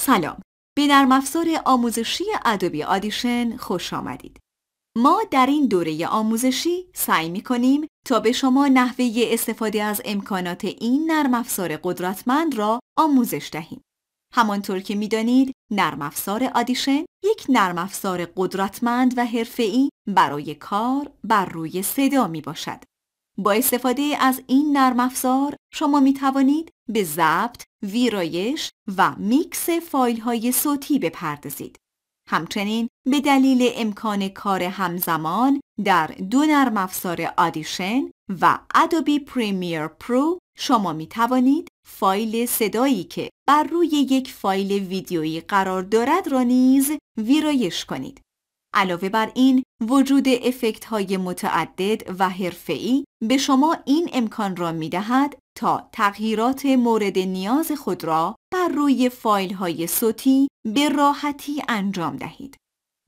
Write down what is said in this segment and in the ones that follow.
سلام به نرم افزار آموزشی ادوبی آدیشن خوش آمدید ما در این دوره آموزشی سعی می کنیم تا به شما نحوه استفاده از امکانات این نرم افزار قدرتمند را آموزش دهیم همانطور که میدانید نرم افزار آدیشن یک نرم افزار قدرتمند و حرفه‌ای برای کار بر روی صدا می باشد با استفاده از این نرم افزار شما می توانید به ضبط، ویرایش و میکس فایل های صوتی بپردازید. همچنین به دلیل امکان کار همزمان در دو نرم افزار آدیشن و ادوبی پریمیر پرو شما می توانید فایل صدایی که بر روی یک فایل ویدیویی قرار دارد را نیز ویرایش کنید. علاوه بر این وجود افکت های متعدد و حرفه‌ای به شما این امکان را می دهد تا تغییرات مورد نیاز خود را بر روی فایل های صوتی به راحتی انجام دهید.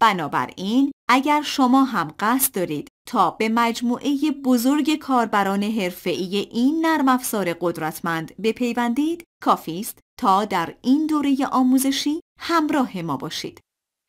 بنابراین اگر شما هم قصد دارید تا به مجموعه بزرگ کاربران حرفه‌ای این نرم افزار قدرتمند بپیوندید کافی است تا در این دوره آموزشی همراه ما باشید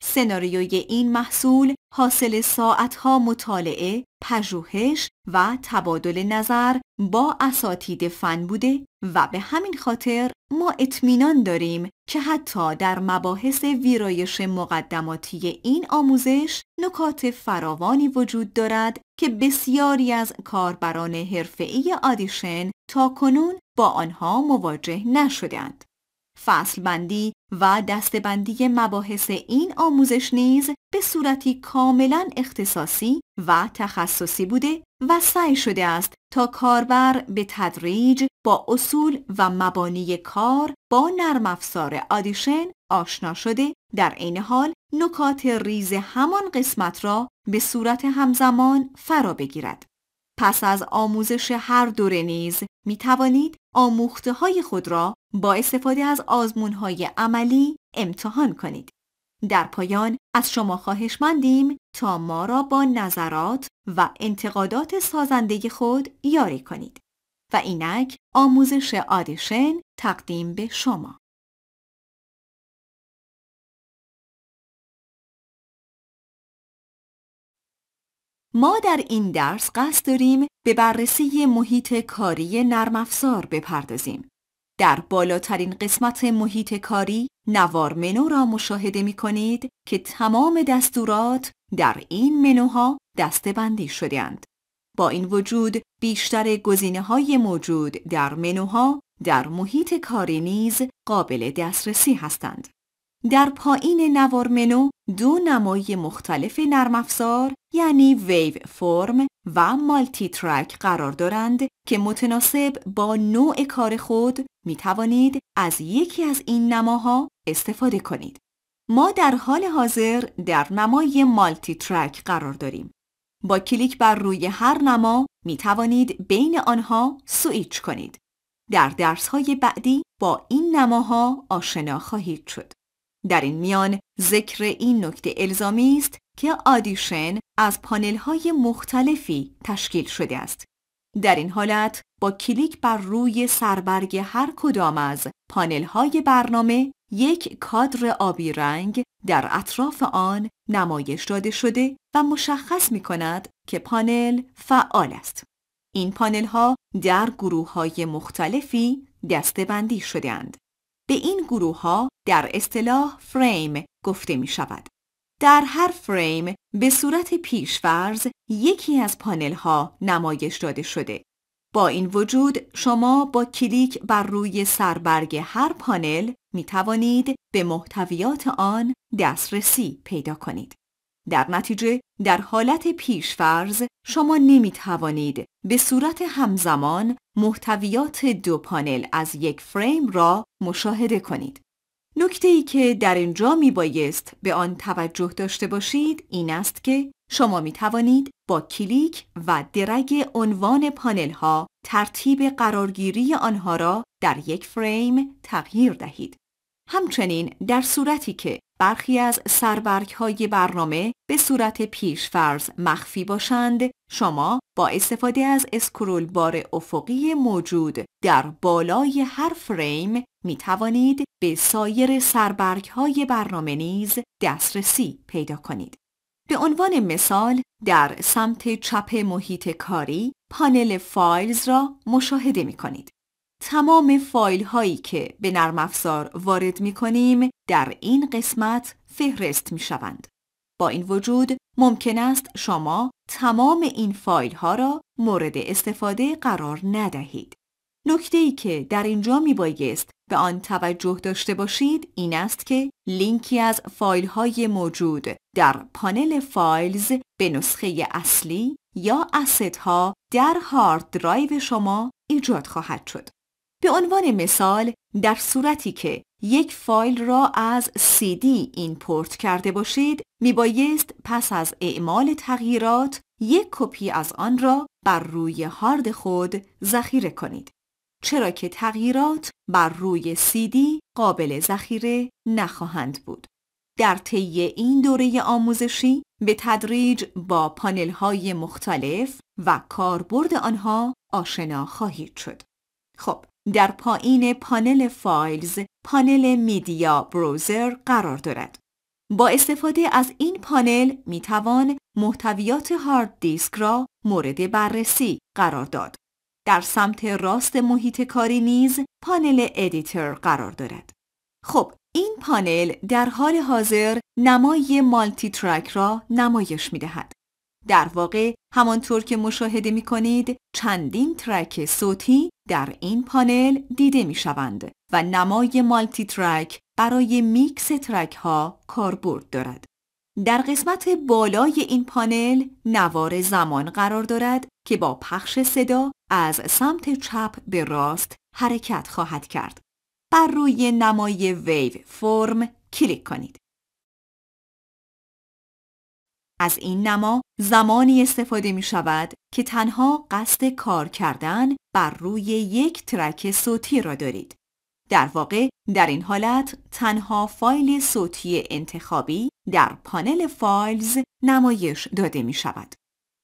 سناریوی این محصول حاصل ساعتها مطالعه، پژوهش و تبادل نظر با اساتید فن بوده و به همین خاطر ما اطمینان داریم که حتی در مباحث ویرایش مقدماتی این آموزش نکات فراوانی وجود دارد که بسیاری از کاربران حرفه‌ای آدیشن تا کنون با آنها مواجه نشدند. فصل بندی و بندی مباحث این آموزش نیز به صورتی کاملا اختصاصی و تخصصی بوده و سعی شده است تا کاربر به تدریج با اصول و مبانی کار با نرم افزار آدیشن آشنا شده در عین حال نکات ریز همان قسمت را به صورت همزمان فرا بگیرد. پس از آموزش هر دوره نیز می توانید آموخته های خود را با استفاده از آزمون های عملی امتحان کنید. در پایان از شما خواهش مندیم تا ما را با نظرات و انتقادات سازنده خود یاری کنید. و اینک آموزش آدیشن تقدیم به شما. ما در این درس قصد داریم به بررسی محیط کاری نرم افزار بپردازیم. در بالاترین قسمت محیط کاری نوار منو را مشاهده می کنید که تمام دستورات در این منوها دستبندی شدهاند. با این وجود بیشتر گزینه های موجود در منوها در محیط کاری نیز قابل دسترسی هستند. در پایین نوار منو دو نمای مختلف نرم افزار یعنی ویو فرم و مالتی ترک قرار دارند که متناسب با نوع کار خود می توانید از یکی از این نماها استفاده کنید. ما در حال حاضر در نمای مالتی ترک قرار داریم. با کلیک بر روی هر نما می توانید بین آنها سویچ کنید. در درس های بعدی با این نماها آشنا خواهید شد. در این میان ذکر این نکته الزامی است که آدیشن از پانل های مختلفی تشکیل شده است. در این حالت با کلیک بر روی سربرگ هر کدام از پانل های برنامه یک کادر آبی رنگ در اطراف آن نمایش داده شده و مشخص می کند که پانل فعال است. این پانل ها در گروه های مختلفی دستبندی بندی به این گروه ها در اصطلاح فریم گفته می شود. در هر فریم به صورت پیشفرز یکی از پانل ها نمایش داده شده. با این وجود شما با کلیک بر روی سربرگ هر پانل می توانید به محتویات آن دسترسی پیدا کنید. در نتیجه در حالت پیشفرز شما نمی توانید به صورت همزمان محتویات دو پانل از یک فریم را مشاهده کنید. نکته ای که در اینجا می بایست به آن توجه داشته باشید این است که شما می توانید با کلیک و درگ عنوان پانل ها ترتیب قرارگیری آنها را در یک فریم تغییر دهید. همچنین در صورتی که برخی از سربرک های برنامه به صورت پیشفرض مخفی باشند، شما با استفاده از اسکرول بار افقی موجود در بالای هر فریم می توانید به سایر سربرک های برنامه نیز دسترسی پیدا کنید. به عنوان مثال در سمت چپ محیط کاری پانل فایلز را مشاهده می کنید. تمام فایل هایی که به نرم افزار وارد می کنیم در این قسمت فهرست می شوند. با این وجود ممکن است شما تمام این فایل ها را مورد استفاده قرار ندهید. نکته ای که در اینجا می بایست به آن توجه داشته باشید این است که لینکی از فایل های موجود در پانل فایلز به نسخه اصلی یا اسید ها در هارد درایو شما ایجاد خواهد شد. به عنوان مثال در صورتی که یک فایل را از CD اینپورت کرده باشید می بایست پس از اعمال تغییرات یک کپی از آن را بر روی هارد خود ذخیره کنید چرا که تغییرات بر روی CD قابل ذخیره نخواهند بود در طی این دوره آموزشی به تدریج با پانل های مختلف و کاربرد آنها آشنا خواهید شد خب در پایین پانل فایلز پانل میدیا بروزر قرار دارد. با استفاده از این پانل می توان محتویات هارد دیسک را مورد بررسی قرار داد. در سمت راست محیط کاری نیز پانل ادیتور قرار دارد. خب این پانل در حال حاضر نمای مالتی ترک را نمایش می دهد. در واقع همانطور که مشاهده می کنید چندین ترک صوتی در این پانل دیده می شوند و نمای مالتی ترک برای میکس ترک ها کاربرد دارد. در قسمت بالای این پانل نوار زمان قرار دارد که با پخش صدا از سمت چپ به راست حرکت خواهد کرد. بر روی نمای ویو فرم کلیک کنید. از این نما زمانی استفاده می شود که تنها قصد کار کردن بر روی یک ترک صوتی را دارید. در واقع در این حالت تنها فایل صوتی انتخابی در پانل فایلز نمایش داده می شود.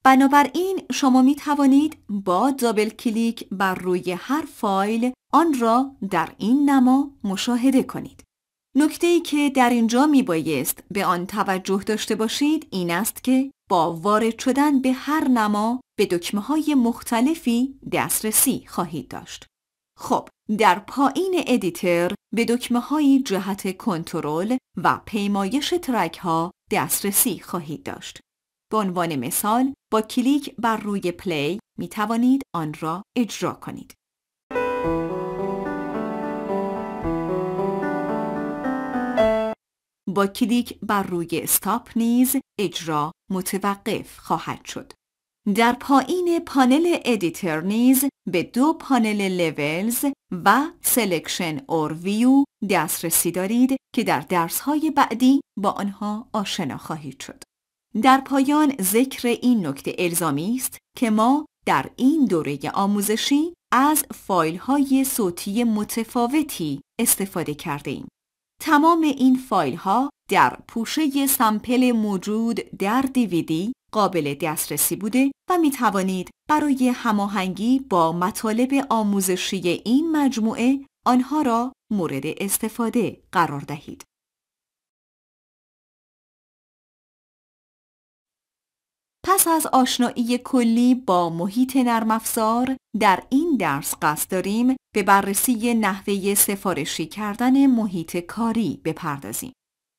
بنابراین شما می توانید با دابل کلیک بر روی هر فایل آن را در این نما مشاهده کنید. نکته ای که در اینجا می بایست به آن توجه داشته باشید این است که با وارد شدن به هر نما به دکمه های مختلفی دسترسی خواهید داشت. خب در پایین ادیتر به دکمه های جهت کنترل و پیمایش ترک ها دسترسی خواهید داشت. به عنوان مثال با کلیک بر روی پلی می توانید آن را اجرا کنید. با کلیک بر روی استاپ نیز اجرا متوقف خواهد شد. در پایین پانل ادیتر نیز به دو پانل لولز و سلکشن اور ویو دسترسی دارید که در درسهای بعدی با آنها آشنا خواهید شد. در پایان ذکر این نکته الزامی است که ما در این دوره آموزشی از فایل های صوتی متفاوتی استفاده کرده ایم. تمام این فایل ها در پوشه سمپل موجود در دیویدی قابل دسترسی بوده و می توانید برای هماهنگی با مطالب آموزشی این مجموعه آنها را مورد استفاده قرار دهید. پس از آشنایی کلی با محیط نرمافزار در این درس قصد داریم به بررسی نحوه سفارشی کردن محیط کاری بپردازیم.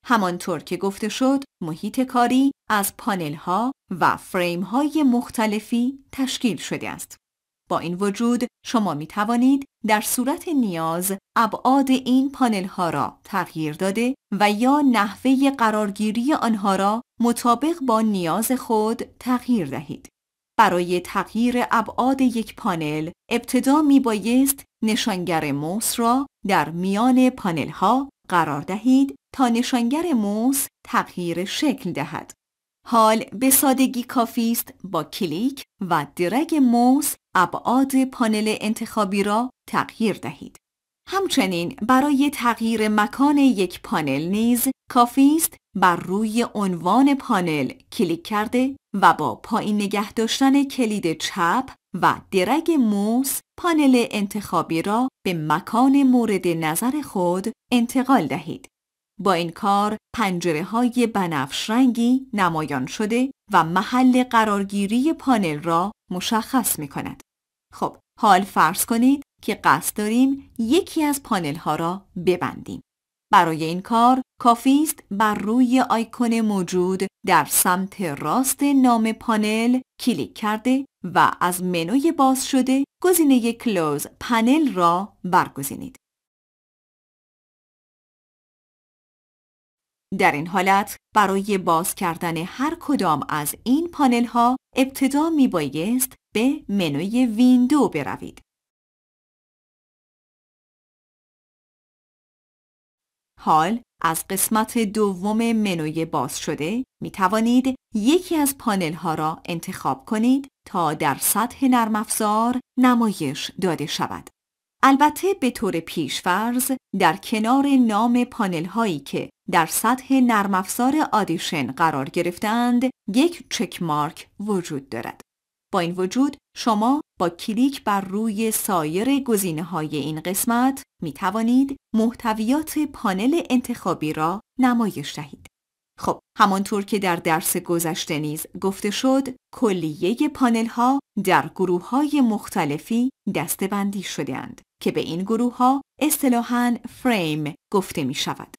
همانطور که گفته شد، محیط کاری از پانل ها و فریم های مختلفی تشکیل شده است. با این وجود شما می توانید در صورت نیاز ابعاد این پانل ها را تغییر داده و یا نحوه قرارگیری آنها را مطابق با نیاز خود تغییر دهید. برای تغییر ابعاد یک پانل ابتدا می بایست نشانگر موس را در میان پانل ها قرار دهید تا نشانگر موس تغییر شکل دهد. حال به سادگی کافی است با کلیک و درگ موس ابعاد پانل انتخابی را تغییر دهید. همچنین برای تغییر مکان یک پانل نیز کافی است بر روی عنوان پانل کلیک کرده و با پایین نگه داشتن کلید چپ و درگ موس پانل انتخابی را به مکان مورد نظر خود انتقال دهید. با این کار پنجره های بنفش رنگی نمایان شده و محل قرارگیری پانل را مشخص می کند. خب حال فرض کنید که قصد داریم یکی از پانل ها را ببندیم. برای این کار کافی است بر روی آیکون موجود در سمت راست نام پانل کلیک کرده و از منوی باز شده گزینه کلوز پنل را برگزینید. در این حالت برای باز کردن هر کدام از این پانل ها ابتدا می بایست به منوی ویندو بروید. حال از قسمت دوم منوی باز شده می توانید یکی از پانل ها را انتخاب کنید تا در سطح نرم افزار نمایش داده شود. البته به طور پیشفرض در کنار نام پانل هایی که در سطح نرم افزار آدیشن قرار گرفتند یک چک مارک وجود دارد. با این وجود شما با کلیک بر روی سایر گزینه های این قسمت می توانید محتویات پانل انتخابی را نمایش دهید. خب همانطور که در درس گذشته نیز گفته شد کلیه پانل ها در گروه های مختلفی دستبندی شدهاند که به این گروه ها اصطلاحاً فریم گفته می شود.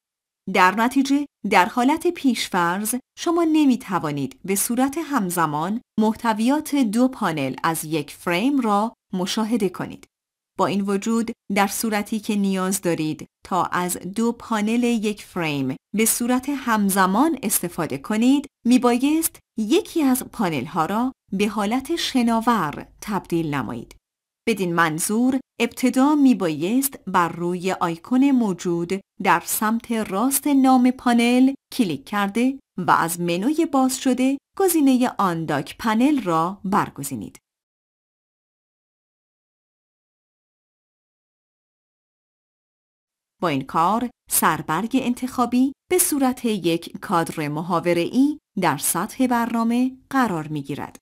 در نتیجه در حالت پیشفرز شما نمی توانید به صورت همزمان محتویات دو پانل از یک فریم را مشاهده کنید با این وجود در صورتی که نیاز دارید تا از دو پانل یک فریم به صورت همزمان استفاده کنید می یکی از پانل ها را به حالت شناور تبدیل نمایید. بدین منظور ابتدا می بایست بر روی آیکون موجود در سمت راست نام پانل کلیک کرده و از منوی باز شده گزینه آنداک پنل را برگزینید. با این کار سربرگ انتخابی به صورت یک کادر ای در سطح برنامه قرار می گیرد.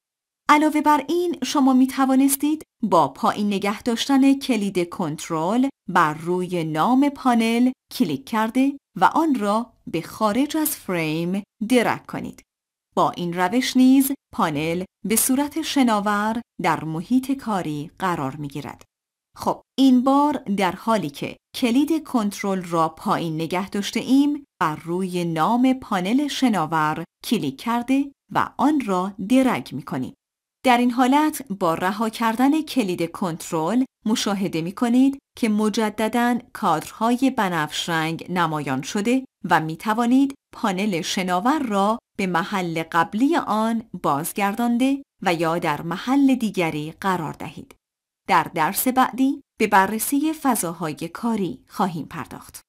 علاوه بر این شما می توانستید با پایین نگه داشتن کلید کنترل بر روی نام پانل کلیک کرده و آن را به خارج از فریم درک کنید. با این روش نیز پانل به صورت شناور در محیط کاری قرار می گیرد. خب این بار در حالی که کلید کنترل را پایین نگه داشته ایم بر روی نام پانل شناور کلیک کرده و آن را درگ می کنیم. در این حالت با رها کردن کلید کنترل مشاهده می کنید که مجددا کادرهای بنفش رنگ نمایان شده و می توانید پانل شناور را به محل قبلی آن بازگردانده و یا در محل دیگری قرار دهید. در درس بعدی به بررسی فضاهای کاری خواهیم پرداخت.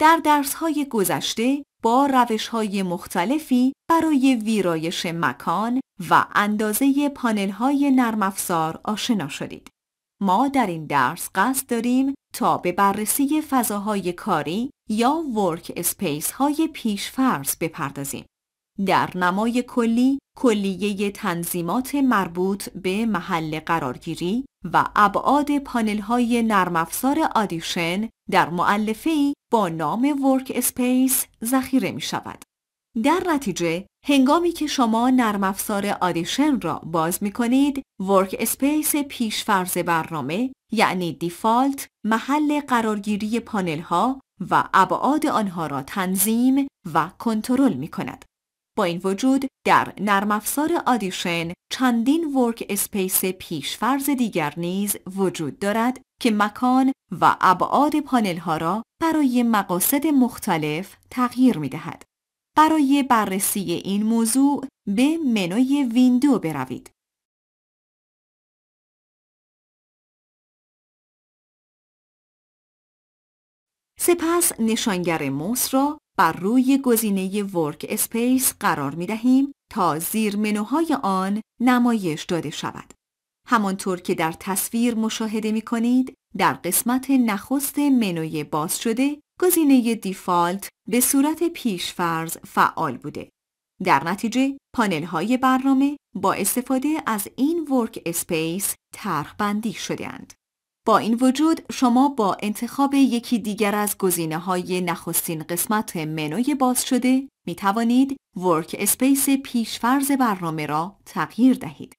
در های گذشته با های مختلفی برای ویرایش مکان و اندازه نرم نرمافزار آشنا شدید. ما در این درس قصد داریم تا به بررسی فضاهای کاری یا ورک اسپیس های پیش فرض بپردازیم. در نمای کلی کلیه تنظیمات مربوط به محل قرارگیری و ابعاد پانل های نرم آدیشن در معلفه با نام ورک اسپیس ذخیره می شود. در نتیجه هنگامی که شما نرم افزار آدیشن را باز می کنید ورک اسپیس پیشفرز برنامه یعنی دیفالت محل قرارگیری پانل ها و ابعاد آنها را تنظیم و کنترل می کند. با این وجود در نرم افزار آدیشن چندین ورک اسپیس پیشفرز دیگر نیز وجود دارد که مکان و ابعاد پانل ها را برای مقاصد مختلف تغییر می دهد. برای بررسی این موضوع به منوی ویندو بروید. سپس نشانگر موس را بر روی گزینه ورک اسپیس قرار می دهیم تا زیر منوهای آن نمایش داده شود. همانطور که در تصویر مشاهده می کنید، در قسمت نخست منوی باز شده گزینه دیفالت به صورت پیشفرض فعال بوده. در نتیجه پانل های برنامه با استفاده از این ورک اسپیس طرح بندی شدهاند. با این وجود شما با انتخاب یکی دیگر از گزینه های نخستین قسمت منوی باز شده می توانید ورک اسپیس پیشفرز برنامه را تغییر دهید.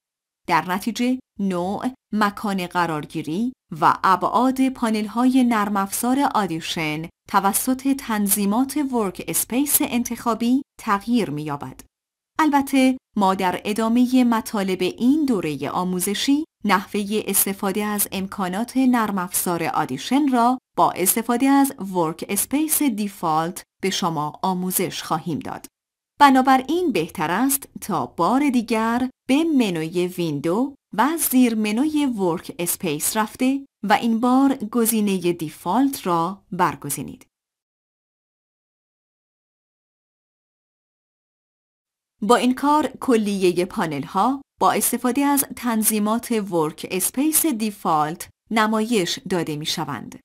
در نتیجه نوع، مکان قرارگیری و ابعاد پانل های نرم افزار آدیشن توسط تنظیمات ورک اسپیس انتخابی تغییر می یابد. البته ما در ادامه مطالب این دوره آموزشی نحوه استفاده از امکانات نرم افزار آدیشن را با استفاده از ورک اسپیس دیفالت به شما آموزش خواهیم داد. بنابراین بهتر است تا بار دیگر به منوی ویندو و زیر منوی ورک اسپیس رفته و این بار گزینه دیفالت را برگزینید. با این کار کلیه پانل ها با استفاده از تنظیمات ورک اسپیس دیفالت نمایش داده می شوند.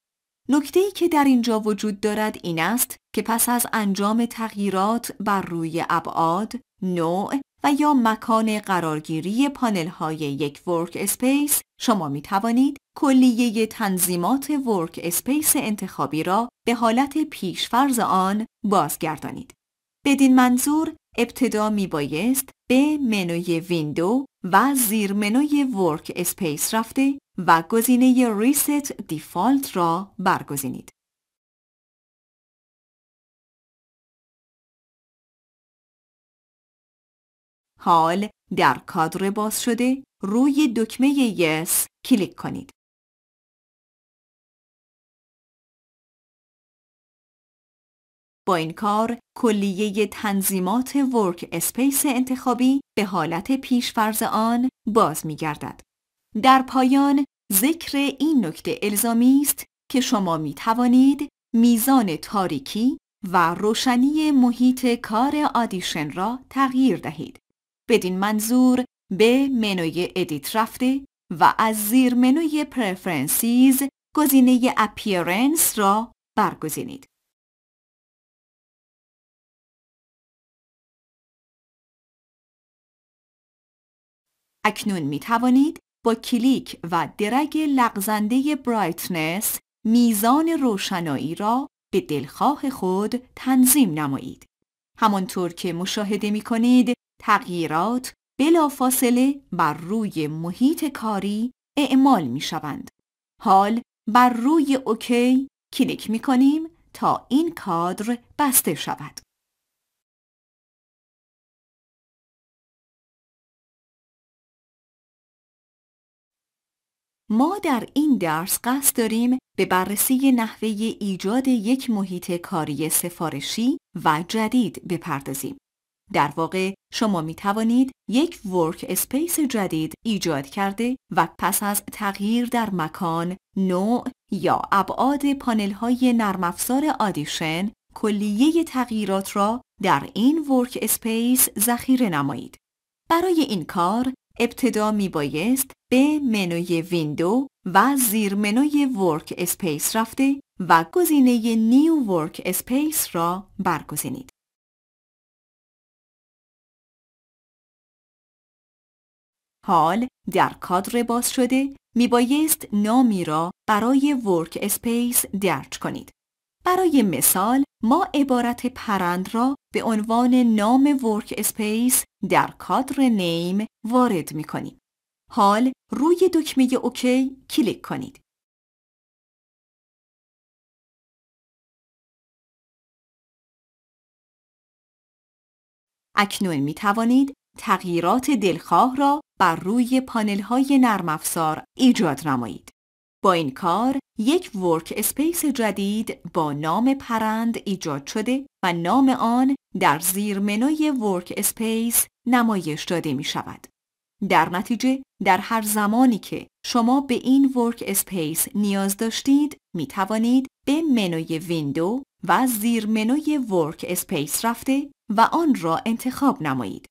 ای که در اینجا وجود دارد این است که پس از انجام تغییرات بر روی ابعاد، نوع و یا مکان قرارگیری پانل های یک ورک اسپیس شما می توانید کلیه تنظیمات ورک اسپیس انتخابی را به حالت پیشفرز آن بازگردانید. بدین منظور ابتدا می بایست به منوی ویندو و زیر منوی ورک اسپیس رفته و گزینه ریست دیفالت را برگزینید. حال در کادر باز شده روی دکمه یس کلیک کنید. با این کار کلیه تنظیمات ورک اسپیس انتخابی به حالت پیشفرز آن باز می گردد. در پایان ذکر این نکته الزامی است که شما می توانید میزان تاریکی و روشنی محیط کار آدیشن را تغییر دهید. بدین منظور به منوی ادیت رفته و از زیر منوی پرفرنسیز گزینه اپیرنس را برگزینید. اکنون می توانید با کلیک و درگ لغزنده برایتنس میزان روشنایی را به دلخواه خود تنظیم نمایید. همانطور که مشاهده می کنید تغییرات بلافاصله بر روی محیط کاری اعمال می شوند. حال بر روی اوکی کلیک می کنیم تا این کادر بسته شود. ما در این درس قصد داریم به بررسی نحوه ایجاد یک محیط کاری سفارشی و جدید بپردازیم. در واقع شما می توانید یک ورک اسپیس جدید ایجاد کرده و پس از تغییر در مکان، نوع یا ابعاد پانل های نرم افزار آدیشن کلیه تغییرات را در این ورک اسپیس ذخیره نمایید. برای این کار ابتدا می بایست به منوی ویندو و زیر منوی ورک اسپیس رفته و گزینه نیو ورک اسپیس را برگزینید. حال در کادر باز شده می بایست نامی را برای ورک اسپیس درج کنید. برای مثال ما عبارت پرند را به عنوان نام ورک اسپیس در کادر نیم وارد می کنیم. حال روی دکمه اوکی کلیک کنید. اکنون می توانید تغییرات دلخواه را بر روی پانل های نرم افزار ایجاد نمایید. با این کار یک ورک اسپیس جدید با نام پرند ایجاد شده و نام آن در زیر منوی ورک اسپیس نمایش داده می شود. در نتیجه در هر زمانی که شما به این ورک اسپیس نیاز داشتید می توانید به منوی ویندو و زیر منوی ورک اسپیس رفته و آن را انتخاب نمایید.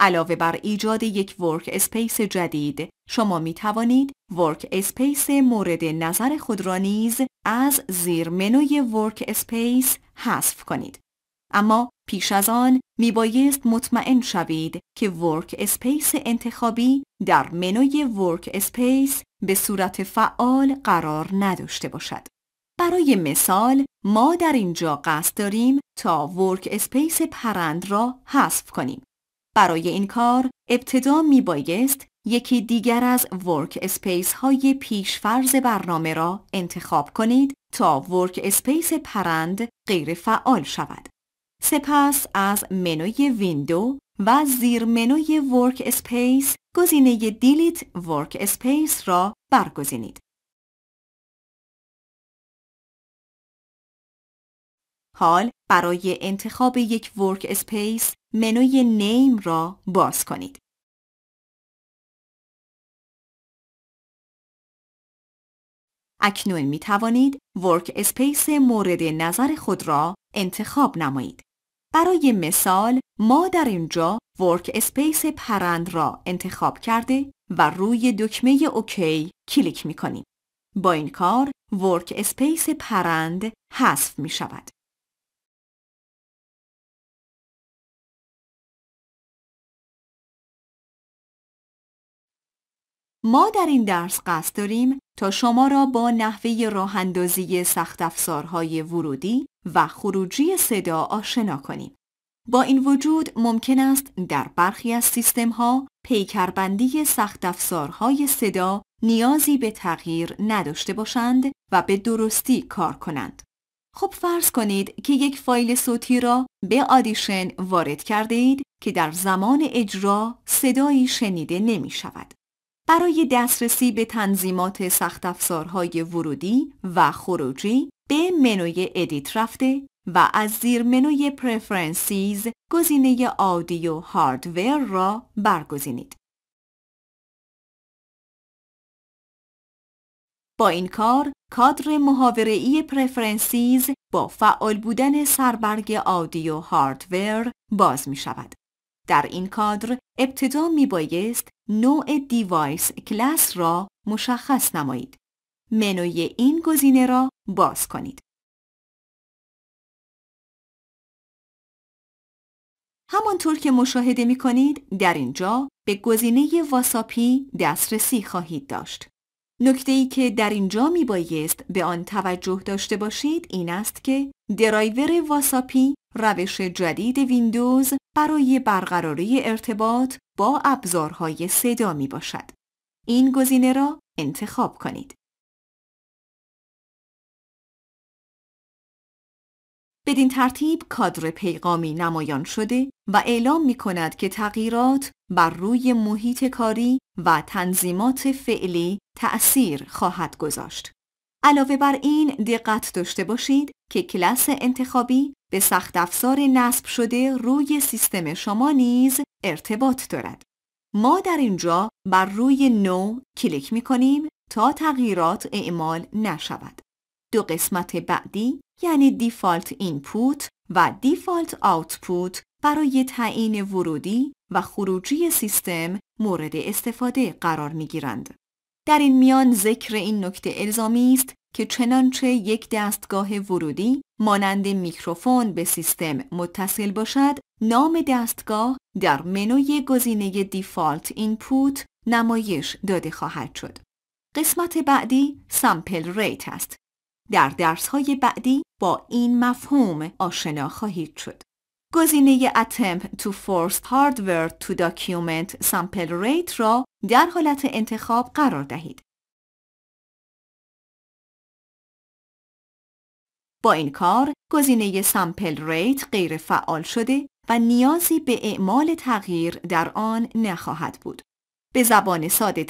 علاوه بر ایجاد یک ورک اسپیس جدید، شما می توانید ورک اسپیس مورد نظر خود را نیز از زیر منوی ورک اسپیس حذف کنید. اما پیش از آن می بایست مطمئن شوید که ورک اسپیس انتخابی در منوی ورک اسپیس به صورت فعال قرار نداشته باشد. برای مثال ما در اینجا قصد داریم تا ورک اسپیس پرند را حذف کنیم. برای این کار ابتدا می بایست یکی دیگر از ورک اسپیس های فرض برنامه را انتخاب کنید تا ورک اسپیس پرند غیر فعال شود. سپس از منوی ویندو و زیر منوی ورک اسپیس گزینه دیلیت ورک اسپیس را برگزینید. حال برای انتخاب یک ورک اسپیس منوی نیم را باز کنید. اکنون می توانید ورک اسپیس مورد نظر خود را انتخاب نمایید. برای مثال ما در اینجا ورک اسپیس پرند را انتخاب کرده و روی دکمه اوکی کلیک می کنیم. با این کار ورک اسپیس پرند حذف می شود. ما در این درس قصد داریم تا شما را با نحوه راهندازی سخت افزارهای ورودی و خروجی صدا آشنا کنیم. با این وجود ممکن است در برخی از سیستم ها پیکربندی سخت افزارهای صدا نیازی به تغییر نداشته باشند و به درستی کار کنند. خب فرض کنید که یک فایل صوتی را به آدیشن وارد کرده اید که در زمان اجرا صدایی شنیده نمی شود. برای دسترسی به تنظیمات سخت افزارهای ورودی و خروجی به منوی ادیت رفته و از زیر منوی پرفرنسیز گزینه آدیو هاردویر را برگزینید. با این کار کادر ای پرفرنسیز با فعال بودن سربرگ آدیو هاردویر باز می شود. در این کادر ابتدا می بایست نوع دیوایس کلاس را مشخص نمایید. منوی این گزینه را باز کنید. همانطور که مشاهده می کنید در اینجا به گزینه واساپی دسترسی خواهید داشت. نکته ای که در اینجا می بایست به آن توجه داشته باشید این است که درایور واساپی روش جدید ویندوز برای برقراری ارتباط با ابزارهای صدا می باشد. این گزینه را انتخاب کنید. بدین ترتیب کادر پیغامی نمایان شده و اعلام می کند که تغییرات بر روی محیط کاری و تنظیمات فعلی تأثیر خواهد گذاشت. علاوه بر این دقت داشته باشید که کلاس انتخابی به سخت افزار نصب شده روی سیستم شما نیز ارتباط دارد. ما در اینجا بر روی نو کلیک می کنیم تا تغییرات اعمال نشود. دو قسمت بعدی یعنی دیفالت اینپوت و دیفالت آوتپوت برای تعیین ورودی و خروجی سیستم مورد استفاده قرار می گیرند. در این میان ذکر این نکته الزامی است که چنانچه یک دستگاه ورودی مانند میکروفون به سیستم متصل باشد، نام دستگاه در منوی گزینه دیفالت اینپوت نمایش داده خواهد شد. قسمت بعدی سامپل ریت است در درسهای بعدی با این مفهوم آشنا خواهید شد. گزینه attempt to force hardware to document sample rate را در حالت انتخاب قرار دهید. با این کار گزینه سامپل Rate غیر فعال شده و نیازی به اعمال تغییر در آن نخواهد بود. به زبان ساده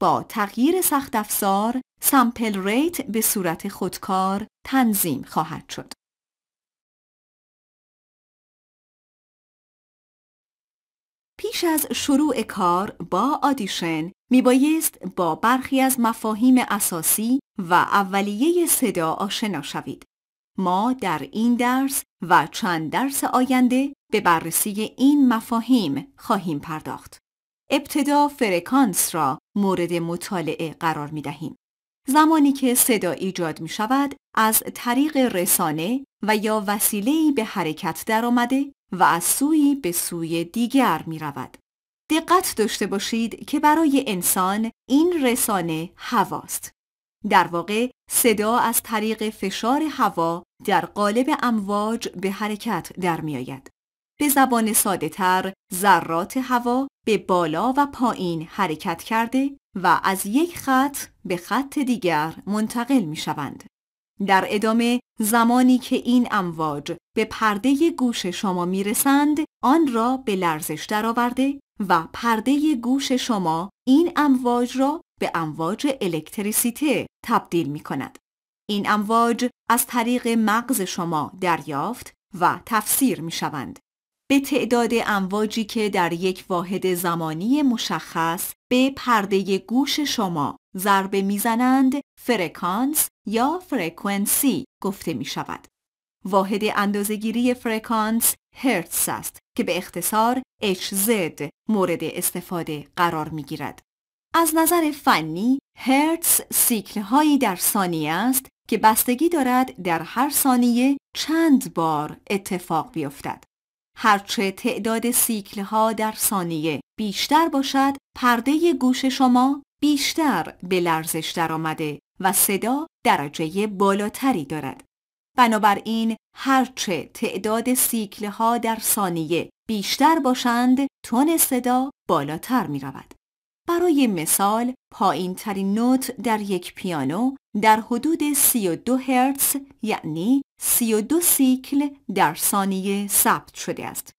با تغییر سخت افزار سمپل ریت به صورت خودکار تنظیم خواهد شد. پیش از شروع کار با آدیشن بایست با برخی از مفاهیم اساسی و اولیه صدا آشنا شوید. ما در این درس و چند درس آینده به بررسی این مفاهیم خواهیم پرداخت. ابتدا فرکانس را مورد مطالعه قرار می دهیم. زمانی که صدا ایجاد می شود از طریق رسانه و یا وسیله‌ای به حرکت درآمده و از سوی به سوی دیگر می رود. دقت داشته باشید که برای انسان این رسانه هواست. در واقع صدا از طریق فشار هوا در قالب امواج به حرکت در می آید. به زبان ساده تر ذرات هوا به بالا و پایین حرکت کرده و از یک خط به خط دیگر منتقل می شوند. در ادامه زمانی که این امواج به پرده گوش شما می رسند آن را به لرزش درآورده و پرده گوش شما این امواج را به امواج الکتریسیته تبدیل می کند. این امواج از طریق مغز شما دریافت و تفسیر می شوند به تعداد امواجی که در یک واحد زمانی مشخص به پرده گوش شما ضربه میزنند فرکانس یا فرکانسی گفته می شود. واحد اندازگیری فرکانس هرتز است که به اختصار HZ مورد استفاده قرار می گیرد. از نظر فنی هرتز سیکل هایی در ثانیه است که بستگی دارد در هر ثانیه چند بار اتفاق بیفتد. هرچه تعداد سیکل ها در ثانیه بیشتر باشد پرده گوش شما بیشتر به لرزش درآمده و صدا درجه بالاتری دارد بنابراین هرچه تعداد سیکل ها در ثانیه بیشتر باشند تون صدا بالاتر می رود برای مثال پایین ترین نوت در یک پیانو در حدود 32 هرتز یعنی 32 سیکل در ثانیه ثبت شده است.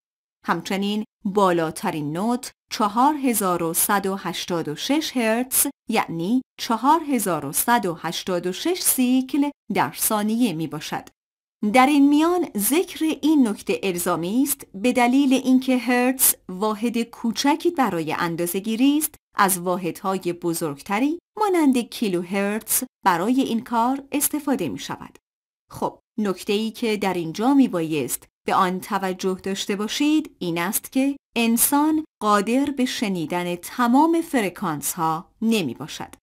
همچنین بالاترین نوت 4186 هرتز یعنی 4186 سیکل در ثانیه می باشد. در این میان ذکر این نکته الزامی است به دلیل اینکه هرتز واحد کوچکی برای گیری است از واحدهای بزرگتری مانند هرتز برای این کار استفاده می شود. خب نکته ای که در اینجا می بایست به آن توجه داشته باشید این است که انسان قادر به شنیدن تمام فرکانس ها نمی باشد.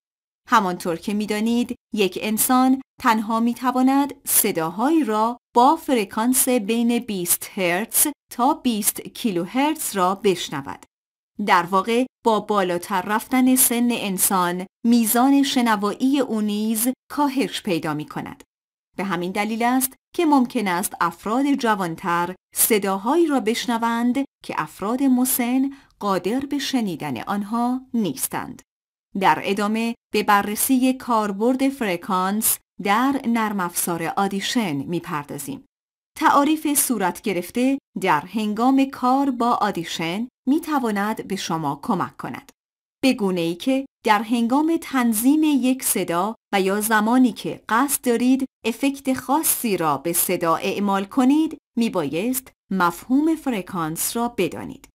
همانطور که میدانید یک انسان تنها می تواند صداهایی را با فرکانس بین 20 هرتز تا 20 کیلوهرتز را بشنود. در واقع با بالاتر رفتن سن انسان میزان شنوایی او نیز کاهش پیدا می کند. به همین دلیل است که ممکن است افراد جوانتر صداهایی را بشنوند که افراد مسن قادر به شنیدن آنها نیستند. در ادامه به بررسی کاربرد فرکانس در نرم افزار آدیشن میپردازیم. تعاریف صورت گرفته در هنگام کار با آدیشن می تواند به شما کمک کند. به گونه ای که در هنگام تنظیم یک صدا و یا زمانی که قصد دارید افکت خاصی را به صدا اعمال کنید می بایست مفهوم فرکانس را بدانید.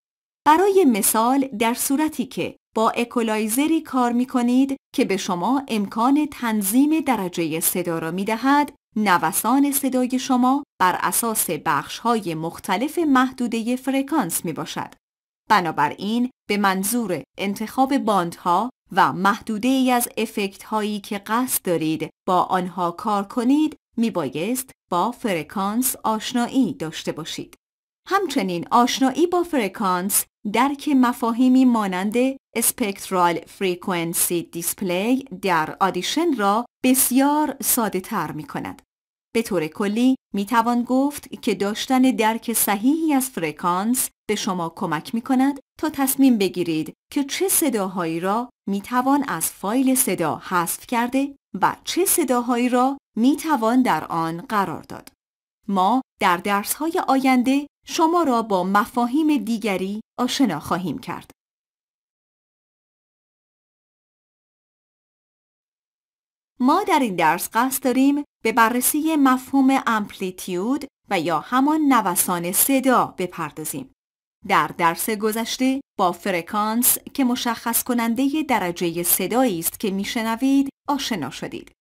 برای مثال در صورتی که با اکولایزری کار می کنید که به شما امکان تنظیم درجه صدا را می دهد نوسان صدای شما بر اساس بخش های مختلف محدوده فرکانس می باشد. بنابراین به منظور انتخاب باندها و محدوده ای از افکت هایی که قصد دارید با آنها کار کنید می بایست با فرکانس آشنایی داشته باشید. همچنین آشنایی با فرکانس درک مفاهیمی مانند اسپکترال فریکونسی دیسپلی در آدیشن را بسیار ساده تر می کند. به طور کلی می توان گفت که داشتن درک صحیحی از فرکانس به شما کمک می کند تا تصمیم بگیرید که چه صداهایی را می توان از فایل صدا حذف کرده و چه صداهایی را می توان در آن قرار داد. ما در های آینده شما را با مفاهیم دیگری آشنا خواهیم کرد. ما در این درس قصد داریم به بررسی مفهوم امپلیتیود و یا همان نوسان صدا بپردازیم. در درس گذشته با فرکانس که مشخص کننده درجه صدایی است که میشنوید آشنا شدید.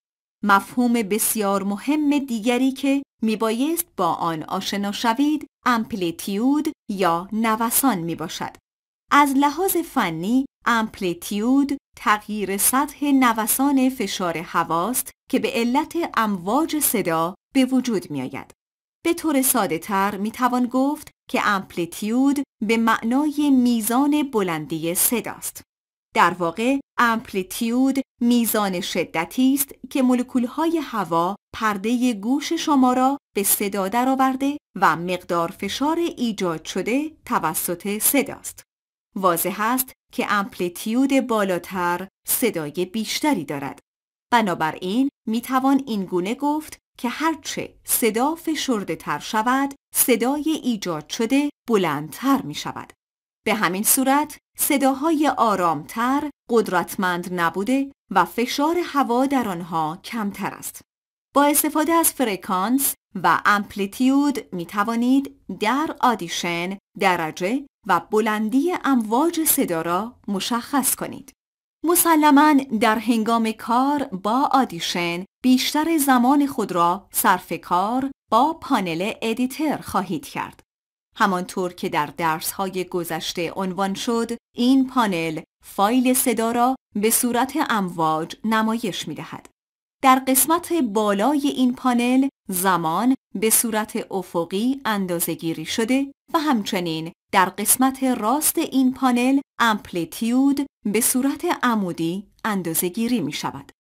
مفهوم بسیار مهم دیگری که می میبایست با آن آشنا شوید امپلیتیود یا نوسان میباشد. از لحاظ فنی امپلیتیود تغییر سطح نوسان فشار هواست که به علت امواج صدا به وجود می آید. به طور ساده تر می توان گفت که امپلیتیود به معنای میزان بلندی صداست. در واقع امپلیتیود میزان شدتی است که مولکولهای هوا پرده گوش شما را به صدا درآورده و مقدار فشار ایجاد شده توسط صداست. واضح است که امپلیتیود بالاتر صدای بیشتری دارد. بنابراین می توان این گونه گفت که هرچه صدا فشرده تر شود، صدای ایجاد شده بلندتر می شود. به همین صورت صداهای آرامتر قدرتمند نبوده و فشار هوا در آنها کمتر است. با استفاده از فرکانس و امپلیتیود می توانید در آدیشن درجه و بلندی امواج صدا را مشخص کنید. مسلما در هنگام کار با آدیشن بیشتر زمان خود را صرف کار با پانل ادیتر خواهید کرد. همانطور که در درس‌های گذشته عنوان شد، این پانل فایل صدا را به صورت امواج نمایش می‌دهد. در قسمت بالای این پانل زمان به صورت افقی اندازه گیری شده و همچنین در قسمت راست این پانل امپلیتیود به صورت عمودی اندازه گیری می شود.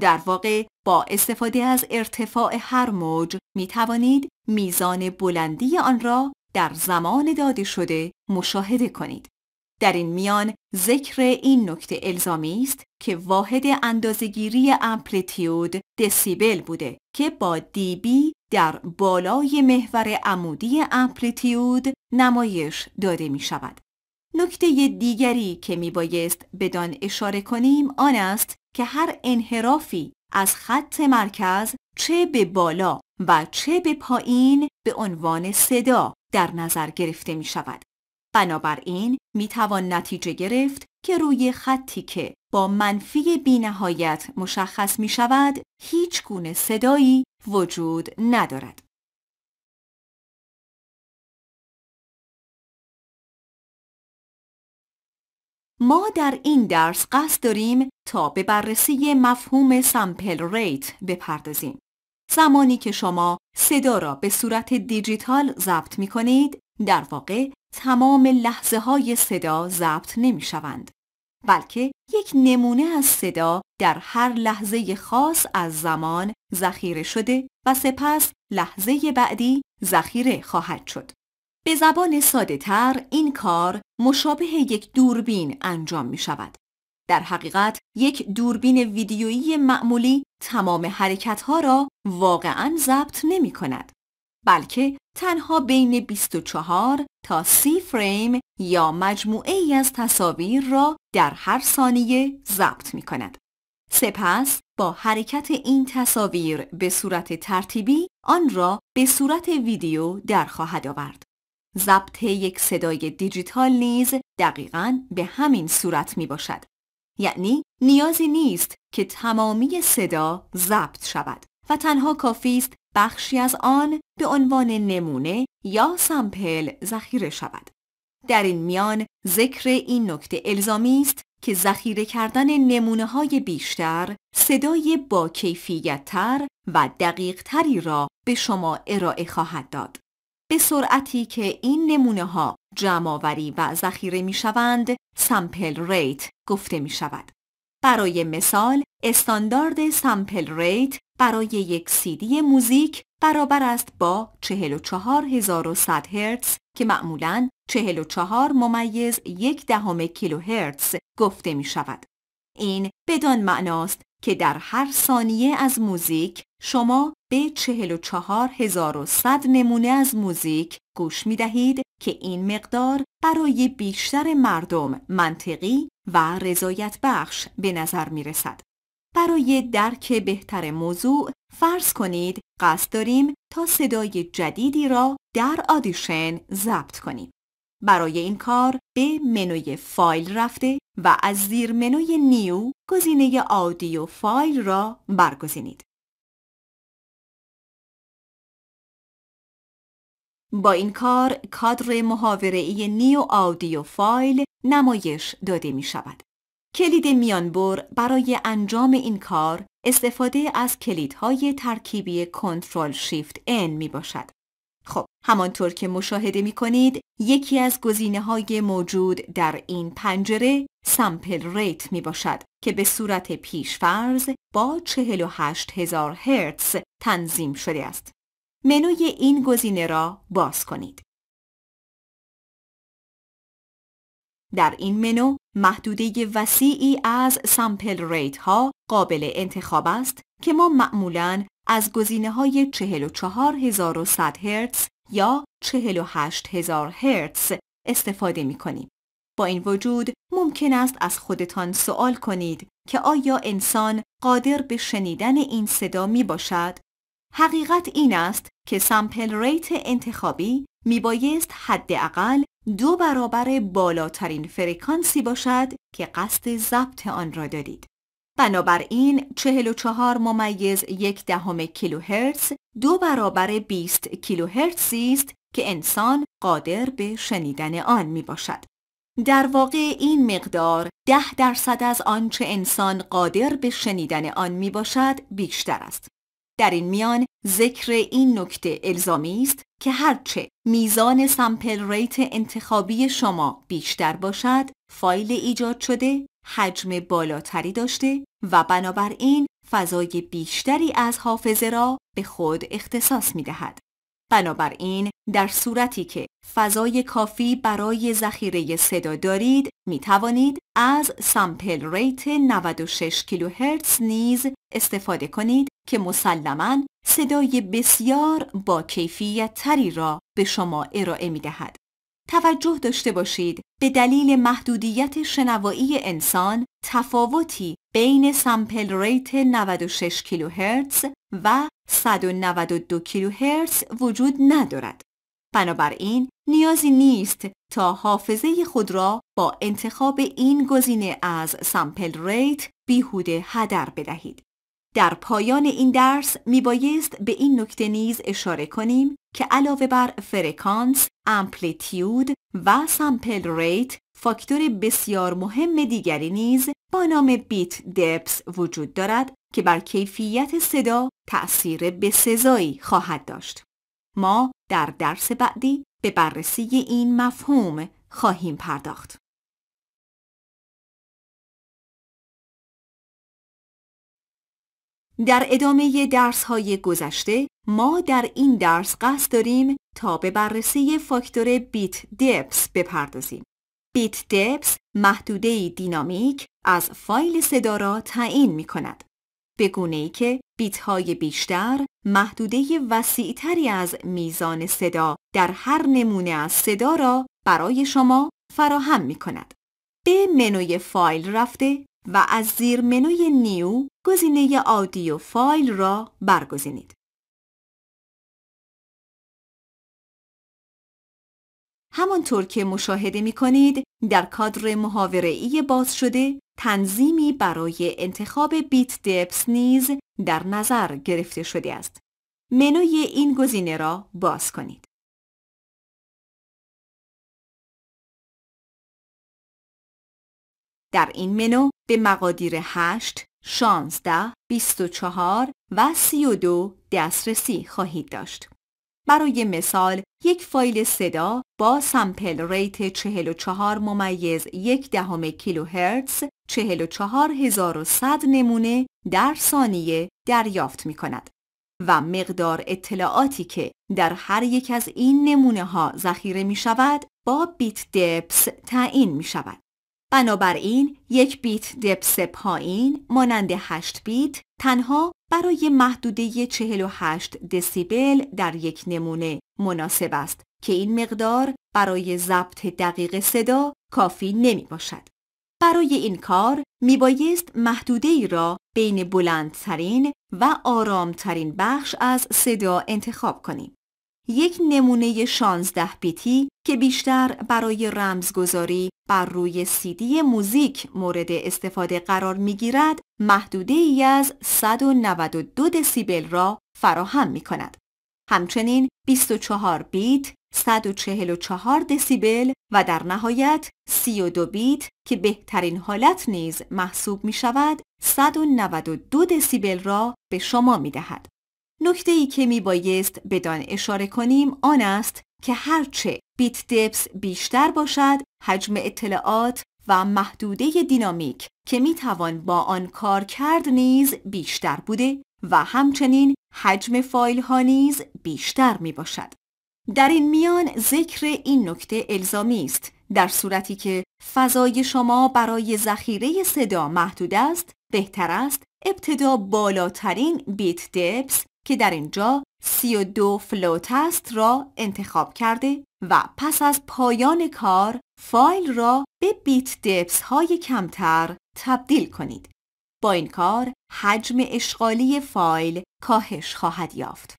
در واقع با استفاده از ارتفاع هر موج می توانید میزان بلندی آن را در زمان داده شده مشاهده کنید. در این میان ذکر این نکته الزامی است که واحد اندازگیری امپلیتیود دسیبل بوده که با دیبی در بالای محور عمودی امپلیتیود نمایش داده می شود. نکته دیگری که می بایست بدان اشاره کنیم آن است که هر انحرافی از خط مرکز چه به بالا و چه به پایین به عنوان صدا در نظر گرفته می شود. بنابراین می توان نتیجه گرفت که روی خطی که با منفی بینهایت مشخص می شود هیچ گونه صدایی وجود ندارد. ما در این درس قصد داریم تا به بررسی مفهوم سمپل ریت بپردازیم. زمانی که شما صدا را به صورت دیجیتال ضبط می کنید، در واقع تمام لحظه های صدا ضبط نمی شوند بلکه یک نمونه از صدا در هر لحظه خاص از زمان ذخیره شده و سپس لحظه بعدی ذخیره خواهد شد. به زبان ساده تر این کار مشابه یک دوربین انجام می شود. در حقیقت یک دوربین ویدیویی معمولی تمام ها را واقعا ضبط نمی کند. بلکه تنها بین 24 تا 30 فریم یا مجموعه ای از تصاویر را در هر ثانیه ضبط می کند. سپس با حرکت این تصاویر به صورت ترتیبی آن را به صورت ویدیو در خواهد آورد. ضبط یک صدای دیجیتال نیز دقیقا به همین صورت می باشد. یعنی نیازی نیست که تمامی صدا ضبط شود. و تنها کافی است بخشی از آن به عنوان نمونه یا سمپل ذخیره شود. در این میان ذکر این نکته الزامی است که ذخیره کردن نمونه های بیشتر صدای با تر و دقیق تری را به شما ارائه خواهد داد. به سرعتی که این نمونه ها جمعآوری و ذخیره می شوند، سمپل ریت گفته می شود. برای مثال استاندارد سامپل ریت برای یک سیدی موزیک برابر است با 44100 هرتز که معمولاً 44 ممیز یک دهم کیلو هرتز گفته می شود. این بدان معناست که در هر ثانیه از موزیک شما به 44100 نمونه از موزیک گوش می دهید که این مقدار برای بیشتر مردم منطقی و رضایت بخش به نظر می رسد. برای درک بهتر موضوع فرض کنید قصد داریم تا صدای جدیدی را در آدیشن ضبط کنیم. برای این کار به منوی فایل رفته و از زیر منوی نیو گزینه آدیو فایل را برگزینید. با این کار کادر ای نیو آودیو فایل نمایش داده می شود. کلید میانبر برای انجام این کار استفاده از کلیدهای ترکیبی کنترل شیفت N می باشد. خب همانطور که مشاهده می کنید یکی از گزینه های موجود در این پنجره سامپل ریت می باشد که به صورت پیشفرض با 48000 هرتز تنظیم شده است. منوی این گزینه را باز کنید. در این منو محدوده وسیعی از سامپل ریت ها قابل انتخاب است که ما معمولاً از گزینه های 44100 هرتز یا 48000 هرتز استفاده می کنیم. با این وجود ممکن است از خودتان سوال کنید که آیا انسان قادر به شنیدن این صدا می باشد؟ حقیقت این است که سمپل ریت انتخابی میبایست حداقل دو برابر بالاترین فرکانسی باشد که قصد ضبط آن را دارید. بنابراین 44 ممیز یک دهم کیلوهرتز دو برابر 20 کیلوهرتزی است که انسان قادر به شنیدن آن می باشد. در واقع این مقدار ده درصد از آنچه انسان قادر به شنیدن آن می باشد بیشتر است. در این میان ذکر این نکته الزامی است که هرچه میزان سمپل ریت انتخابی شما بیشتر باشد فایل ایجاد شده حجم بالاتری داشته و بنابراین فضای بیشتری از حافظه را به خود اختصاص می دهد. بنابراین در صورتی که فضای کافی برای ذخیره صدا دارید می توانید از سامپل ریت 96 کیلوهرتز نیز استفاده کنید که مسلما صدای بسیار با کیفیت تری را به شما ارائه می دهد. توجه داشته باشید به دلیل محدودیت شنوایی انسان تفاوتی بین سامپل ریت 96 کیلوهرتز و 192 کیلوهرتز وجود ندارد. بنابراین نیازی نیست تا حافظه خود را با انتخاب این گزینه از سامپل ریت بیهوده هدر بدهید. در پایان این درس میبایست به این نکته نیز اشاره کنیم که علاوه بر فرکانس، امپلیتیود و سامپل ریت فاکتور بسیار مهم دیگری نیز با نام بیت دپس وجود دارد که بر کیفیت صدا تأثیر بسزایی خواهد داشت. ما در درس بعدی به بررسی این مفهوم خواهیم پرداخت. در ادامه درس های گذشته ما در این درس قصد داریم تا به بررسی فاکتور بیت دپس بپردازیم. بیت دپس محدوده دینامیک از فایل صدا را تعیین می کند. به گونه ای که بیت های بیشتر محدوده وسیعتری از میزان صدا در هر نمونه از صدا را برای شما فراهم می کند. به منوی فایل رفته و از زیر منوی نیو گزینه آدیو فایل را برگزینید. همانطور که مشاهده می کنید در کادر محاوره ای باز شده تنظیمی برای انتخاب بیت دپس نیز در نظر گرفته شده است. منوی این گزینه را باز کنید. در این منو به مقادیر 8 16, 24 و 32 دسترسی خواهید داشت. برای مثال یک فایل صدا با سمپل ریت 44 ممیز یک دهم کیلوهرتز 44100 نمونه در ثانیه دریافت می کند و مقدار اطلاعاتی که در هر یک از این نمونه ها ذخیره می شود با بیت دپس تعیین می شود. بنابراین یک بیت دپس پایین مانند 8 بیت تنها برای محدوده 48 دسیبل در یک نمونه مناسب است که این مقدار برای ضبط دقیق صدا کافی نمی باشد. برای این کار می بایست محدوده ای را بین بلندترین و آرامترین بخش از صدا انتخاب کنیم. یک نمونه 16 بیتی که بیشتر برای رمزگذاری بر روی سیدی موزیک مورد استفاده قرار می گیرد محدوده ای از 192 دسیبل را فراهم می کند. همچنین 24 بیت 144 دسیبل و در نهایت 32 بیت که بهترین حالت نیز محسوب می شود 192 دسیبل را به شما می دهد. نکته ای که می بایست بدان اشاره کنیم آن است که هرچه بیت دپس بیشتر باشد حجم اطلاعات و محدوده دینامیک که می توان با آن کار کرد نیز بیشتر بوده و همچنین حجم فایل ها نیز بیشتر می باشد. در این میان ذکر این نکته الزامی است در صورتی که فضای شما برای ذخیره صدا محدود است بهتر است ابتدا بالاترین بیت دپس که در اینجا 32 فلوت است را انتخاب کرده و پس از پایان کار فایل را به بیت دپس های کمتر تبدیل کنید. با این کار حجم اشغالی فایل کاهش خواهد یافت.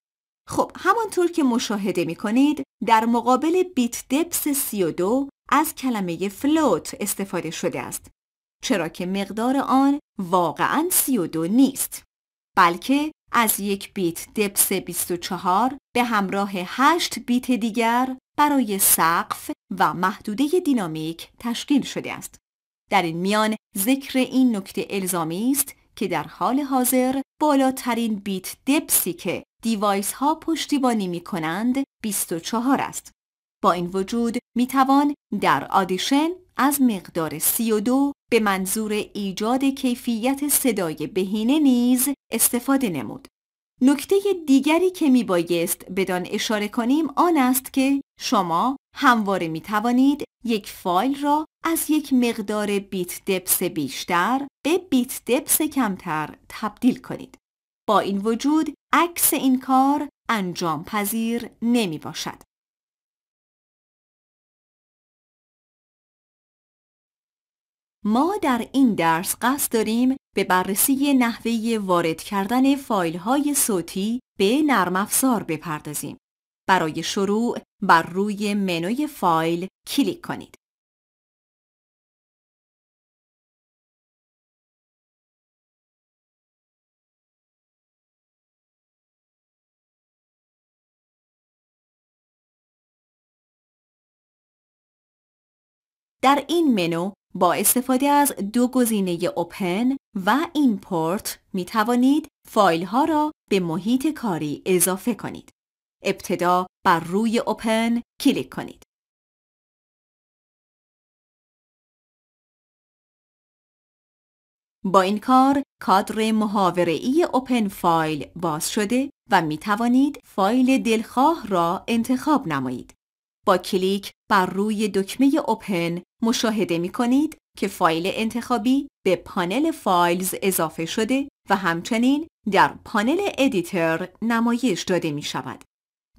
خب همانطور که مشاهده می کنید در مقابل بیت دپس 32 از کلمه فلوت استفاده شده است چرا که مقدار آن واقعا 32 نیست بلکه از یک بیت دپس 24 به همراه 8 بیت دیگر برای سقف و محدوده دینامیک تشکیل شده است. در این میان ذکر این نکته الزامی است که در حال حاضر بالاترین بیت دپسی که دیوایس ها پشتیبانی می کنند 24 است. با این وجود می توان در آدیشن از مقدار 32 به منظور ایجاد کیفیت صدای بهینه نیز استفاده نمود. نکته دیگری که می بایست بدان اشاره کنیم آن است که شما همواره می توانید یک فایل را از یک مقدار بیت دپس بیشتر به بیت دپس کمتر تبدیل کنید. با این وجود عکس این کار انجام پذیر نمی باشد. ما در این درس قصد داریم به بررسی نحوه وارد کردن فایل های صوتی به نرم افزار بپردازیم. برای شروع بر روی منوی فایل کلیک کنید. در این منو با استفاده از دو گزینه اوپن و ایمپورت می توانید فایل ها را به محیط کاری اضافه کنید. ابتدا بر روی اوپن کلیک کنید. با این کار کادر ای اوپن فایل باز شده و می توانید فایل دلخواه را انتخاب نمایید. با کلیک بر روی دکمه اوپن مشاهده می کنید که فایل انتخابی به پانل فایلز اضافه شده و همچنین در پانل ادیتر نمایش داده می شود.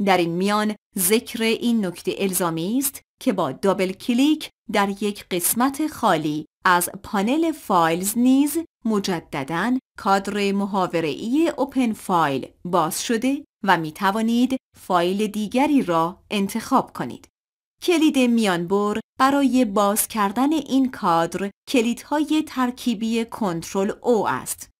در این میان ذکر این نکته الزامی است که با دابل کلیک در یک قسمت خالی از پانل فایلز نیز مجددا کادر ای اوپن فایل باز شده و می توانید فایل دیگری را انتخاب کنید. کلید میانبر برای باز کردن این کادر کلیدهای ترکیبی کنترل او است.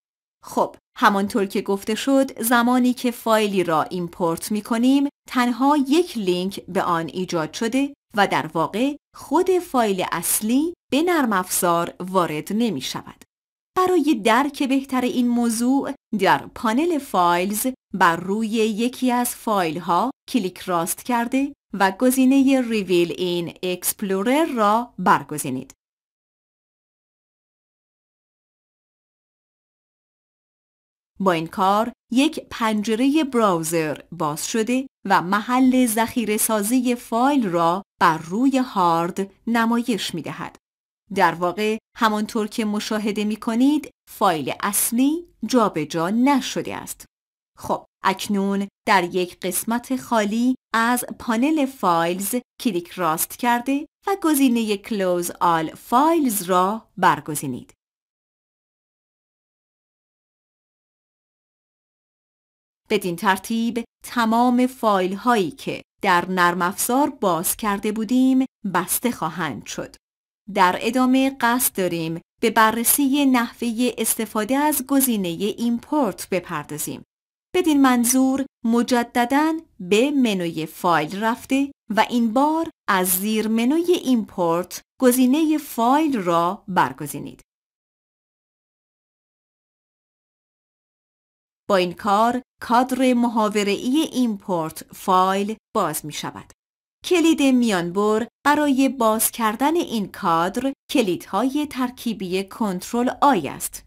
خب همانطور که گفته شد زمانی که فایلی را ایمپورت می کنیم تنها یک لینک به آن ایجاد شده و در واقع خود فایل اصلی به نرم افزار وارد نمی شود. برای درک بهتر این موضوع در پانل فایلز بر روی یکی از فایل ها کلیک راست کرده و گزینه ریویل این اکسپلورر را برگزینید. با این کار یک پنجره براوزر باز شده و محل ذخیره سازی فایل را بر روی هارد نمایش می دهد. در واقع همانطور که مشاهده می کنید فایل اصلی جابجا جا نشده است. خب اکنون در یک قسمت خالی از پانل فایلز کلیک راست کرده و گزینه کلوز آل فایلز را برگزینید. بدین ترتیب تمام فایل هایی که در نرم افزار باز کرده بودیم بسته خواهند شد. در ادامه قصد داریم به بررسی نحوه استفاده از گزینه ایمپورت بپردازیم. بدین منظور مجددا به منوی فایل رفته و این بار از زیر منوی ایمپورت گزینه فایل را برگزینید. با این کار کادر ای ایمپورت فایل باز می شود. کلید میانبر برای باز کردن این کادر کلیدهای ترکیبی کنترل آی است.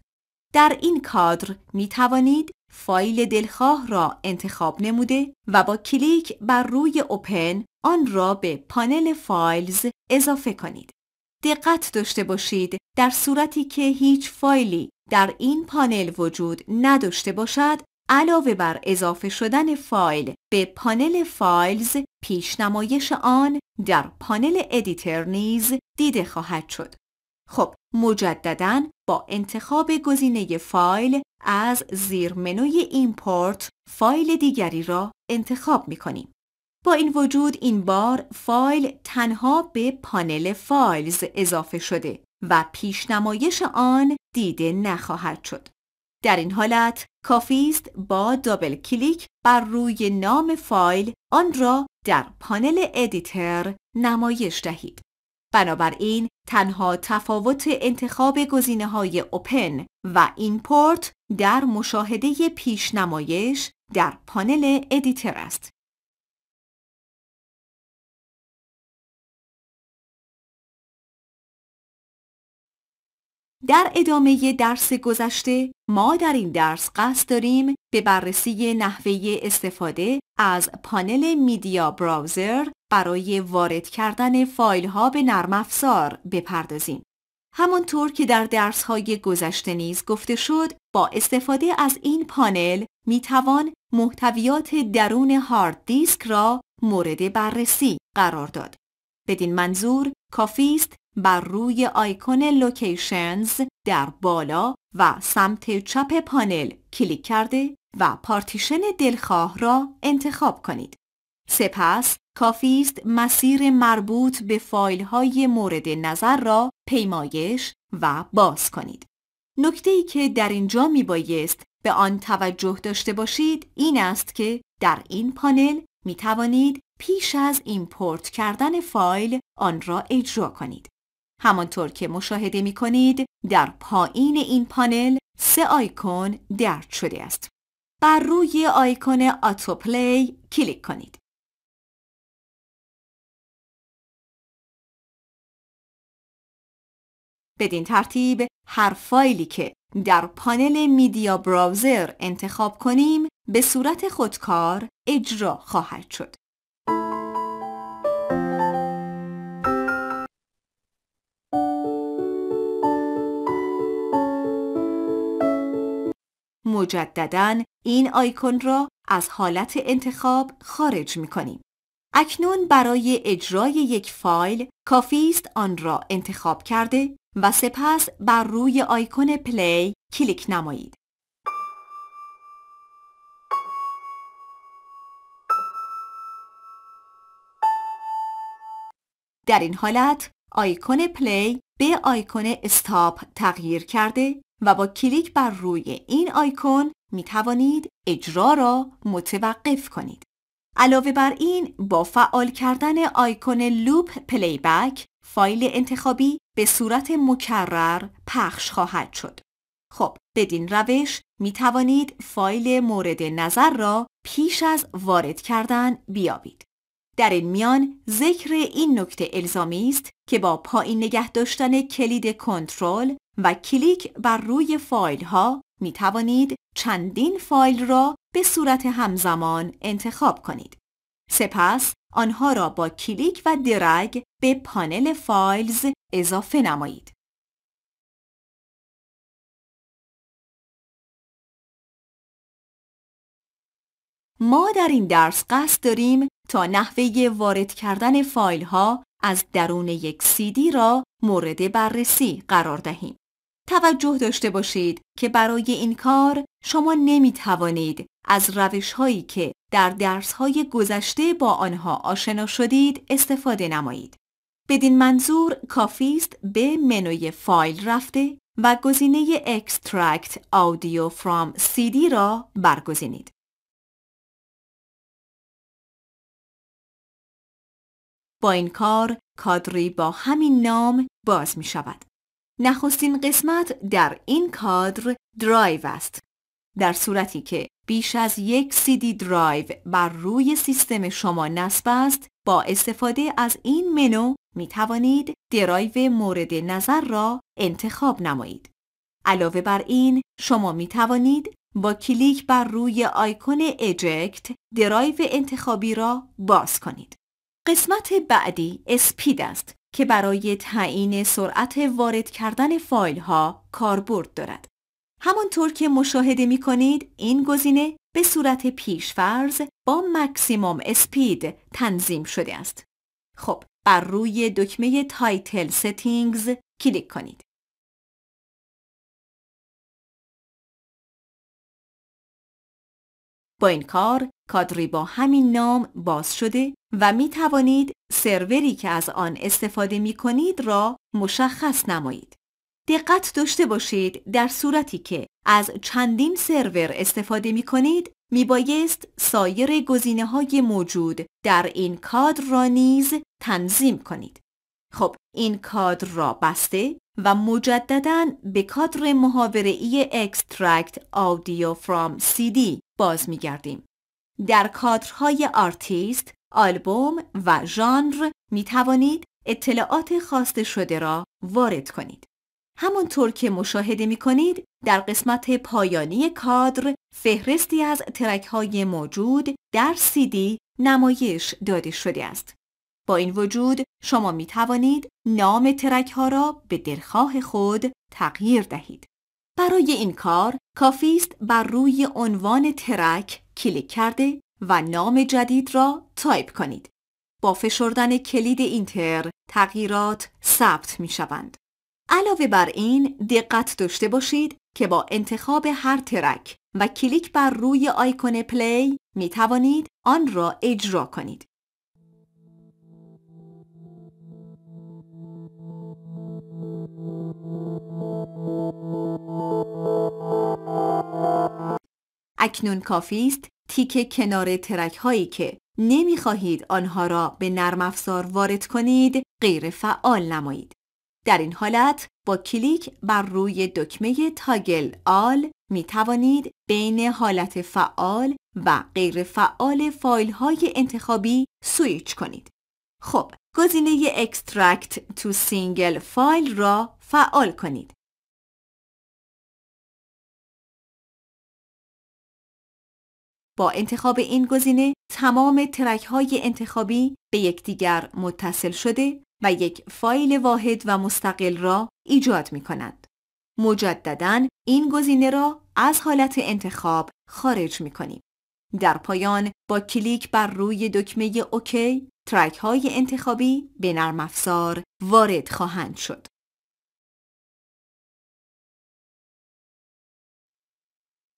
در این کادر می توانید فایل دلخواه را انتخاب نموده و با کلیک بر روی اوپن آن را به پانل فایلز اضافه کنید. دقت داشته باشید در صورتی که هیچ فایلی در این پانل وجود نداشته باشد علاوه بر اضافه شدن فایل به پانل فایلز پیش نمایش آن در پانل ادیتر نیز دیده خواهد شد. خب مجددا با انتخاب گزینه فایل از زیر منوی ایمپورت فایل دیگری را انتخاب می کنیم. با این وجود این بار فایل تنها به پانل فایلز اضافه شده و پیش نمایش آن دیده نخواهد شد. در این حالت کافی است با دابل کلیک بر روی نام فایل آن را در پانل ادیتر نمایش دهید. بنابراین تنها تفاوت انتخاب گزینه های اوپن و اینپورت در مشاهده پیشنمایش در پانل ادیتر است. در ادامه درس گذشته ما در این درس قصد داریم به بررسی نحوه استفاده از پانل میدیا براوزر برای وارد کردن فایل ها به نرم افزار بپردازیم. همانطور که در درس های گذشته نیز گفته شد، با استفاده از این پانل می توان محتویات درون هارد دیسک را مورد بررسی قرار داد. بدین منظور کافی است بر روی آیکون لوکیشنز در بالا و سمت چپ پانل کلیک کرده و پارتیشن دلخواه را انتخاب کنید. سپس کافی است مسیر مربوط به فایل های مورد نظر را پیمایش و باز کنید. نکته ای که در اینجا می بایست به آن توجه داشته باشید این است که در این پانل می توانید پیش از ایمپورت کردن فایل آن را اجرا کنید. همانطور که مشاهده می کنید در پایین این پانل سه آیکون درد شده است. بر روی آیکون آتو پلی کلیک کنید. بدین ترتیب هر فایلی که در پانل میدیا براوزر انتخاب کنیم به صورت خودکار اجرا خواهد شد. مجددا این آیکن را از حالت انتخاب خارج می کنیم. اکنون برای اجرای یک فایل کافی است آن را انتخاب کرده و سپس بر روی آیکون پلی کلیک نمایید. در این حالت آیکون پلی به آیکون استاپ تغییر کرده و با کلیک بر روی این آیکون می توانید اجرا را متوقف کنید. علاوه بر این با فعال کردن آیکون لوپ پلی بک فایل انتخابی به صورت مکرر پخش خواهد شد. خب، بدین روش می توانید فایل مورد نظر را پیش از وارد کردن بیابید. در این میان ذکر این نکته الزامی است که با پایین نگه داشتن کلید کنترل و کلیک بر روی فایل ها می توانید چندین فایل را به صورت همزمان انتخاب کنید. سپس آنها را با کلیک و درگ به پانل فایلز اضافه نمایید. ما در این درس قصد داریم تا نحوه وارد کردن فایل ها از درون یک سیدی را مورد بررسی قرار دهیم. توجه داشته باشید که برای این کار شما نمی توانید از روش هایی که در درس های گذشته با آنها آشنا شدید استفاده نمایید. بدین منظور کافی است به منوی فایل رفته و گزینه Extract Audio from CD را برگزینید. با این کار کادری با همین نام باز می شود. نخستین قسمت در این کادر درایو است در صورتی که بیش از یک CD درایو بر روی سیستم شما نصب است با استفاده از این منو می توانید درایو مورد نظر را انتخاب نمایید. علاوه بر این شما می توانید با کلیک بر روی آیکون اجکت درایو انتخابی را باز کنید. قسمت بعدی اسپید است که برای تعیین سرعت وارد کردن فایل ها کاربرد دارد. همانطور که مشاهده می کنید این گزینه به صورت پیشفرض با مکسیموم اسپید تنظیم شده است. خب بر روی دکمه تایتل سیتینگز کلیک کنید. با این کار کادری با همین نام باز شده و می توانید سروری که از آن استفاده می کنید را مشخص نمایید. دقت داشته باشید در صورتی که از چندین سرور استفاده می کنید می بایست سایر گزینه های موجود در این کادر را نیز تنظیم کنید. خب این کادر را بسته و مجددا به کادر ای Extract Audio from CD باز می گردیم. در کادرهای آرتیست، آلبوم و ژانر می توانید اطلاعات خواسته شده را وارد کنید. همانطور که مشاهده می کنید در قسمت پایانی کادر فهرستی از ترک های موجود در دی نمایش داده شده است. با این وجود شما می توانید نام ترک ها را به درخواه خود تغییر دهید. برای این کار کافی است بر روی عنوان ترک کلیک کرده و نام جدید را تایپ کنید. با فشردن کلید اینتر تغییرات ثبت می شوند. علاوه بر این دقت داشته باشید که با انتخاب هر ترک و کلیک بر روی آیکون پلی می توانید آن را اجرا کنید. اکنون کافی است تیک کنار ترک هایی که نمی خواهید آنها را به نرم افزار وارد کنید غیر فعال نمایید. در این حالت با کلیک بر روی دکمه تاگل آل می توانید بین حالت فعال و غیر فعال فایل های انتخابی سویچ کنید. خب، گزینه extract to single file را فعال کنید. با انتخاب این گزینه تمام ترک های انتخابی به یکدیگر متصل شده و یک فایل واحد و مستقل را ایجاد می کند. مجددا این گزینه را از حالت انتخاب خارج می کنیم. در پایان با کلیک بر روی دکمه اوکی ترک های انتخابی به نرم افزار وارد خواهند شد.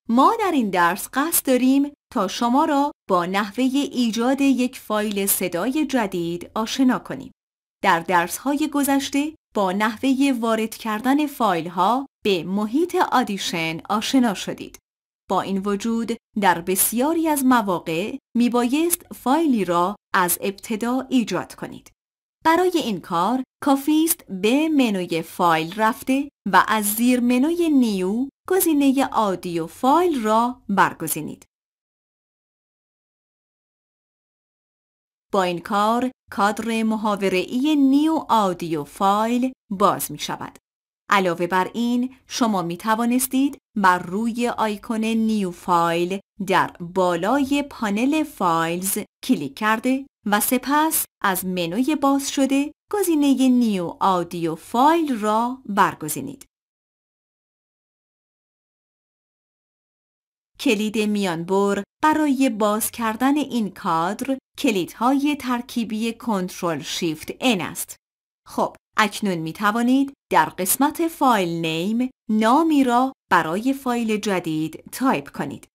ما در این درس قصد داریم تا شما را با نحوه ایجاد یک فایل صدای جدید آشنا کنیم. در درس‌های گذشته با نحوه وارد کردن ها به محیط آدیشن آشنا شدید. با این وجود در بسیاری از مواقع بایست فایلی را از ابتدا ایجاد کنید. برای این کار کافی است به منوی فایل رفته و از زیر منوی نیو گزینه آدیو فایل را برگزینید. با این کار کادر ای نیو آدیو فایل باز می شود. علاوه بر این شما می توانستید بر روی آیکون نیو فایل در بالای پانل فایلز کلیک کرده و سپس از منوی باز شده گزینه نیو آدیو فایل را برگزینید. کلید میانبر برای باز کردن این کادر کلیدهای ترکیبی کنترل شیفت N است. خب، اکنون می توانید در قسمت فایل نیم نامی را برای فایل جدید تایپ کنید.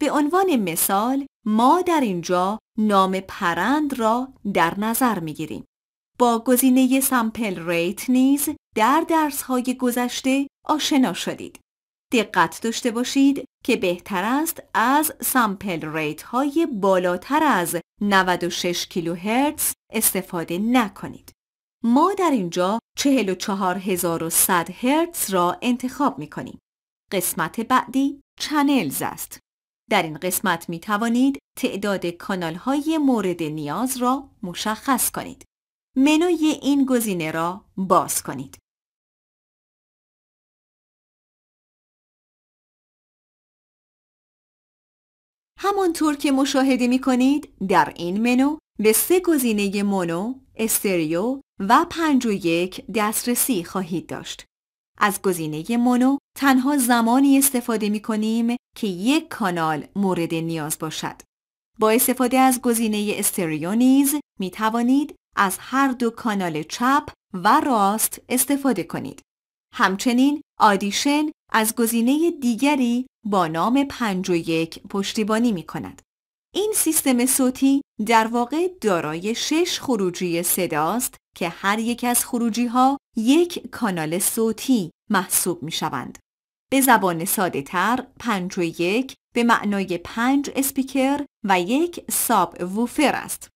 به عنوان مثال ما در اینجا نام پرند را در نظر می گیریم. با گزینه سمپل ریت نیز در درس های گذشته آشنا شدید. دقت داشته باشید که بهتر است از سامپل ریت های بالاتر از 96 کیلوهرتز استفاده نکنید. ما در اینجا 44100 هرتز را انتخاب می کنیم. قسمت بعدی چنلز است. در این قسمت می توانید تعداد کانال های مورد نیاز را مشخص کنید. منوی این گزینه را باز کنید. همانطور که مشاهده می کنید در این منو به سه گزینه مونو، استریو و پنج و یک دسترسی خواهید داشت. از گزینه مونو تنها زمانی استفاده می کنیم که یک کانال مورد نیاز باشد. با استفاده از گزینه استریو نیز می توانید از هر دو کانال چپ و راست استفاده کنید. همچنین آدیشن از گزینه دیگری با نام 51 پشتیبانی می کند. این سیستم صوتی در واقع دارای شش خروجی است که هر یک از خروجی ها یک کانال صوتی محسوب می شوند. به زبان ساده تر پنج و یک به معنای پنج اسپیکر و یک ساب ووفر است.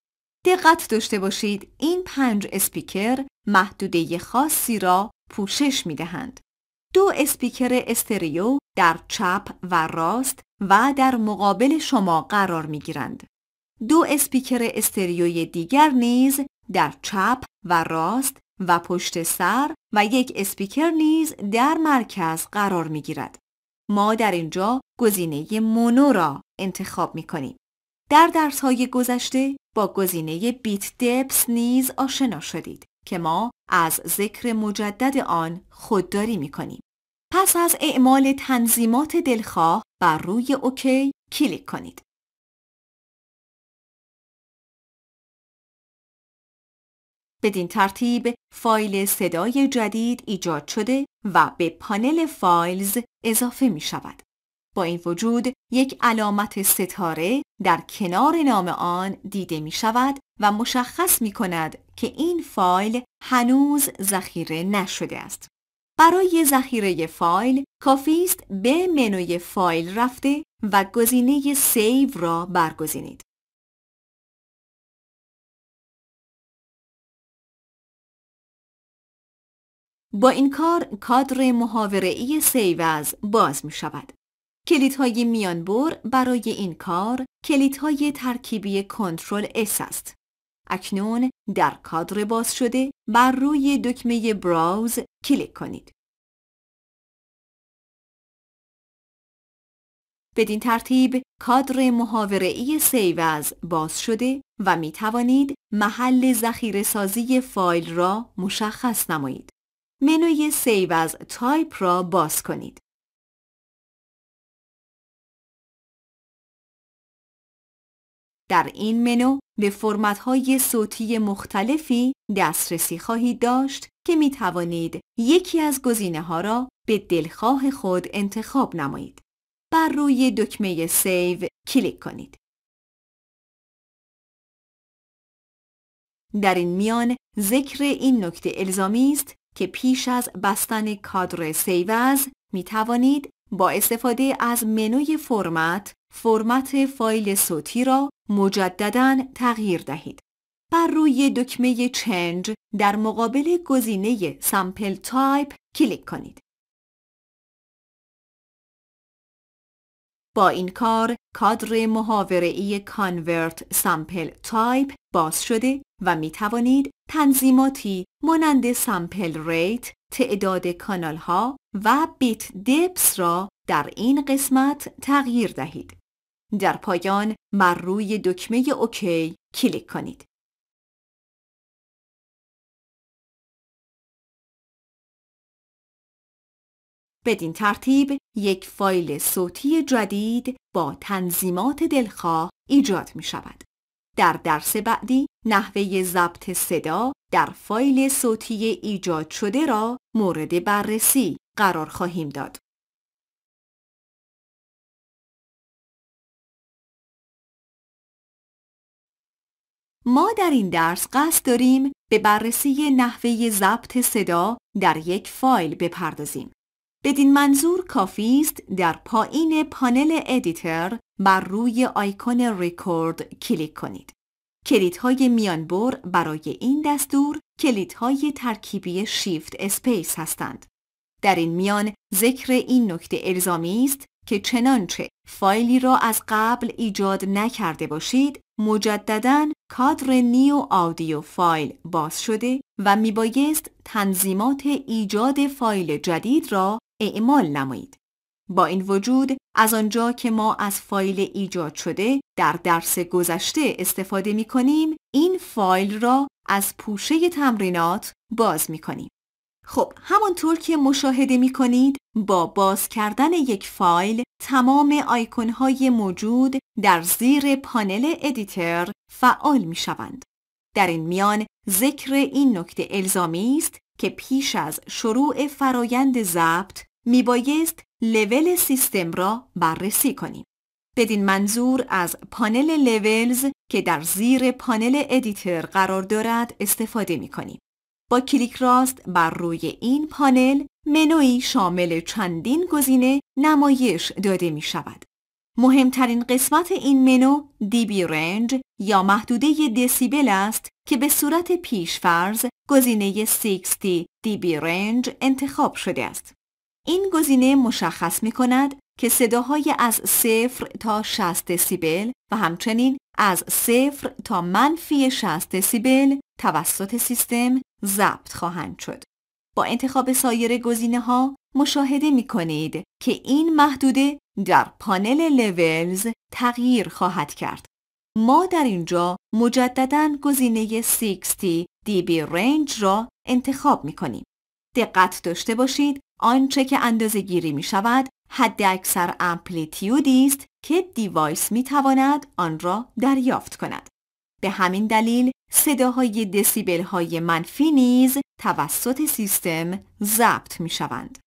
دقت داشته باشید این پنج اسپیکر محدوده خاصی را پوشش می دهند. دو اسپیکر استریو در چپ و راست و در مقابل شما قرار می گیرند. دو اسپیکر استریوی دیگر نیز در چپ و راست و پشت سر و یک اسپیکر نیز در مرکز قرار می گیرد. ما در اینجا گزینه مونو را انتخاب می کنیم. در درس های گذشته با گزینه بیت دپس نیز آشنا شدید که ما از ذکر مجدد آن خودداری می کنیم. پس از اعمال تنظیمات دلخواه بر روی اوکی کلیک کنید. بدین ترتیب فایل صدای جدید ایجاد شده و به پانل فایلز اضافه می شود. با این وجود یک علامت ستاره در کنار نام آن دیده می شود و مشخص می کند که این فایل هنوز ذخیره نشده است. برای ذخیره فایل کافی است به منوی فایل رفته و گزینه سیو را برگزینید. با این کار کادر ای سیو از باز می شود. میان میانبر برای این کار های ترکیبی کنترل اس است. اکنون در کادر باز شده بر روی دکمه براوز کلیک کنید. بدین ترتیب کادر سیو سیوز باز شده و می توانید محل ذخیره سازی فایل را مشخص نمایید. منوی سیو تایپ را باز کنید. در این منو به های صوتی مختلفی دسترسی خواهید داشت که می توانید یکی از گزینه ها را به دلخواه خود انتخاب نمایید. بر روی دکمه سیو کلیک کنید. در این میان ذکر این نکته الزامی است که پیش از بستن کادر سیو از می توانید با استفاده از منوی فرمت فرمت فایل صوتی را مجددا تغییر دهید. بر روی دکمه چنج در مقابل گزینه سامپل تایپ کلیک کنید. با این کار کادر محاورهای کانورت سامپل تایپ باز شده و می توانید تنظیماتی مانند سامپل ریت، تعداد کانال ها و بیت دپس را در این قسمت تغییر دهید. در پایان بر روی دکمه اوکی کلیک کنید. بدین ترتیب یک فایل صوتی جدید با تنظیمات دلخواه ایجاد می شود. در درس بعدی نحوه ضبط صدا در فایل صوتی ایجاد شده را مورد بررسی قرار خواهیم داد. ما در این درس قصد داریم به بررسی نحوه ضبط صدا در یک فایل بپردازیم. بدین منظور کافی است در پایین پانل ادیتر بر روی آیکون رکورد کلیک کنید. کلیدهای میانبر برای این دستور کلیدهای ترکیبی شیفت Space هستند. در این میان ذکر این نکته الزامی است که چنانچه فایلی را از قبل ایجاد نکرده باشید مجددا کادر نیو آودیو فایل باز شده و میبایست تنظیمات ایجاد فایل جدید را اعمال نمایید. با این وجود از آنجا که ما از فایل ایجاد شده در درس گذشته استفاده می کنیم این فایل را از پوشه تمرینات باز می کنیم. خب همانطور که مشاهده می کنید با باز کردن یک فایل تمام آیکن های موجود در زیر پانل ادیتر فعال می شوند. در این میان ذکر این نکته الزامی است که پیش از شروع فرایند ضبط می بایست لول سیستم را بررسی کنیم. بدین منظور از پانل لولز که در زیر پانل ادیتر قرار دارد استفاده می با کلیک راست بر روی این پانل منوی شامل چندین گزینه نمایش داده می شود. مهمترین قسمت این منو دیبی رنج یا محدوده دسیبل است که به صورت پیشفرض گزینه 60 دیبی رنج انتخاب شده است. این گزینه مشخص می کند که صداهای از صفر تا 60 دسیبل و همچنین از صفر تا منفی 60 دسیبل توسط سیستم ضبط خواهند شد. با انتخاب سایر گزینه ها مشاهده می کنید که این محدوده در پانل لولز تغییر خواهد کرد. ما در اینجا مجددا گزینه 60 dB رنج را انتخاب می کنیم. دقت داشته باشید آنچه که اندازه گیری می شود حد اکثر امپلیتیودی است که دیوایس می تواند آن را دریافت کند. به همین دلیل صداهای دسیبل های منفی نیز توسط سیستم ضبط می شوند.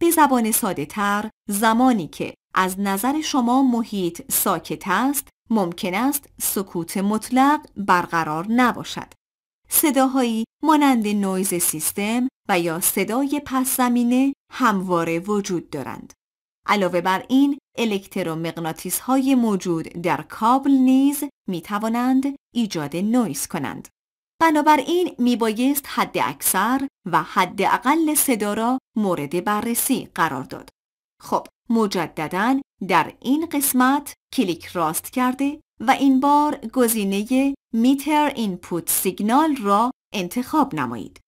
به زبان ساده تر زمانی که از نظر شما محیط ساکت است ممکن است سکوت مطلق برقرار نباشد. صداهایی مانند نویز سیستم و یا صدای پس زمینه همواره وجود دارند. علاوه بر این الکترومغناطیس های موجود در کابل نیز می توانند ایجاد نویز کنند. بنابراین می بایست حد اکثر و حد اقل صدا را مورد بررسی قرار داد. خب مجددا در این قسمت کلیک راست کرده و این بار گزینه میتر اینپوت سیگنال را انتخاب نمایید.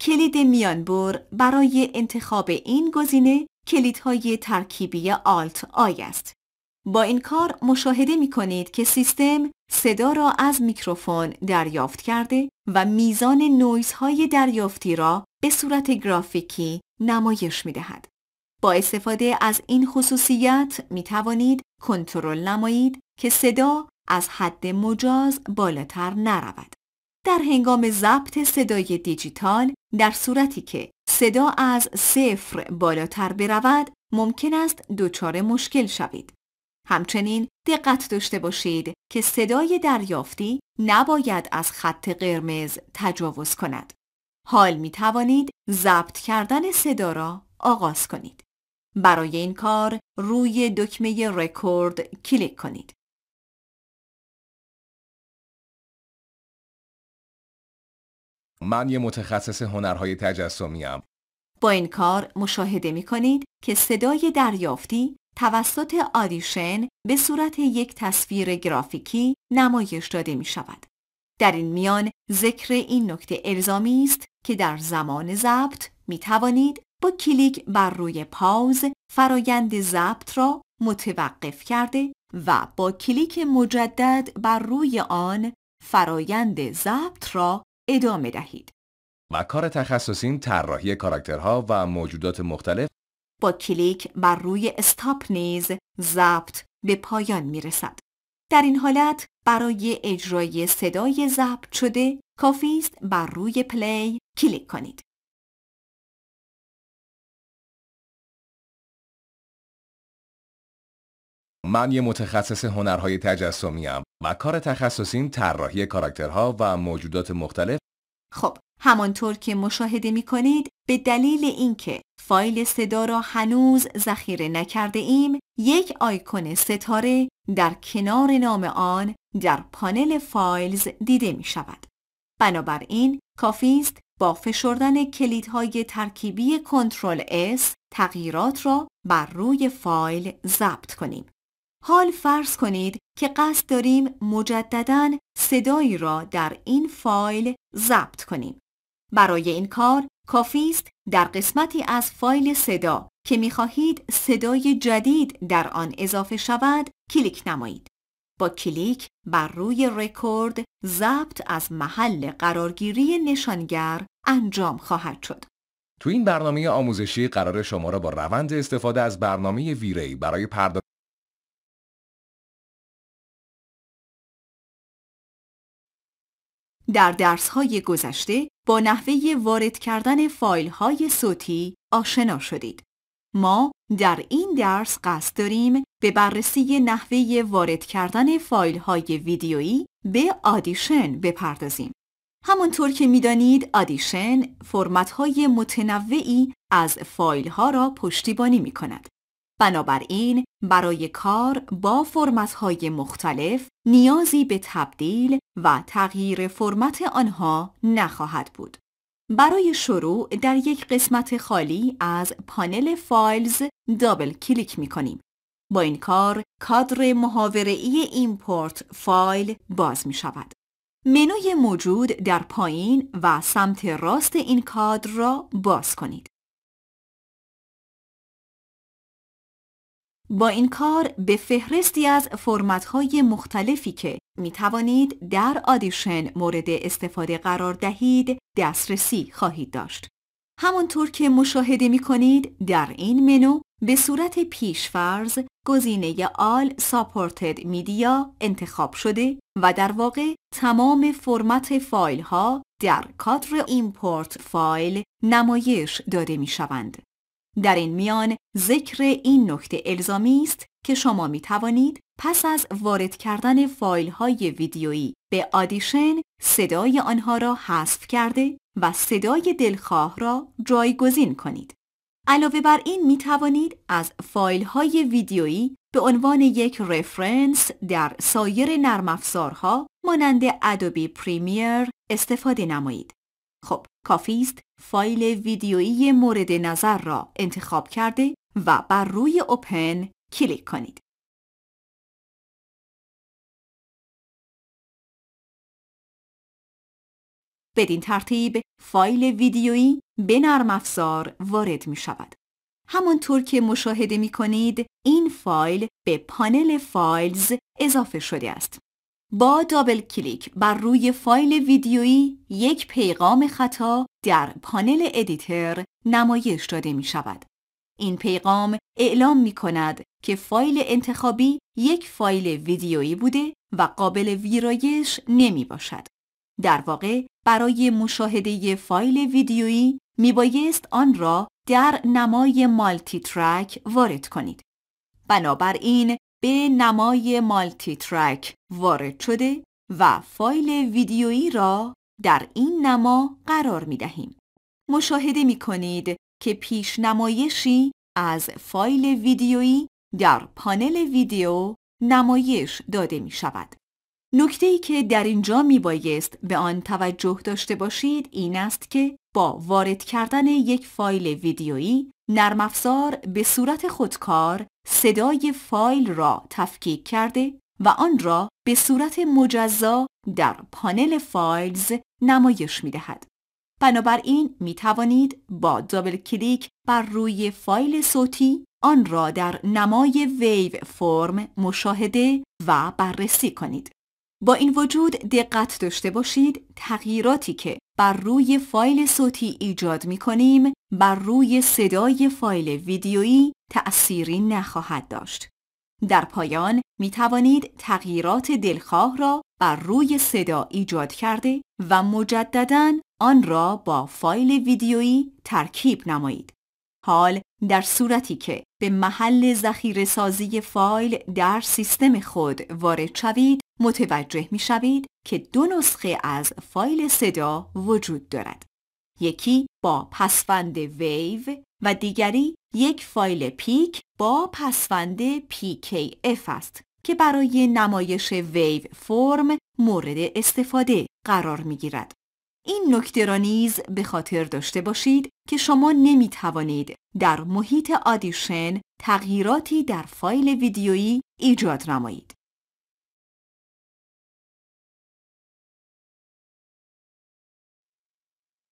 کلید بر برای انتخاب این گزینه کلیدهای ترکیبی آلت آی است. با این کار مشاهده می کنید که سیستم صدا را از میکروفون دریافت کرده و میزان نویزهای دریافتی را به صورت گرافیکی نمایش می دهد. با استفاده از این خصوصیت می توانید کنترل نمایید که صدا از حد مجاز بالاتر نرود. در هنگام ضبط صدای دیجیتال در صورتی که صدا از صفر بالاتر برود ممکن است دچار مشکل شوید. همچنین دقت داشته باشید که صدای دریافتی نباید از خط قرمز تجاوز کند. حال می توانید ضبط کردن صدا را آغاز کنید. برای این کار روی دکمه رکورد کلیک کنید. من یه متخصص هنرهای تجسمی هم. با این کار مشاهده می کنید که صدای دریافتی توسط آدیشن به صورت یک تصویر گرافیکی نمایش داده می شود. در این میان ذکر این نکته الزامی است که در زمان ضبط می توانید با کلیک بر روی پاوز فرایند ضبط را متوقف کرده و با کلیک مجدد بر روی آن فرایند ضبط را ادامه دهید. و کار تخصصین طراحی کاراکترها و موجودات مختلف با کلیک بر روی استاپ نیز ضبط به پایان می رسد. در این حالت برای اجرای صدای ضبط شده کافی است بر روی پلی کلیک کنید. من یه متخصص هنرهای تجسمی ام و کار تخصصیم طراحی کاراکترها و موجودات مختلف خب همانطور که مشاهده می کنید به دلیل اینکه فایل صدا را هنوز ذخیره نکرده ایم یک آیکون ستاره در کنار نام آن در پانل فایلز دیده می شود. بنابراین کافی است با فشردن کلیدهای ترکیبی کنترل S تغییرات را بر روی فایل ضبط کنیم. حال فرض کنید که قصد داریم مجددا صدایی را در این فایل ضبط کنیم. برای این کار کافی است در قسمتی از فایل صدا که می خواهید صدای جدید در آن اضافه شود کلیک نمایید. با کلیک بر روی رکورد ضبط از محل قرارگیری نشانگر انجام خواهد شد. تو این برنامه آموزشی قرار شما را با روند استفاده از برنامه ویری برای پرداخت در های گذشته با نحوه وارد کردن های صوتی آشنا شدید. ما در این درس قصد داریم به بررسی نحوه وارد کردن های ویدیویی به آدیشن بپردازیم. همانطور که میدانید آدیشن فرمت‌های متنوعی از ها را پشتیبانی می کند. بنابراین برای کار با های مختلف نیازی به تبدیل و تغییر فرمت آنها نخواهد بود. برای شروع در یک قسمت خالی از پانل فایلز دابل کلیک می کنیم. با این کار کادر ای ایمپورت فایل باز می شود. منوی موجود در پایین و سمت راست این کادر را باز کنید. با این کار به فهرستی از فرمت‌های مختلفی که می توانید در آدیشن مورد استفاده قرار دهید دسترسی خواهید داشت. همانطور که مشاهده می کنید در این منو به صورت پیشفرض گزینه آل ساپورتد میدیا انتخاب شده و در واقع تمام فرمت فایل ها در کادر ایمپورت فایل نمایش داده می شوند. در این میان ذکر این نکته الزامی است که شما می توانید پس از وارد کردن فایل های ویدیویی به آدیشن صدای آنها را حذف کرده و صدای دلخواه را جایگزین کنید. علاوه بر این می توانید از فایل های ویدیویی به عنوان یک رفرنس در سایر نرم افزارها مانند ادوبی پریمیر استفاده نمایید. خب کافی است فایل ویدیویی مورد نظر را انتخاب کرده و بر روی اوپن کلیک کنید. بدین ترتیب فایل ویدیویی به نرم افزار وارد می شود. همانطور که مشاهده می کنید این فایل به پانل فایلز اضافه شده است. با دابل کلیک بر روی فایل ویدیویی یک پیغام خطا در پانل ادیتر نمایش داده می شود. این پیغام اعلام می کند که فایل انتخابی یک فایل ویدیویی بوده و قابل ویرایش نمی باشد. در واقع برای مشاهده فایل ویدیویی می بایست آن را در نمای مالتی ترک وارد کنید. بنابراین به نمای مالتی ترک وارد شده و فایل ویدیویی را در این نما قرار می دهیم. مشاهده می کنید که پیش نمایشی از فایل ویدیویی در پانل ویدیو نمایش داده می شود. نکته ای که در اینجا می بایست به آن توجه داشته باشید این است که با وارد کردن یک فایل ویدیویی نرم به صورت خودکار صدای فایل را تفکیک کرده و آن را به صورت مجزا در پانل فایلز نمایش می دهد. بنابراین می توانید با دابل کلیک بر روی فایل صوتی آن را در نمای ویو فرم مشاهده و بررسی کنید. با این وجود دقت داشته باشید تغییراتی که بر روی فایل صوتی ایجاد می کنیم بر روی صدای فایل ویدیویی تأثیری نخواهد داشت. در پایان می توانید تغییرات دلخواه را بر روی صدا ایجاد کرده و مجددا آن را با فایل ویدیویی ترکیب نمایید. حال در صورتی که به محل ذخیره سازی فایل در سیستم خود وارد شوید متوجه می شوید که دو نسخه از فایل صدا وجود دارد. یکی با پسفند ویو و دیگری یک فایل پیک با پسفند PKF است که برای نمایش ویو فرم مورد استفاده قرار می گیرد. این نکته را نیز به خاطر داشته باشید که شما نمی توانید در محیط آدیشن تغییراتی در فایل ویدیویی ایجاد نمایید.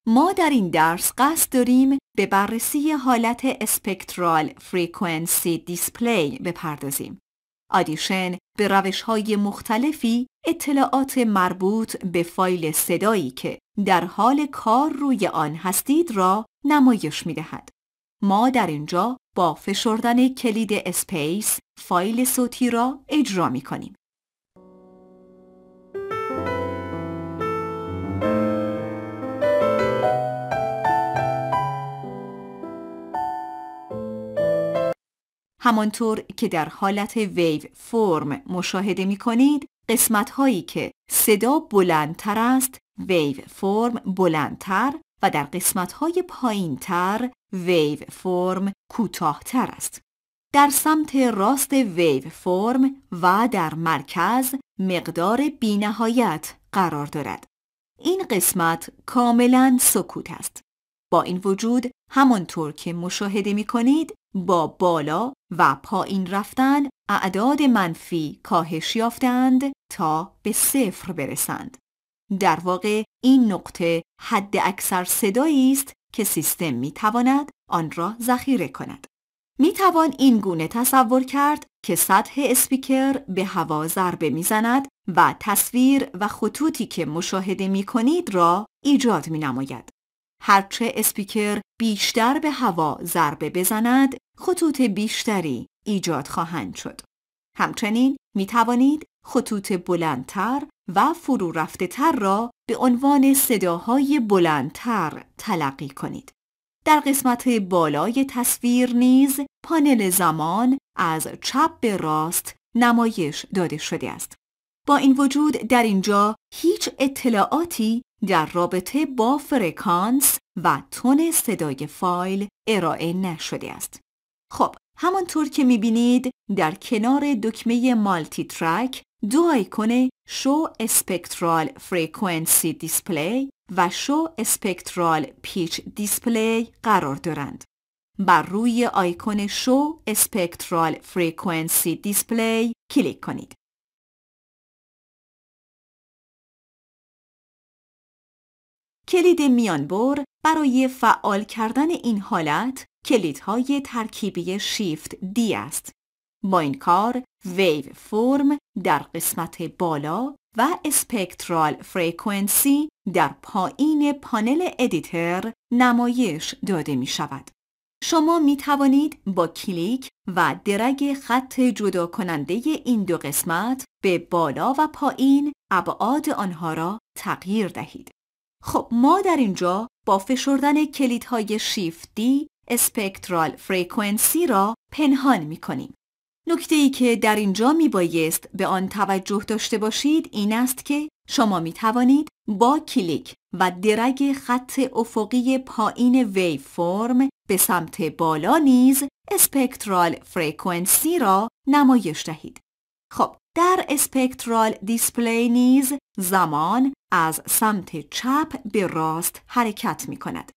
ما در این درس قصد داریم به بررسی حالت اسپکترال فریکونسی دیسپلی بپردازیم. آدیشن به روش های مختلفی اطلاعات مربوط به فایل صدایی که در حال کار روی آن هستید را نمایش می دهد. ما در اینجا با فشردن کلید اسپیس فایل صوتی را اجرا می کنیم. همانطور که در حالت ویو فرم مشاهده می کنید قسمت هایی که صدا بلندتر است ویو فرم بلندتر و در قسمت های پایین تر ویو فرم کوتاهتر است. در سمت راست ویو فرم و در مرکز مقدار بینهایت قرار دارد. این قسمت کاملا سکوت است. با این وجود همانطور که مشاهده می کنید با بالا و پایین رفتن اعداد منفی کاهش یافتند تا به صفر برسند. در واقع این نقطه حد اکثر صدایی است که سیستم می تواند آن را ذخیره کند. می توان این گونه تصور کرد که سطح اسپیکر به هوا ضربه می زند و تصویر و خطوطی که مشاهده می کنید را ایجاد می نماید. هرچه اسپیکر بیشتر به هوا ضربه بزند خطوط بیشتری ایجاد خواهند شد. همچنین می توانید خطوط بلندتر و فرو رفته تر را به عنوان صداهای بلندتر تلقی کنید. در قسمت بالای تصویر نیز پانل زمان از چپ به راست نمایش داده شده است. با این وجود در اینجا هیچ اطلاعاتی در رابطه با فرکانس و تون صدای فایل ارائه نشده است. خب همانطور که میبینید در کنار دکمه مالتی ترک دو آیکون شو اسپکترال فرکانسی دیسپلی و شو اسپکترال پیچ دیسپلی قرار دارند. بر روی آیکون شو اسپکترال فرکانسی دیسپلی کلیک کنید. کلید میانبر برای فعال کردن این حالت کلیدهای ترکیبی شیفت دی است. با این کار ویو فرم در قسمت بالا و اسپکترال فریکونسی در پایین پانل ادیتر نمایش داده می شود. شما می توانید با کلیک و درگ خط جدا کننده این دو قسمت به بالا و پایین ابعاد آنها را تغییر دهید. خب ما در اینجا با فشردن کلیدهای شیفت دی اسپکترال فرکانسی را پنهان می کنیم. نکته ای که در اینجا می بایست به آن توجه داشته باشید این است که شما می توانید با کلیک و درگ خط افقی پایین وی فرم به سمت بالا نیز اسپکترال فرکانسی را نمایش دهید. خب در اسپکترال دیسپلی نیز زمان از سمت چپ به راست حرکت می کند.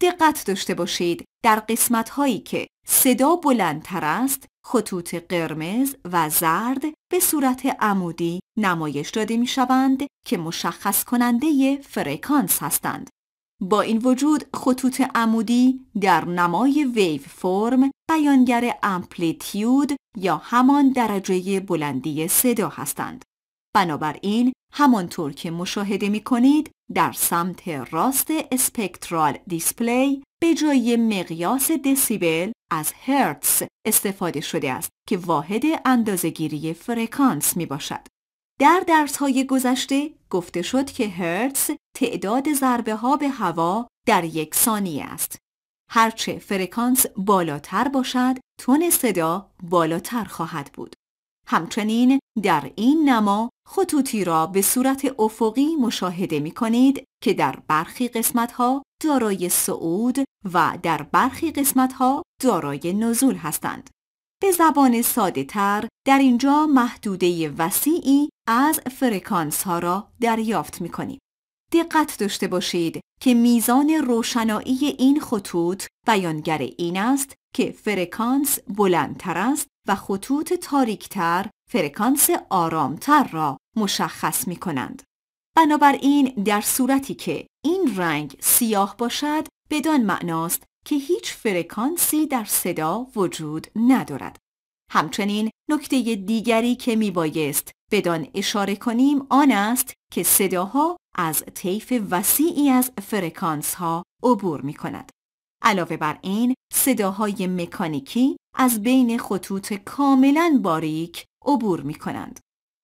دقت داشته باشید در قسمت هایی که صدا بلندتر است خطوط قرمز و زرد به صورت عمودی نمایش داده می شوند که مشخص کننده فرکانس هستند. با این وجود خطوط عمودی در نمای ویو فرم بیانگر امپلیتیود یا همان درجه بلندی صدا هستند. بنابراین همانطور که مشاهده می کنید در سمت راست اسپکترال دیسپلی به جای مقیاس دسیبل از هرتز استفاده شده است که واحد اندازگیری فرکانس می باشد. در درس های گذشته گفته شد که هرتز تعداد ضربه ها به هوا در یک ثانیه است. هرچه فرکانس بالاتر باشد، تون صدا بالاتر خواهد بود. همچنین در این نما خطوطی را به صورت افقی مشاهده می کنید که در برخی قسمت ها دارای صعود و در برخی قسمت ها دارای نزول هستند. به زبان ساده تر در اینجا محدوده وسیعی از فرکانس ها را دریافت می کنید. دقت داشته باشید که میزان روشنایی این خطوط بیانگر این است که فرکانس بلندتر است و خطوط تاریکتر فرکانس آرامتر را مشخص می کنند. بنابراین در صورتی که این رنگ سیاه باشد بدان معناست که هیچ فرکانسی در صدا وجود ندارد. همچنین نکته دیگری که می بایست بدان اشاره کنیم آن است که صداها از طیف وسیعی از فرکانس ها عبور می کند. علاوه بر این صداهای مکانیکی از بین خطوط کاملا باریک عبور می کنند.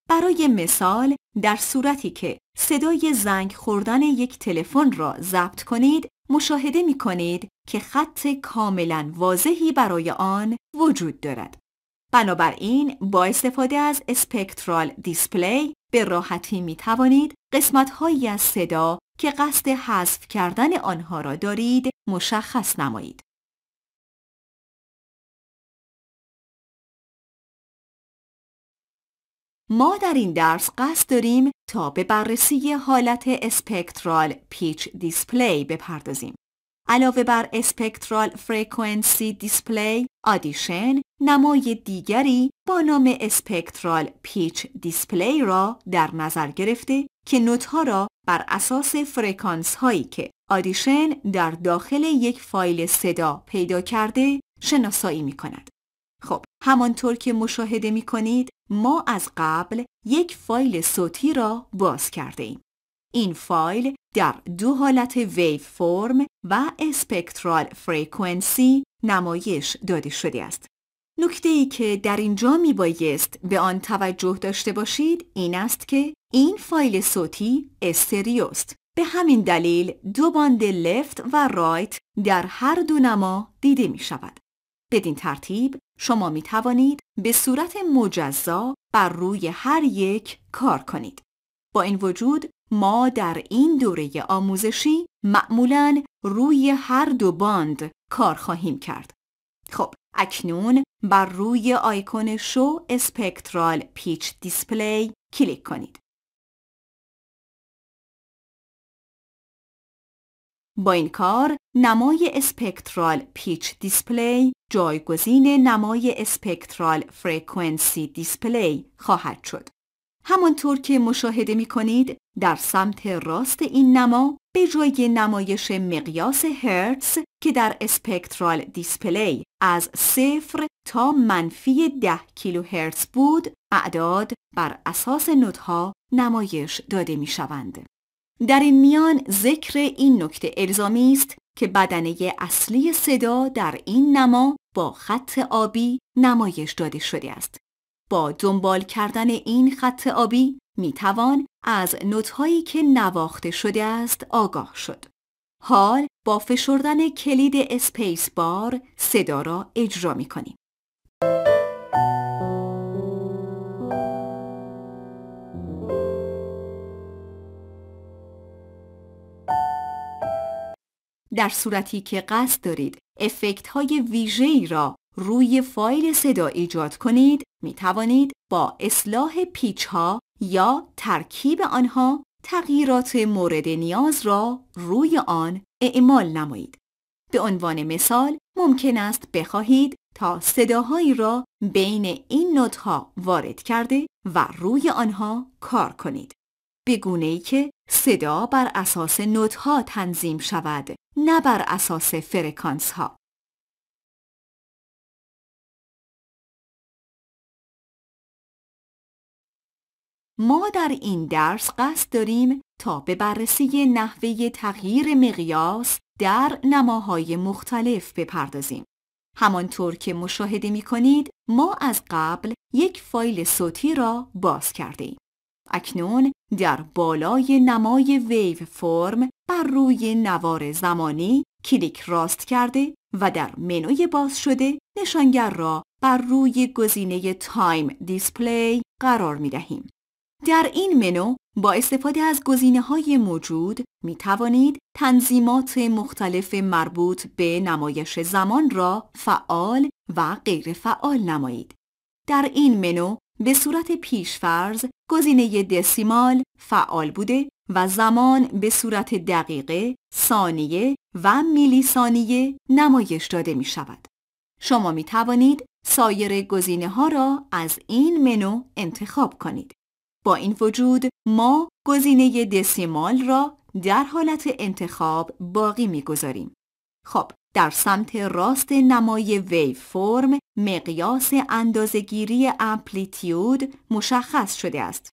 برای مثال در صورتی که صدای زنگ خوردن یک تلفن را ضبط کنید مشاهده می کنید که خط کاملا واضحی برای آن وجود دارد. بنابراین با استفاده از اسپکترال دیسپلی به راحتی می توانید قسمت هایی از صدا که قصد حذف کردن آنها را دارید مشخص نمایید. ما در این درس قصد داریم تا به بررسی حالت اسپکترال پیچ دیسپلی بپردازیم. علاوه بر اسپکترال فرکانسی دیسپلی آدیشن نمای دیگری با نام اسپکترال پیچ دیسپلی را در نظر گرفته که نوتها را بر اساس فرکانس هایی که آدیشن در داخل یک فایل صدا پیدا کرده شناسایی می کند. خب همانطور که مشاهده می کنید ما از قبل یک فایل صوتی را باز کرده ایم. این فایل در دو حالت ویو فرم و اسپکترال فرکانسی نمایش داده شده است. نکته ای که در اینجا می بایست به آن توجه داشته باشید این است که این فایل صوتی است. به همین دلیل دو باند لفت و رایت در هر دو نما دیده می شود. بدین ترتیب شما می توانید به صورت مجزا بر روی هر یک کار کنید. با این وجود ما در این دوره آموزشی معمولا روی هر دو باند کار خواهیم کرد. خب اکنون بر روی آیکون شو اسپکترال پیچ دیسپلی کلیک کنید. با این کار نمای اسپکترال پیچ دیسپلی جایگزین نمای اسپکترال فرکانسی دیسپلی خواهد شد. همانطور که مشاهده می کنید در سمت راست این نما به جای نمایش مقیاس هرتز که در اسپکترال دیسپلی از صفر تا منفی 10 کیلو هرتز بود اعداد بر اساس ها نمایش داده می شوند. در این میان ذکر این نکته الزامی است که بدنه اصلی صدا در این نما با خط آبی نمایش داده شده است. با دنبال کردن این خط آبی می توان از نوتهایی که نواخته شده است آگاه شد. حال با فشردن کلید اسپیس بار صدا را اجرا می کنیم. در صورتی که قصد دارید افکت های ویژه را روی فایل صدا ایجاد کنید می توانید با اصلاح پیچ ها یا ترکیب آنها تغییرات مورد نیاز را روی آن اعمال نمایید. به عنوان مثال ممکن است بخواهید تا صداهایی را بین این نوت ها وارد کرده و روی آنها کار کنید. به گونه ای که صدا بر اساس نوت ها تنظیم شود نه بر اساس فرکانس ها. ما در این درس قصد داریم تا به بررسی نحوه تغییر مقیاس در نماهای مختلف بپردازیم. همانطور که مشاهده می کنید ما از قبل یک فایل صوتی را باز کرده ایم. اکنون در بالای نمای ویو فرم بر روی نوار زمانی کلیک راست کرده و در منوی باز شده نشانگر را بر روی گزینه تایم دیسپلی قرار می دهیم. در این منو با استفاده از گزینه های موجود می توانید تنظیمات مختلف مربوط به نمایش زمان را فعال و غیر فعال نمایید. در این منو به صورت پیشفرض گزینه دسیمال فعال بوده و زمان به صورت دقیقه، ثانیه و میلی ثانیه نمایش داده می شود. شما می توانید سایر گزینه ها را از این منو انتخاب کنید. با این وجود ما گزینه دسیمال را در حالت انتخاب باقی میگذاریم. خب در سمت راست نمای ویو فرم مقیاس اندازگیری امپلیتیود مشخص شده است.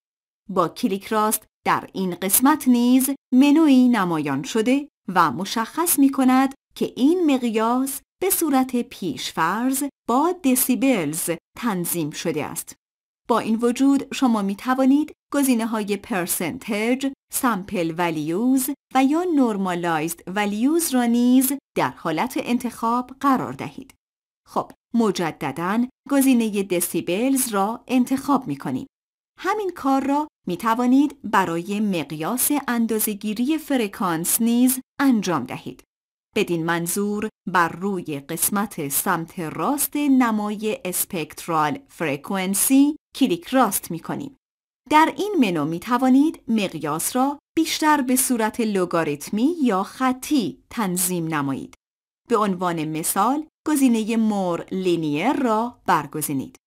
با کلیک راست در این قسمت نیز منوی نمایان شده و مشخص می کند که این مقیاس به صورت پیشفرز با دسیبلز تنظیم شده است. با این وجود شما می توانید گزینه های پرسنتج، سامپل ولیوز و یا نورمالایزد ولیوز را نیز در حالت انتخاب قرار دهید. خب مجددا گزینه دسیبلز را انتخاب می کنیم. همین کار را می توانید برای مقیاس اندازگیری فرکانس نیز انجام دهید. بدین منظور بر روی قسمت سمت راست نمای اسپکترال فرکانسی کلیک راست می کنیم. در این منو می توانید مقیاس را بیشتر به صورت لوگاریتمی یا خطی تنظیم نمایید. به عنوان مثال گزینه مور لینیر را برگزینید.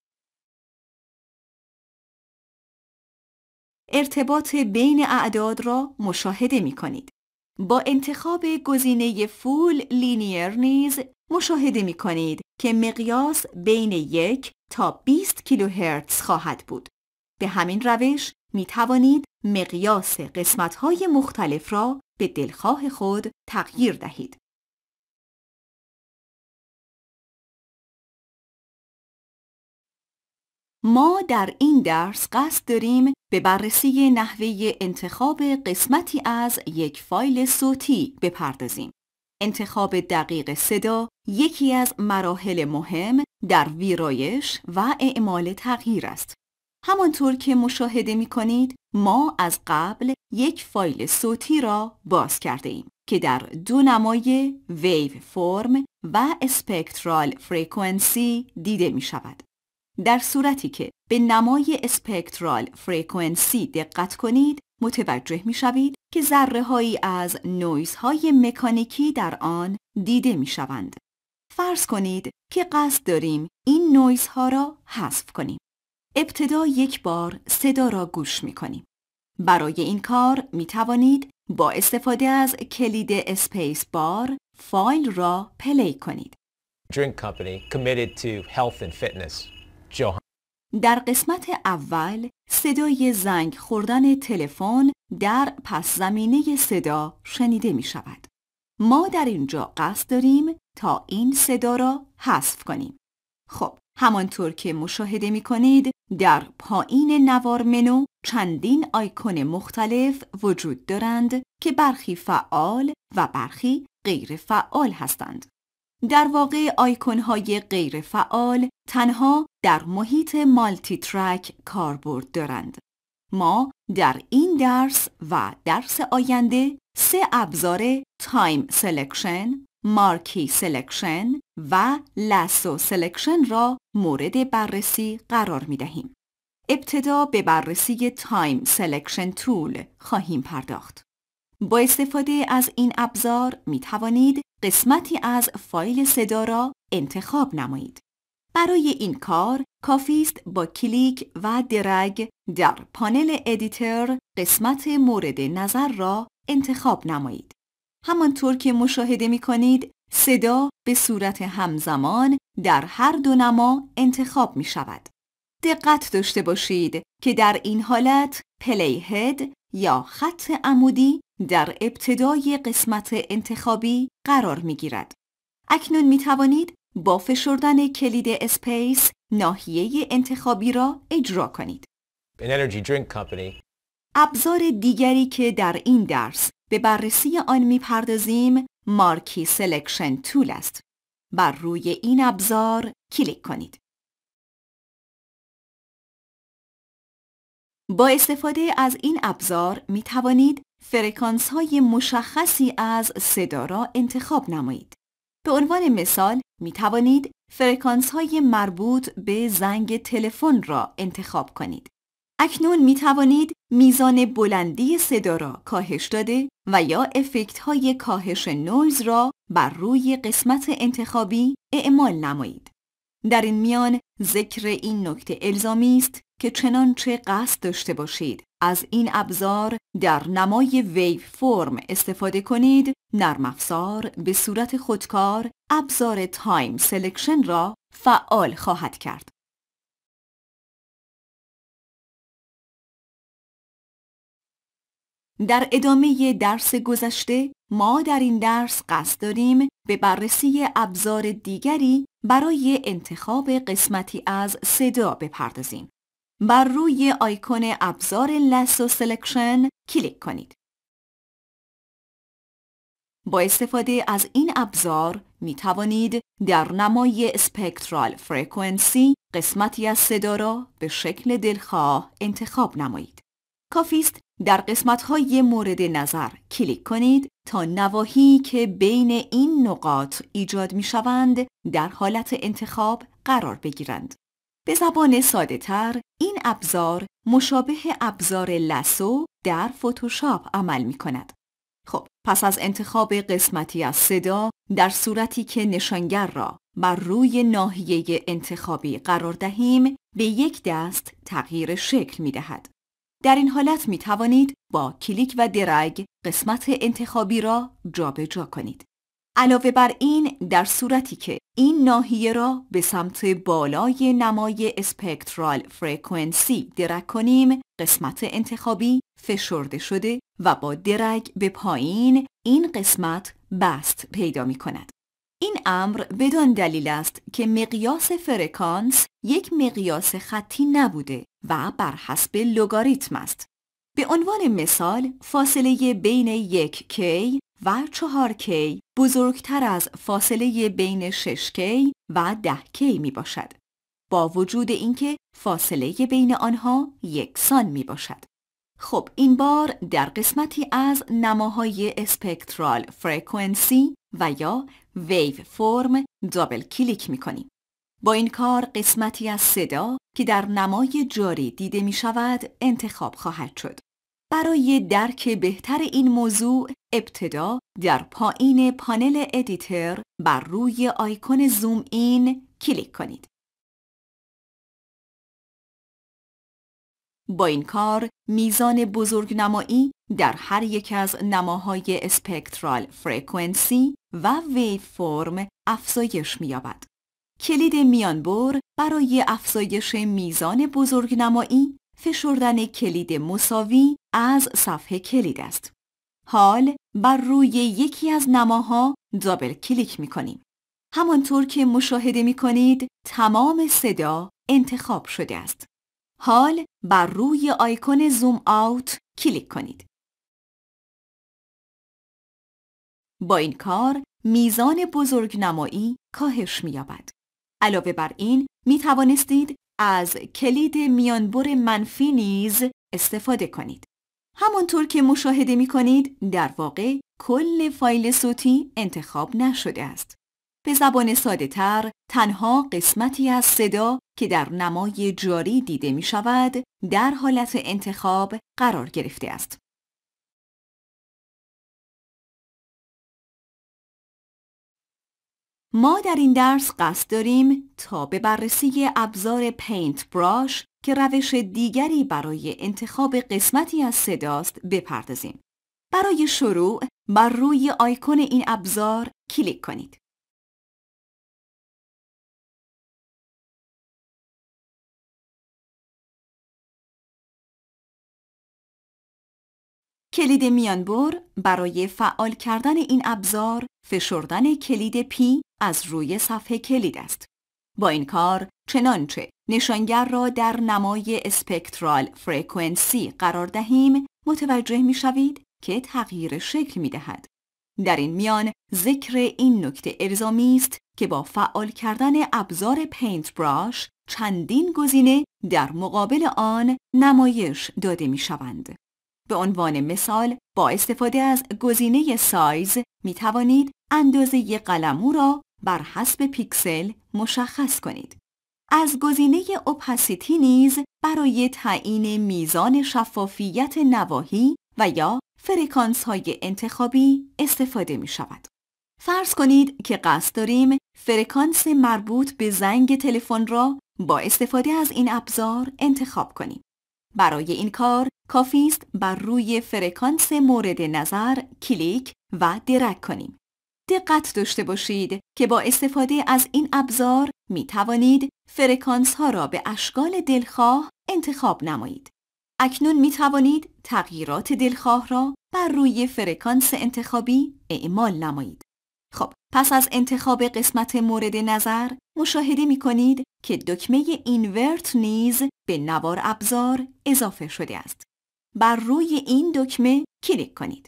ارتباط بین اعداد را مشاهده می کنید. با انتخاب گزینه فول لینیر نیز مشاهده می کنید که مقیاس بین یک تا 20 کیلوهرتز خواهد بود. به همین روش می توانید مقیاس قسمت های مختلف را به دلخواه خود تغییر دهید. ما در این درس قصد داریم به بررسی نحوه انتخاب قسمتی از یک فایل صوتی بپردازیم. انتخاب دقیق صدا یکی از مراحل مهم در ویرایش و اعمال تغییر است. همانطور که مشاهده می کنید ما از قبل یک فایل صوتی را باز کرده ایم که در دو نمای ویو فرم و اسپکترال فرکانسی دیده می شود. در صورتی که به نمای اسپکترال فرکانسی دقت کنید متوجه می شوید که ذره هایی از نویز های مکانیکی در آن دیده می شوند. فرض کنید که قصد داریم این نویز ها را حذف کنیم. ابتدا یک بار صدا را گوش می کنیم. برای این کار می توانید با استفاده از کلید اسپیس بار فایل را پلی کنید. Drink Company committed to health and fitness. Johan در قسمت اول صدای زنگ خوردن تلفن در پس زمینه صدا شنیده می شود. ما در اینجا قصد داریم تا این صدا را حذف کنیم. خب همانطور که مشاهده می کنید در پایین نوار منو چندین آیکون مختلف وجود دارند که برخی فعال و برخی غیر فعال هستند. در واقع آیکون های غیر فعال تنها در محیط مالتی ترک کاربرد دارند. ما در این درس و درس آینده سه ابزار تایم سلکشن، مارکی سلکشن و لاسو سلکشن را مورد بررسی قرار می دهیم. ابتدا به بررسی تایم سلکشن تول خواهیم پرداخت. با استفاده از این ابزار می توانید قسمتی از فایل صدا را انتخاب نمایید. برای این کار کافی است با کلیک و درگ در پانل ادیتور قسمت مورد نظر را انتخاب نمایید. همانطور که مشاهده می کنید صدا به صورت همزمان در هر دو نما انتخاب می شود. دقت داشته باشید که در این حالت پلی هد یا خط عمودی در ابتدای قسمت انتخابی قرار می گیرد. اکنون می توانید با فشردن کلید اسپیس ناحیه انتخابی را اجرا کنید. ابزار دیگری که در این درس به بررسی آن میپردازیم مارکی سلکشن تول است. بر روی این ابزار کلیک کنید. با استفاده از این ابزار می توانید فرکانس های مشخصی از صدا را انتخاب نمایید. به عنوان مثال می توانید فرکانس های مربوط به زنگ تلفن را انتخاب کنید. اکنون می توانید میزان بلندی صدا را کاهش داده و یا افکت های کاهش نویز را بر روی قسمت انتخابی اعمال نمایید. در این میان ذکر این نکته الزامی است که چنانچه قصد داشته باشید از این ابزار در نمای ویو فرم استفاده کنید نرم افزار به صورت خودکار ابزار تایم سلکشن را فعال خواهد کرد در ادامه درس گذشته ما در این درس قصد داریم به بررسی ابزار دیگری برای انتخاب قسمتی از صدا بپردازیم. بر روی آیکون ابزار لسو سلکشن کلیک کنید. با استفاده از این ابزار می توانید در نمای اسپکترال فرکانسی قسمتی از صدا را به شکل دلخواه انتخاب نمایید. کافیست در در های مورد نظر کلیک کنید تا نواهی که بین این نقاط ایجاد می شوند در حالت انتخاب قرار بگیرند. به زبان ساده تر این ابزار مشابه ابزار لسو در فتوشاپ عمل می کند. خب پس از انتخاب قسمتی از صدا در صورتی که نشانگر را بر روی ناحیه انتخابی قرار دهیم به یک دست تغییر شکل می دهد. در این حالت می توانید با کلیک و درگ قسمت انتخابی را جابجا جا کنید. علاوه بر این در صورتی که این ناحیه را به سمت بالای نمای اسپکترال فرکانسی درک کنیم قسمت انتخابی فشرده شده و با درگ به پایین این قسمت بست پیدا می کند. این امر بدان دلیل است که مقیاس فرکانس یک مقیاس خطی نبوده و بر حسب لوگاریتم است. به عنوان مثال فاصله بین یک کی و 4K بزرگتر از فاصله بین 6K و 10K می باشد. با وجود اینکه فاصله بین آنها یکسان می باشد. خب این بار در قسمتی از نماهای اسپکترال فرکانسی و یا ویو فرم دابل کلیک می کنیم. با این کار قسمتی از صدا که در نمای جاری دیده می شود انتخاب خواهد شد. برای درک بهتر این موضوع ابتدا در پایین پانل ادیتر بر روی آیکون زوم این کلیک کنید. با این کار میزان بزرگنمایی در هر یک از نماهای اسپکترال فرکانسی و ویو فرم افزایش می‌یابد. کلید میانبر برای افزایش میزان بزرگنمایی فشردن کلید مساوی از صفحه کلید است. حال بر روی یکی از نماها دابل کلیک می کنیم. همانطور که مشاهده می کنید تمام صدا انتخاب شده است. حال بر روی آیکون زوم آوت کلیک کنید. با این کار میزان بزرگنمایی کاهش می‌یابد. علاوه بر این می توانستید از کلید میانبر منفی نیز استفاده کنید. همانطور که مشاهده می کنید در واقع کل فایل صوتی انتخاب نشده است. به زبان ساده تر تنها قسمتی از صدا که در نمای جاری دیده می شود در حالت انتخاب قرار گرفته است. ما در این درس قصد داریم تا به بررسی ابزار پینت براش که روش دیگری برای انتخاب قسمتی از صداست بپردازیم. برای شروع بر روی آیکون این ابزار کلیک کنید. کلید میانبر برای فعال کردن این ابزار فشردن کلید P از روی صفحه کلید است. با این کار چنانچه نشانگر را در نمای اسپکترال فرکانسی قرار دهیم متوجه می شوید که تغییر شکل می دهد. در این میان ذکر این نکته ارزامی است که با فعال کردن ابزار پینت براش چندین گزینه در مقابل آن نمایش داده می شوند. به عنوان مثال با استفاده از گزینه سایز می توانید اندازه قلمو را بر حسب پیکسل مشخص کنید. از گزینه اپاسیتی نیز برای تعیین میزان شفافیت نواحی و یا فرکانس های انتخابی استفاده می شود. فرض کنید که قصد داریم فرکانس مربوط به زنگ تلفن را با استفاده از این ابزار انتخاب کنیم. برای این کار کافی است بر روی فرکانس مورد نظر کلیک و درک کنیم. دقت داشته باشید که با استفاده از این ابزار می توانید فرکانس ها را به اشکال دلخواه انتخاب نمایید. اکنون می توانید تغییرات دلخواه را بر روی فرکانس انتخابی اعمال نمایید. خب پس از انتخاب قسمت مورد نظر مشاهده می کنید که دکمه اینورت نیز به نوار ابزار اضافه شده است. بر روی این دکمه کلیک کنید.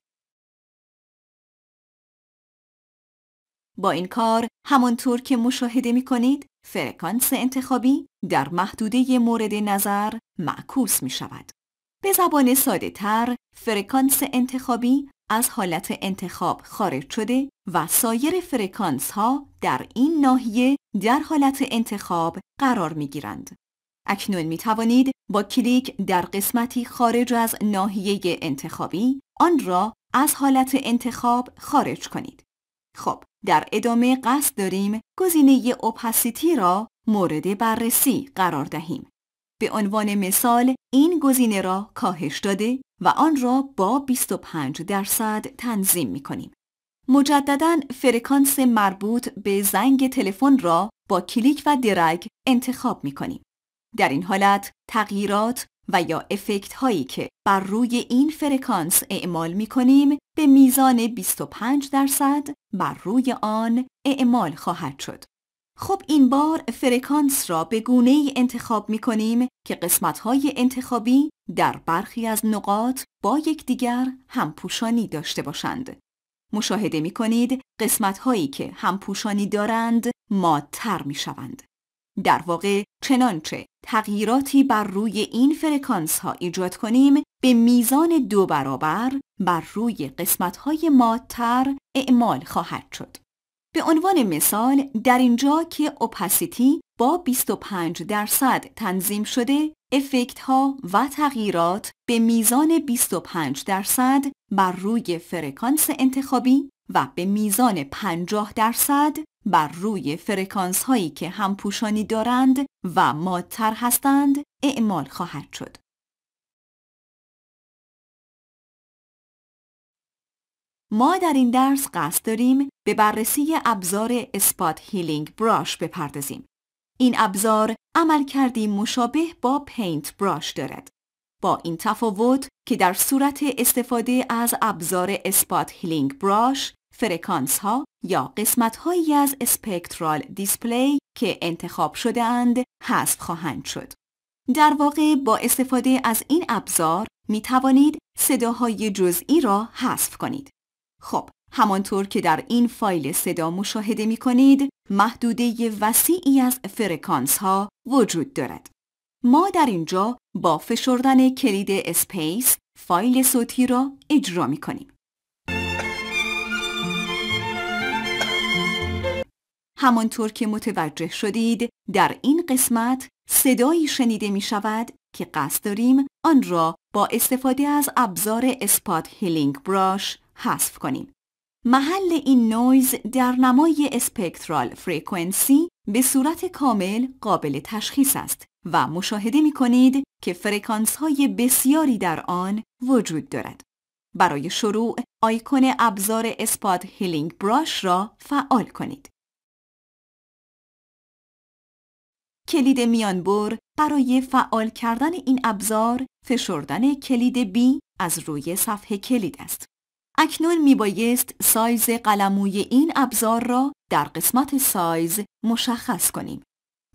با این کار همانطور که مشاهده می کنید فرکانس انتخابی در محدوده مورد نظر معکوس می شود. به زبان ساده تر فرکانس انتخابی از حالت انتخاب خارج شده و سایر فرکانس ها در این ناحیه در حالت انتخاب قرار می گیرند. اکنون می توانید با کلیک در قسمتی خارج از ناحیه انتخابی آن را از حالت انتخاب خارج کنید. خب در ادامه قصد داریم گزینه اوپاسیتی را مورد بررسی قرار دهیم. به عنوان مثال این گزینه را کاهش داده و آن را با 25 درصد تنظیم می کنیم. مجددا فرکانس مربوط به زنگ تلفن را با کلیک و درگ انتخاب می کنیم. در این حالت تغییرات و یا افکت هایی که بر روی این فرکانس اعمال می کنیم به میزان 25 درصد بر روی آن اعمال خواهد شد. خب این بار فرکانس را به گونه ای انتخاب می کنیم که قسمت های انتخابی در برخی از نقاط با یکدیگر همپوشانی داشته باشند. مشاهده می کنید قسمت هایی که همپوشانی دارند مادتر می شوند. در واقع چنانچه تغییراتی بر روی این فرکانس ها ایجاد کنیم به میزان دو برابر بر روی قسمت های مادتر اعمال خواهد شد. به عنوان مثال در اینجا که اپاسیتی با 25 درصد تنظیم شده افکت ها و تغییرات به میزان 25 درصد بر روی فرکانس انتخابی و به میزان 50 درصد بر روی فرکانس هایی که همپوشانی دارند و مادتر هستند اعمال خواهد شد. ما در این درس قصد داریم به بررسی ابزار اسپات هیلینگ براش بپردازیم. این ابزار عمل کردی مشابه با پینت براش دارد. با این تفاوت که در صورت استفاده از ابزار اسپات هیلینگ براش فرکانس ها یا قسمت از اسپکترال دیسپلی که انتخاب شده اند حذف خواهند شد. در واقع با استفاده از این ابزار می توانید صداهای جزئی را حذف کنید. خب، همانطور که در این فایل صدا مشاهده می کنید، محدوده وسیعی از فرکانس ها وجود دارد. ما در اینجا با فشردن کلید اسپیس فایل صوتی را اجرا می کنیم. همانطور که متوجه شدید در این قسمت صدایی شنیده می شود که قصد داریم آن را با استفاده از ابزار اسپات هیلینگ براش حذف کنیم. محل این نویز در نمای اسپکترال فرکانسی به صورت کامل قابل تشخیص است و مشاهده می کنید که فرکانس های بسیاری در آن وجود دارد. برای شروع آیکون ابزار اسپات هیلینگ براش را فعال کنید. کلید میانبر برای فعال کردن این ابزار فشردن کلید B از روی صفحه کلید است. اکنون می بایست سایز قلموی این ابزار را در قسمت سایز مشخص کنیم.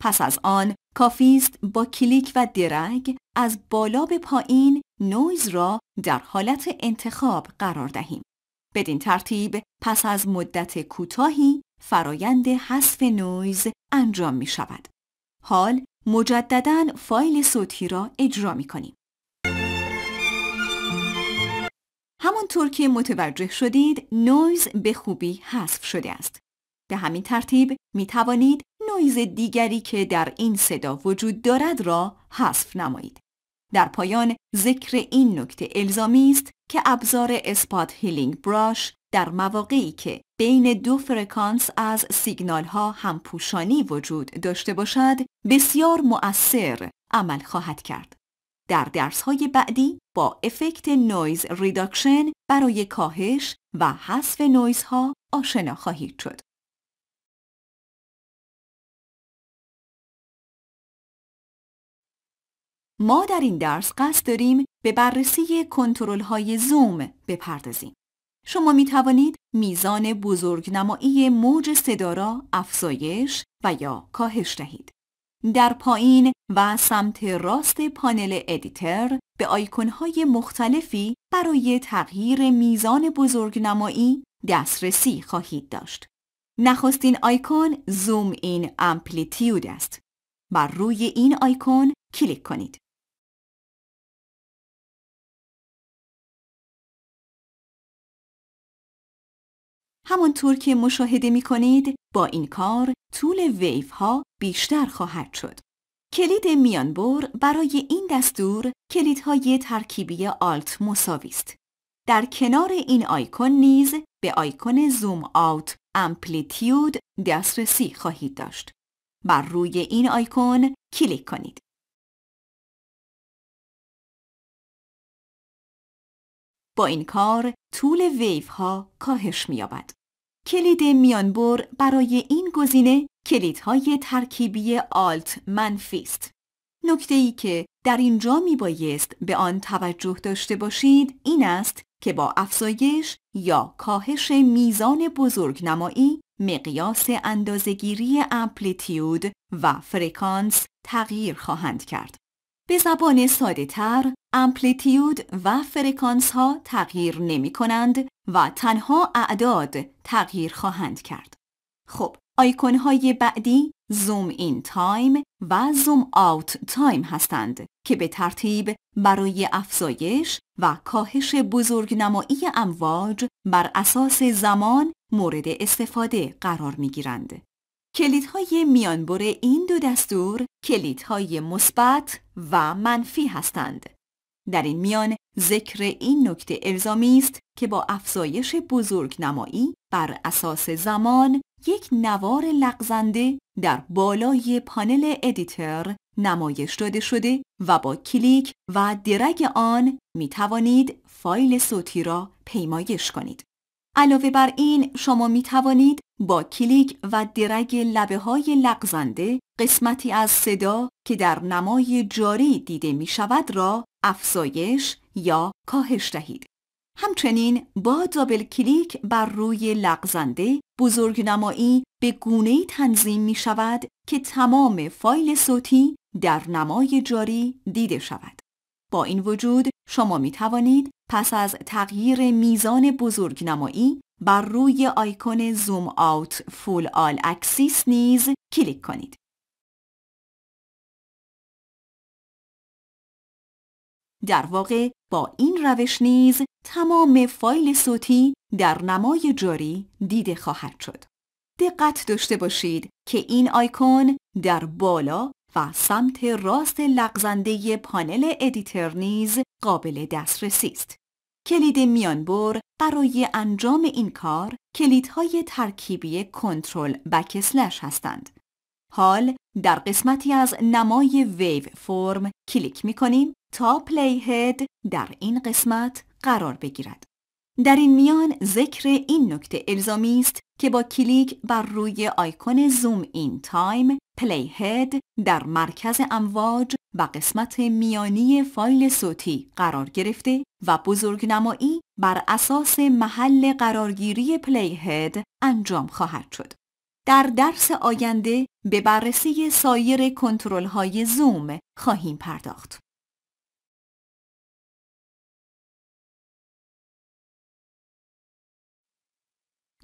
پس از آن کافی است با کلیک و درگ از بالا به پایین نویز را در حالت انتخاب قرار دهیم. بدین ترتیب پس از مدت کوتاهی فرایند حذف نویز انجام می شود. حال مجددا فایل صوتی را اجرا می کنیم. همانطور که متوجه شدید نویز به خوبی حذف شده است. به همین ترتیب می توانید نویز دیگری که در این صدا وجود دارد را حذف نمایید. در پایان ذکر این نکته الزامی است که ابزار اسپات هیلینگ براش در مواقعی که بین دو فرکانس از سیگنال ها همپوشانی وجود داشته باشد بسیار مؤثر عمل خواهد کرد. در درس های بعدی با افکت نویز ریداکشن برای کاهش و حذف نویز ها آشنا خواهید شد. ما در این درس قصد داریم به بررسی کنترل های زوم بپردازیم. شما می توانید میزان بزرگنمایی موج صدا را افزایش و یا کاهش دهید. در پایین و سمت راست پانل ادیتر به های مختلفی برای تغییر میزان بزرگنمایی دسترسی خواهید داشت. نخستین آیکن زوم این امپلیتیود است. بر روی این آیکن کلیک کنید. همانطور که مشاهده می کنید با این کار طول ویف ها بیشتر خواهد شد. کلید میانبر برای این دستور کلیدهای ترکیبی آلت مساوی است. در کنار این آیکن نیز به آیکن زوم آوت امپلیتیود دسترسی خواهید داشت. بر روی این آیکن کلیک کنید. با این کار طول ویف ها کاهش می‌یابد. کلید میانبر برای این گزینه کلیدهای ترکیبی آلت منفی است. نکته ای که در اینجا می بایست به آن توجه داشته باشید این است که با افزایش یا کاهش میزان بزرگنمایی مقیاس اندازگیری امپلیتیود و فرکانس تغییر خواهند کرد. به زبان ساده تر امپلیتیود و فرکانس ها تغییر نمی کنند و تنها اعداد تغییر خواهند کرد. خب آیکن های بعدی زوم این تایم و زوم آوت تایم هستند که به ترتیب برای افزایش و کاهش بزرگنمایی امواج بر اساس زمان مورد استفاده قرار می گیرند. کلیدهای میانبر این دو دستور کلیدهای مثبت و منفی هستند. در این میان ذکر این نکته الزامی است که با افزایش بزرگ نمایی بر اساس زمان یک نوار لغزنده در بالای پانل ادیتر نمایش داده شده و با کلیک و درگ آن می توانید فایل صوتی را پیمایش کنید. علاوه بر این شما می توانید با کلیک و درگ لبه های لغزنده قسمتی از صدا که در نمای جاری دیده می شود را افزایش یا کاهش دهید. همچنین با دابل کلیک بر روی لغزنده بزرگنمایی به گونه تنظیم می شود که تمام فایل صوتی در نمای جاری دیده شود. با این وجود شما می توانید پس از تغییر میزان بزرگنمایی بر روی آیکون زوم آوت فول آل اکسیس نیز کلیک کنید. در واقع با این روش نیز تمام فایل صوتی در نمای جاری دیده خواهد شد. دقت داشته باشید که این آیکون در بالا و سمت راست لغزنده پانل ادیتر نیز قابل دسترسی است. کلید میانبر برای انجام این کار کلیدهای ترکیبی کنترل بکسلش هستند. حال در قسمتی از نمای ویو فرم کلیک می کنیم تا پلی هد در این قسمت قرار بگیرد. در این میان ذکر این نکته الزامی است که با کلیک بر روی آیکون زوم این تایم پلی هد در مرکز امواج و قسمت میانی فایل صوتی قرار گرفته و بزرگنمایی بر اساس محل قرارگیری پلی هد انجام خواهد شد. در درس آینده به بررسی سایر کنترل های زوم خواهیم پرداخت.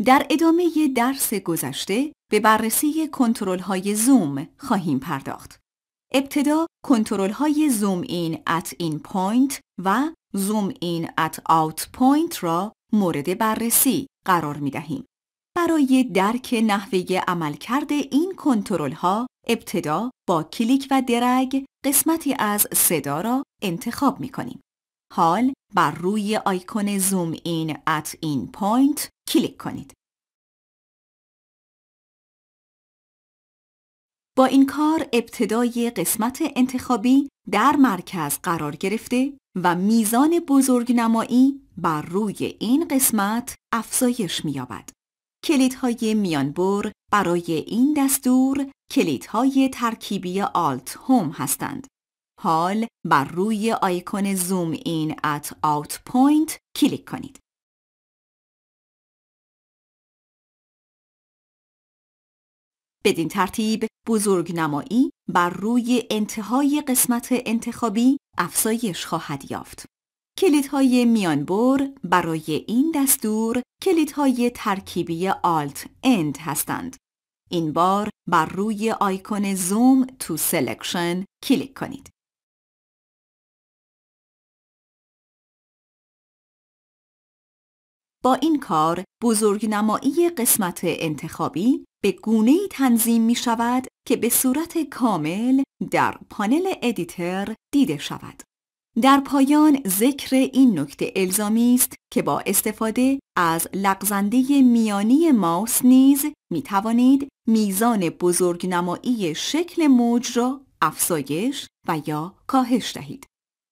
در ادامه درس گذشته به بررسی کنترل های زوم خواهیم پرداخت. ابتدا کنترل های زوم این ات این پوینت و زوم این ات آوت پوینت را مورد بررسی قرار می دهیم. برای درک نحوه عملکرد این کنترل ها ابتدا با کلیک و درگ قسمتی از صدا را انتخاب می کنیم. حال بر روی آیکون زوم این ات این پوینت کلیک کنید. با این کار ابتدای قسمت انتخابی در مرکز قرار گرفته و میزان بزرگنمایی بر روی این قسمت افزایش می‌یابد. کلیدهای میانبر برای این دستور کلیدهای ترکیبی Alt Home هستند. حال بر روی آیکون زوم این ات آوت پوینت کلیک کنید. بدین ترتیب بزرگنمایی بر روی انتهای قسمت انتخابی افزایش خواهد یافت. کلیدهای میانبر برای این دستور کلیدهای ترکیبی Alt End هستند. این بار بر روی آیکون زوم تو Selection کلیک کنید. با این کار بزرگنمایی قسمت انتخابی به گونه تنظیم می شود که به صورت کامل در پانل ادیتر دیده شود. در پایان ذکر این نکته الزامی است که با استفاده از لغزنده میانی ماوس نیز می توانید میزان بزرگنمایی شکل موج را افزایش و یا کاهش دهید.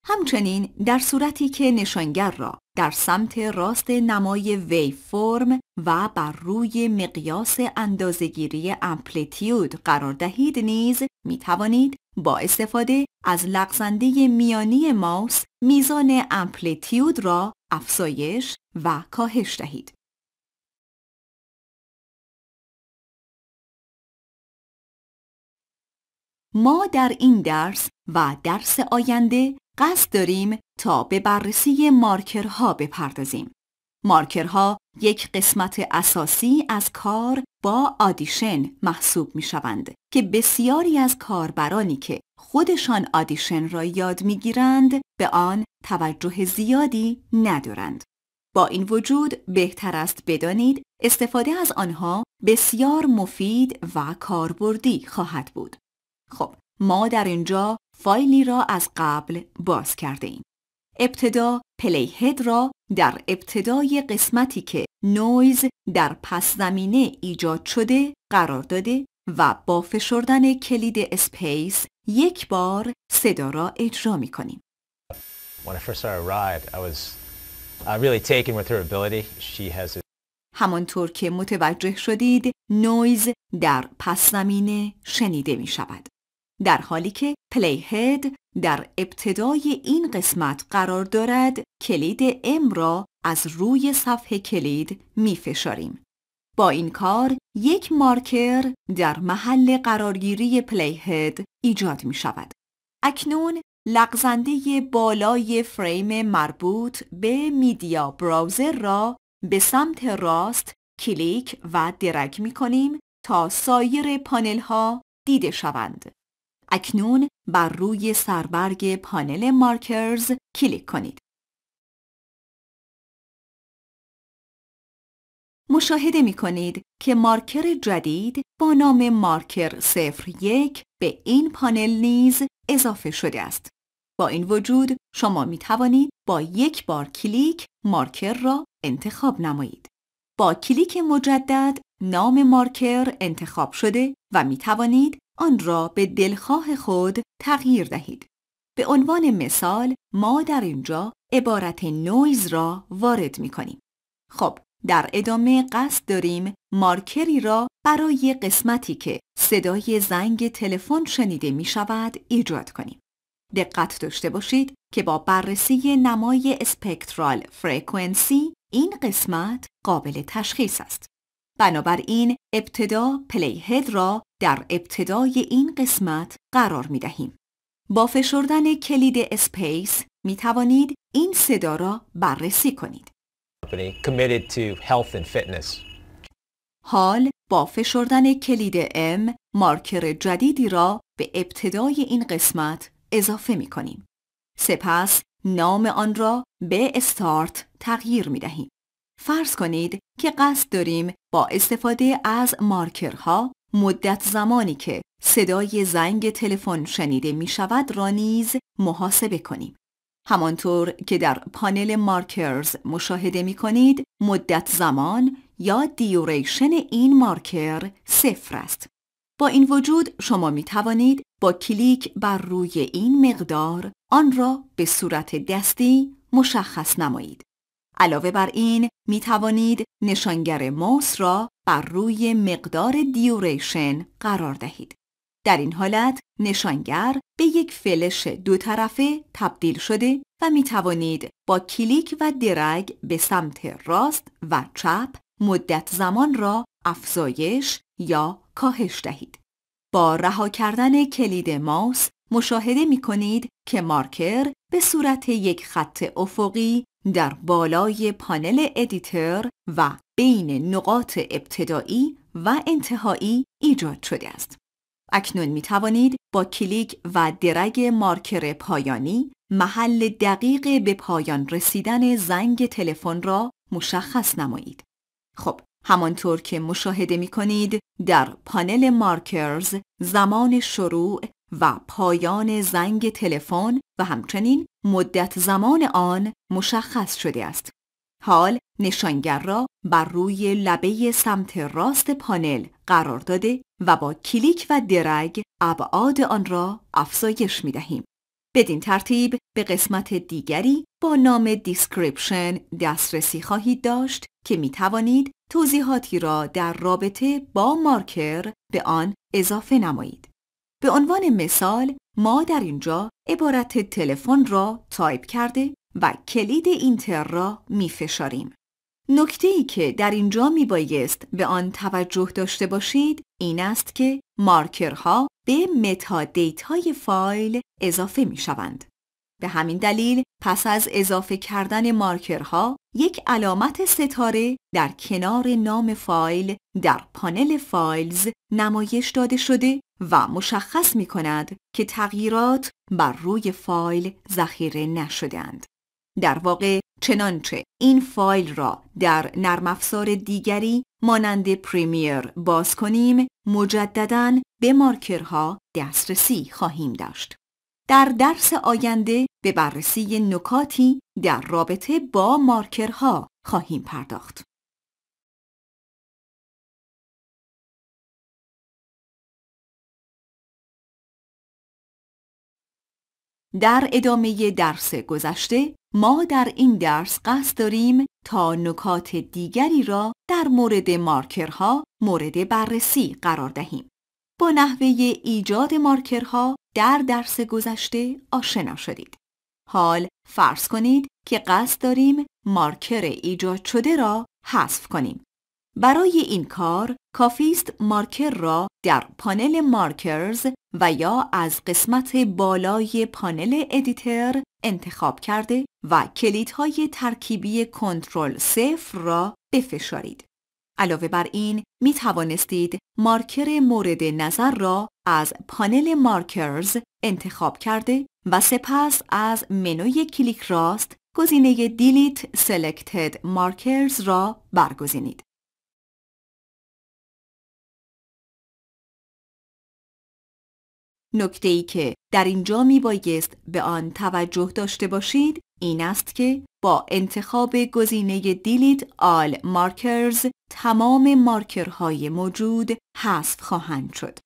همچنین در صورتی که نشانگر را در سمت راست نمای وی فرم و بر روی مقیاس اندازگیری امپلیتیود قرار دهید نیز می توانید با استفاده از لغزنده میانی ماوس میزان امپلیتیود را افزایش و کاهش دهید. ما در این درس و درس آینده قصد داریم تا به بررسی مارکرها بپردازیم. مارکرها یک قسمت اساسی از کار با آدیشن محسوب می شوند که بسیاری از کاربرانی که خودشان آدیشن را یاد می گیرند به آن توجه زیادی ندارند. با این وجود بهتر است بدانید استفاده از آنها بسیار مفید و کاربردی خواهد بود. خب ما در اینجا فایلی را از قبل باز کرده ایم. ابتدا هد را در ابتدای قسمتی که نویز در پس زمینه ایجاد شده قرار داده و با فشردن کلید اسپیس یک بار صدا را اجرا می کنیم. Uh, همانطور که متوجه شدید نویز در پس زمینه شنیده می شود. در حالی که پلی هد در ابتدای این قسمت قرار دارد کلید M را از روی صفحه کلید می فشاریم. با این کار یک مارکر در محل قرارگیری پلی هد ایجاد می شود. اکنون لغزنده بالای فریم مربوط به میدیا براوزر را به سمت راست کلیک و درک می کنیم تا سایر پانل ها دیده شوند. اکنون بر روی سربرگ پانل مارکرز کلیک کنید. مشاهده می کنید که مارکر جدید با نام مارکر 01 به این پانل نیز اضافه شده است. با این وجود شما می توانید با یک بار کلیک مارکر را انتخاب نمایید. با کلیک مجدد نام مارکر انتخاب شده و می توانید آن را به دلخواه خود تغییر دهید. به عنوان مثال ما در اینجا عبارت نویز را وارد می کنیم. خب در ادامه قصد داریم مارکری را برای قسمتی که صدای زنگ تلفن شنیده می شود ایجاد کنیم. دقت داشته باشید که با بررسی نمای اسپکترال فرکانسی این قسمت قابل تشخیص است. بنابراین ابتدا پلی هد را در ابتدای این قسمت قرار می دهیم. با فشردن کلید اسپیس می توانید این صدا را بررسی کنید. حال با فشردن کلید ام مارکر جدیدی را به ابتدای این قسمت اضافه می کنیم. سپس نام آن را به استارت تغییر می دهیم. فرض کنید که قصد داریم با استفاده از مارکرها مدت زمانی که صدای زنگ تلفن شنیده می شود را نیز محاسبه کنیم. همانطور که در پانل مارکرز مشاهده می کنید مدت زمان یا دیوریشن این مارکر صفر است. با این وجود شما می توانید با کلیک بر روی این مقدار آن را به صورت دستی مشخص نمایید. علاوه بر این می توانید نشانگر ماوس را بر روی مقدار دیوریشن قرار دهید. در این حالت نشانگر به یک فلش دو طرفه تبدیل شده و می توانید با کلیک و درگ به سمت راست و چپ مدت زمان را افزایش یا کاهش دهید. با رها کردن کلید ماوس مشاهده می کنید که مارکر به صورت یک خط افقی در بالای پانل ادیتر و بین نقاط ابتدایی و انتهایی ایجاد شده است. اکنون می توانید با کلیک و درگ مارکر پایانی محل دقیق به پایان رسیدن زنگ تلفن را مشخص نمایید. خب، همانطور که مشاهده می کنید در پانل مارکرز زمان شروع و پایان زنگ تلفن و همچنین مدت زمان آن مشخص شده است. حال نشانگر را بر روی لبه سمت راست پانل قرار داده و با کلیک و درگ ابعاد آن را افزایش می دهیم. بدین ترتیب به قسمت دیگری با نام دیسکریپشن دسترسی خواهید داشت که می توانید توضیحاتی را در رابطه با مارکر به آن اضافه نمایید. به عنوان مثال ما در اینجا عبارت تلفن را تایپ کرده و کلید اینتر را می فشاریم. نکته ای که در اینجا می بایست به آن توجه داشته باشید این است که مارکرها به دیت های فایل اضافه می شوند. به همین دلیل پس از اضافه کردن مارکرها یک علامت ستاره در کنار نام فایل در پانل فایلز نمایش داده شده و مشخص می کند که تغییرات بر روی فایل ذخیره نشدند. در واقع چنانچه این فایل را در نرمافزار دیگری مانند پریمیر باز کنیم مجددا به مارکرها دسترسی خواهیم داشت. در درس آینده به بررسی نکاتی در رابطه با مارکرها خواهیم پرداخت. در ادامه درس گذشته ما در این درس قصد داریم تا نکات دیگری را در مورد مارکرها مورد بررسی قرار دهیم. با نحوه ایجاد مارکرها در درس گذشته آشنا شدید. حال فرض کنید که قصد داریم مارکر ایجاد شده را حذف کنیم. برای این کار کافی است مارکر را در پانل مارکرز و یا از قسمت بالای پانل ادیتر انتخاب کرده و کلیدهای ترکیبی کنترل صفر را بفشارید. علاوه بر این می توانستید مارکر مورد نظر را از پانل مارکرز انتخاب کرده و سپس از منوی کلیک راست گزینه دیلیت Selected مارکرز را برگزینید. نکته ای که در اینجا می بایست به آن توجه داشته باشید این است که با انتخاب گزینه دیلیت آل مارکرز تمام مارکرهای موجود حذف خواهند شد.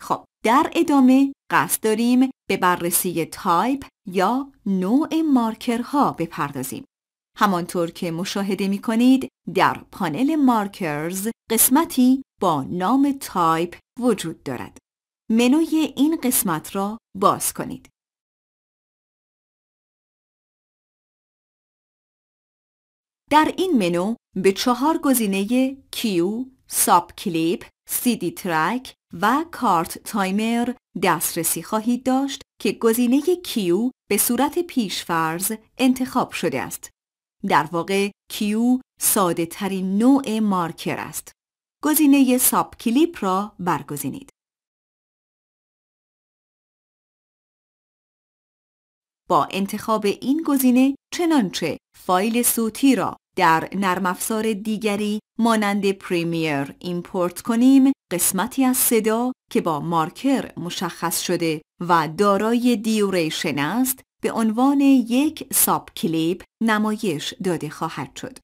خب در ادامه قصد داریم به بررسی تایپ یا نوع مارکرها بپردازیم. همانطور که مشاهده می کنید در پانل مارکرز قسمتی با نام تایپ وجود دارد. منوی این قسمت را باز کنید. در این منو به چهار گزینه کیو، ساب کلیپ، سی دی ترک و کارت تایمر دسترسی خواهید داشت که گزینه کیو به صورت پیشفرض انتخاب شده است. در واقع کیو ساده ترین نوع مارکر است. گزینه ساب کلیپ را برگزینید. با انتخاب این گزینه چنانچه فایل صوتی را در نرم افزار دیگری مانند پریمیر ایمپورت کنیم قسمتی از صدا که با مارکر مشخص شده و دارای دیوریشن است به عنوان یک ساب کلیپ نمایش داده خواهد شد.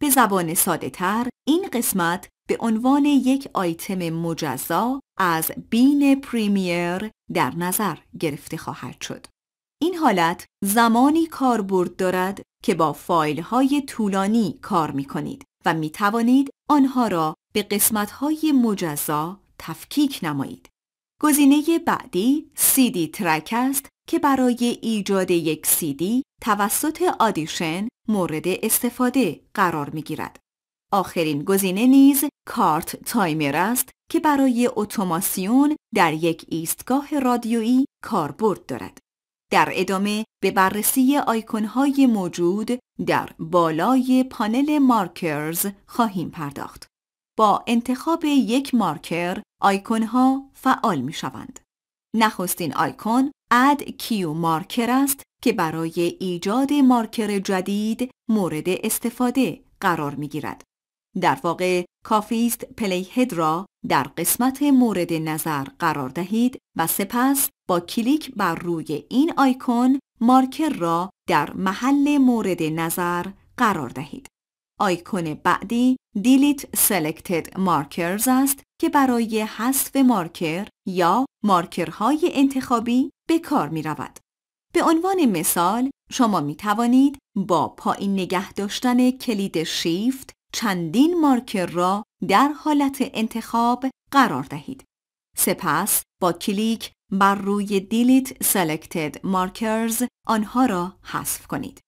به زبان ساده تر این قسمت به عنوان یک آیتم مجزا از بین پریمیر در نظر گرفته خواهد شد. این حالت زمانی کاربرد دارد که با فایل های طولانی کار می کنید و می توانید آنها را به قسمت های مجزا تفکیک نمایید. گزینه بعدی CD ترک است که برای ایجاد یک CD توسط آدیشن مورد استفاده قرار می گیرد. آخرین گزینه نیز کارت تایمر است که برای اتوماسیون در یک ایستگاه رادیویی کاربرد دارد. در ادامه به بررسی های موجود در بالای پانل مارکرز خواهیم پرداخت. با انتخاب یک مارکر ها فعال می شوند. نخستین آیکون اد کیو مارکر است که برای ایجاد مارکر جدید مورد استفاده قرار می در واقع کافیست است پلی هد را در قسمت مورد نظر قرار دهید و سپس با کلیک بر روی این آیکون مارکر را در محل مورد نظر قرار دهید. آیکون بعدی Delete Selected Markers است که برای حذف مارکر یا مارکرهای انتخابی به کار می رود. به عنوان مثال شما می توانید با پایین نگه داشتن کلید شیفت چندین مارکر را در حالت انتخاب قرار دهید. سپس با کلیک بر روی دیلیت Selected Markers آنها را حذف کنید.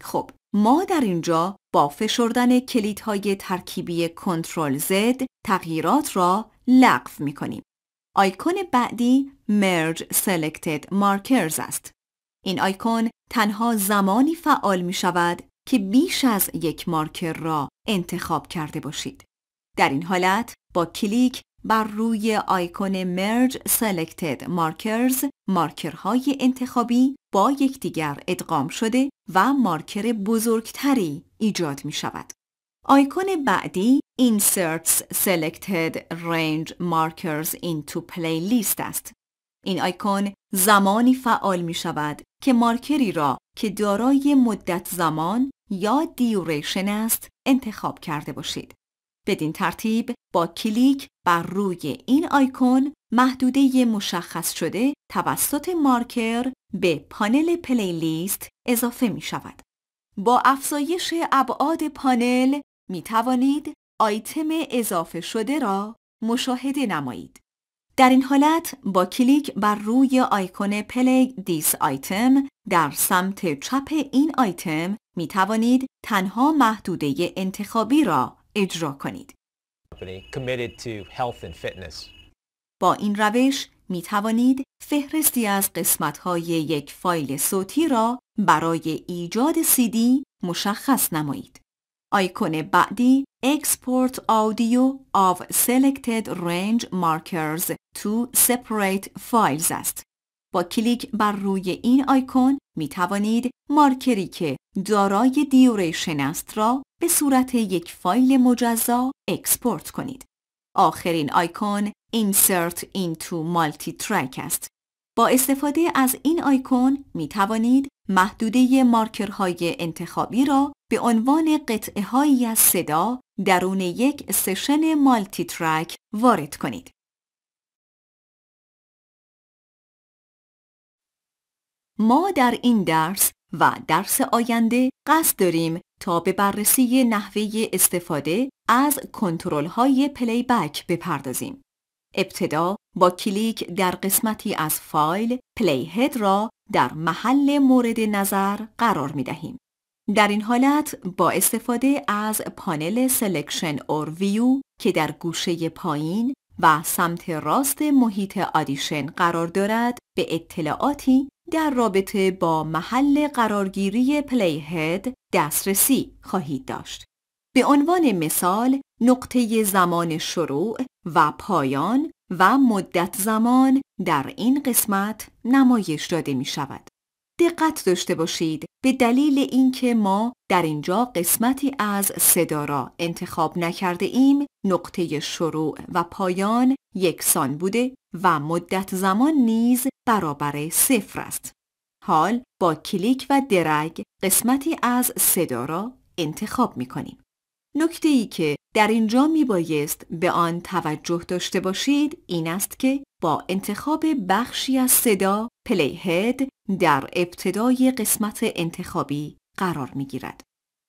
خب ما در اینجا با فشردن کلیدهای ترکیبی کنترل Z تغییرات را لغو می کنیم. آیکون بعدی Merge Selected Markers است. این آیکون تنها زمانی فعال می شود که بیش از یک مارکر را انتخاب کرده باشید. در این حالت با کلیک بر روی آیکون Merge Selected Markers مارکرهای انتخابی با یکدیگر ادغام شده و مارکر بزرگتری ایجاد می شود. آیکون بعدی Inserts Selected Range Markers into Playlist است. این آیکون زمانی فعال می شود که مارکری را که دارای مدت زمان یا دیوریشن است انتخاب کرده باشید. بدین ترتیب با کلیک بر روی این آیکون محدوده مشخص شده توسط مارکر به پانل پلیلیست اضافه می شود. با افزایش ابعاد پانل می توانید آیتم اضافه شده را مشاهده نمایید. در این حالت با کلیک بر روی آیکون پلی دیس آیتم در سمت چپ این آیتم می توانید تنها محدوده انتخابی را اجرا کنید. با این روش می توانید فهرستی از قسمت های یک فایل صوتی را برای ایجاد دی مشخص نمایید. آیکون بعدی Export Audio of Selected Range Markers to Separate Files است. با کلیک بر روی این آیکون می توانید مارکری که دارای دیوریشن است را به صورت یک فایل مجزا اکسپورت کنید. آخرین آیکون Insert into Multitrack است. با استفاده از این آیکون می توانید محدوده مارکرهای انتخابی را به عنوان قطعه های از صدا درون یک سشن مالتی ترک وارد کنید. ما در این درس و درس آینده قصد داریم تا به بررسی نحوه استفاده از کنترل های پلی بک بپردازیم. ابتدا با کلیک در قسمتی از فایل پلی هد را در محل مورد نظر قرار می دهیم. در این حالت با استفاده از پانل سلکشن اور ویو که در گوشه پایین و سمت راست محیط آدیشن قرار دارد به اطلاعاتی در رابطه با محل قرارگیری پلی هد دسترسی خواهید داشت. به عنوان مثال نقطه زمان شروع و پایان و مدت زمان در این قسمت نمایش داده می شود. دقت داشته باشید به دلیل اینکه ما در اینجا قسمتی از صدا را انتخاب نکرده ایم نقطه شروع و پایان یکسان بوده و مدت زمان نیز برابر صفر است. حال با کلیک و درگ قسمتی از صدا را انتخاب می کنیم. نکته ای که در اینجا می بایست به آن توجه داشته باشید این است که با انتخاب بخشی از صدا پلی هد در ابتدای قسمت انتخابی قرار می گیرد.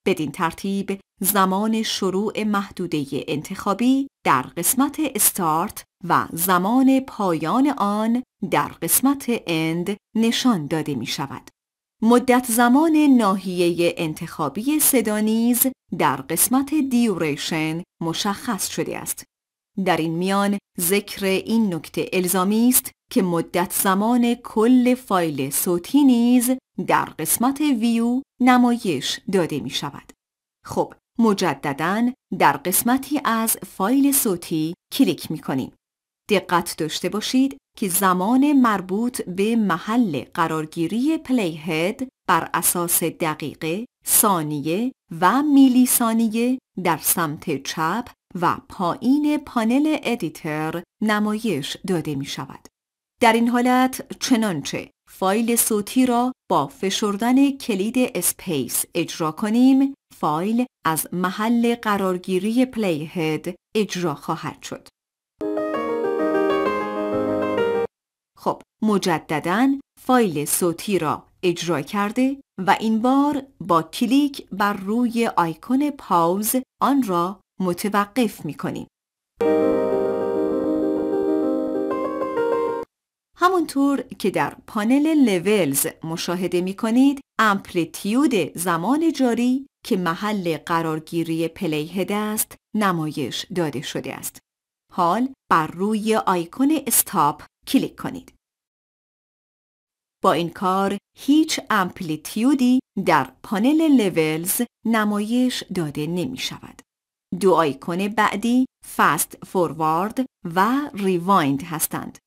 بدین ترتیب زمان شروع محدوده انتخابی در قسمت استارت و زمان پایان آن در قسمت اند نشان داده می شود. مدت زمان ناحیه انتخابی صدا نیز در قسمت دیوریشن مشخص شده است. در این میان ذکر این نکته الزامی است که مدت زمان کل فایل صوتی نیز در قسمت ویو نمایش داده می شود. خب مجددا در قسمتی از فایل صوتی کلیک می کنیم. دقت داشته باشید که زمان مربوط به محل قرارگیری پلی هد بر اساس دقیقه، ثانیه و میلی ثانیه در سمت چپ و پایین پانل ادیتر نمایش داده می شود. در این حالت چنانچه فایل صوتی را با فشردن کلید اسپیس اجرا کنیم فایل از محل قرارگیری پلی هد اجرا خواهد شد خب مجددا فایل صوتی را اجرا کرده و این بار با کلیک بر روی آیکون پاوز آن را متوقف می کنیم. همونطور که در پانل لولز مشاهده می کنید امپلیتیود زمان جاری که محل قرارگیری پلی است نمایش داده شده است. حال بر روی آیکون استاپ کلیک کنید. با این کار هیچ امپلیتیودی در پانل لولز نمایش داده نمی شود. دو آیکون بعدی فست فوروارد و ریوایند هستند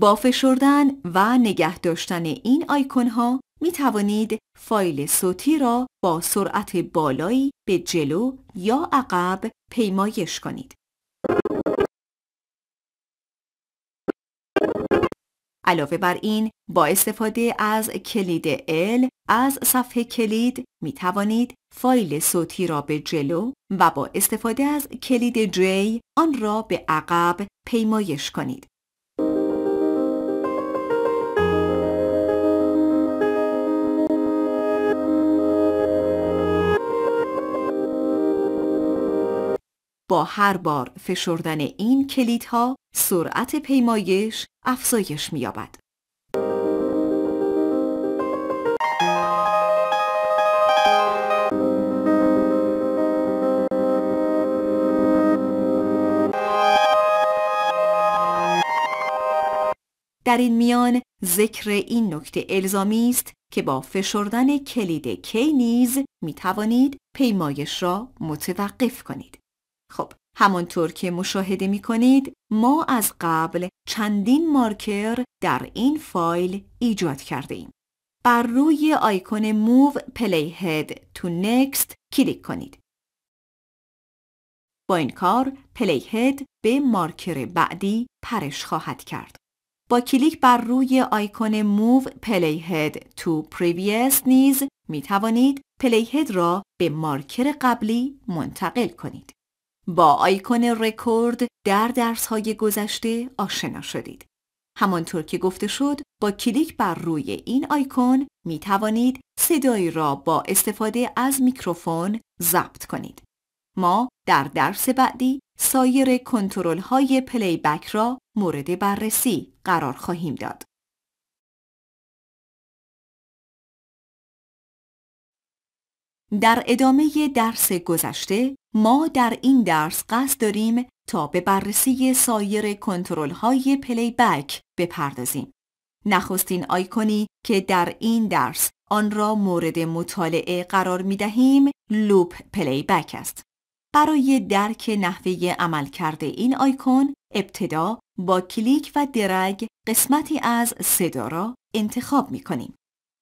با فشردن و نگه داشتن این آیکن ها می توانید فایل صوتی را با سرعت بالایی به جلو یا عقب پیمایش کنید. علاوه بر این با استفاده از کلید L از صفحه کلید می توانید فایل صوتی را به جلو و با استفاده از کلید J آن را به عقب پیمایش کنید. با هر بار فشردن این کلیدها سرعت پیمایش افزایش می‌یابد. در این میان ذکر این نکته الزامی است که با فشردن کلید کی نیز می توانید پیمایش را متوقف کنید. خب همانطور که مشاهده می کنید ما از قبل چندین مارکر در این فایل ایجاد کرده ایم. بر روی آیکون موو پلی to تو کلیک کنید. با این کار پلی هد به مارکر بعدی پرش خواهد کرد. با کلیک بر روی آیکون موو پلی to تو نیز می توانید پلی هد را به مارکر قبلی منتقل کنید. با آیکون رکورد در درس های گذشته آشنا شدید. همانطور که گفته شد با کلیک بر روی این آیکون می توانید صدایی را با استفاده از میکروفون ضبط کنید. ما در درس بعدی سایر کنترل های پلی بک را مورد بررسی قرار خواهیم داد. در ادامه درس گذشته ما در این درس قصد داریم تا به بررسی سایر کنترل های پلی بک بپردازیم. نخستین آیکونی که در این درس آن را مورد مطالعه قرار می دهیم لوپ پلی بک است. برای درک نحوه عملکرد این آیکون ابتدا با کلیک و درگ قسمتی از صدا را انتخاب می کنیم.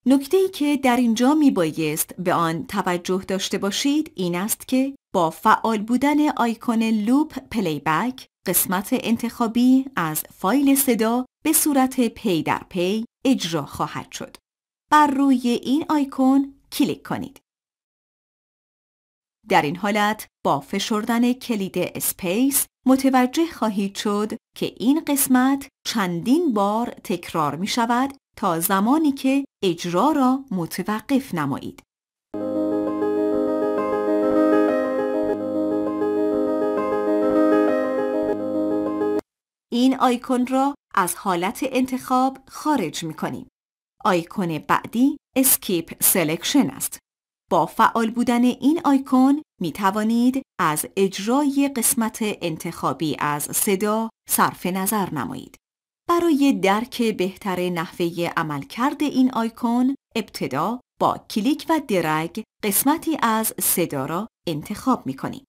نکته ای که در اینجا می بایست به آن توجه داشته باشید این است که با فعال بودن آیکون لوپ پلی قسمت انتخابی از فایل صدا به صورت پی در پی اجرا خواهد شد. بر روی این آیکون کلیک کنید. در این حالت با فشردن کلید اسپیس متوجه خواهید شد که این قسمت چندین بار تکرار می شود تا زمانی که اجرا را متوقف نمایید. این آیکون را از حالت انتخاب خارج می کنیم. آیکون بعدی اسکیپ سلکشن است. با فعال بودن این آیکون می توانید از اجرای قسمت انتخابی از صدا صرف نظر نمایید. برای درک بهتر نحوه عملکرد این آیکون ابتدا با کلیک و درگ قسمتی از صدا را انتخاب می کنیم.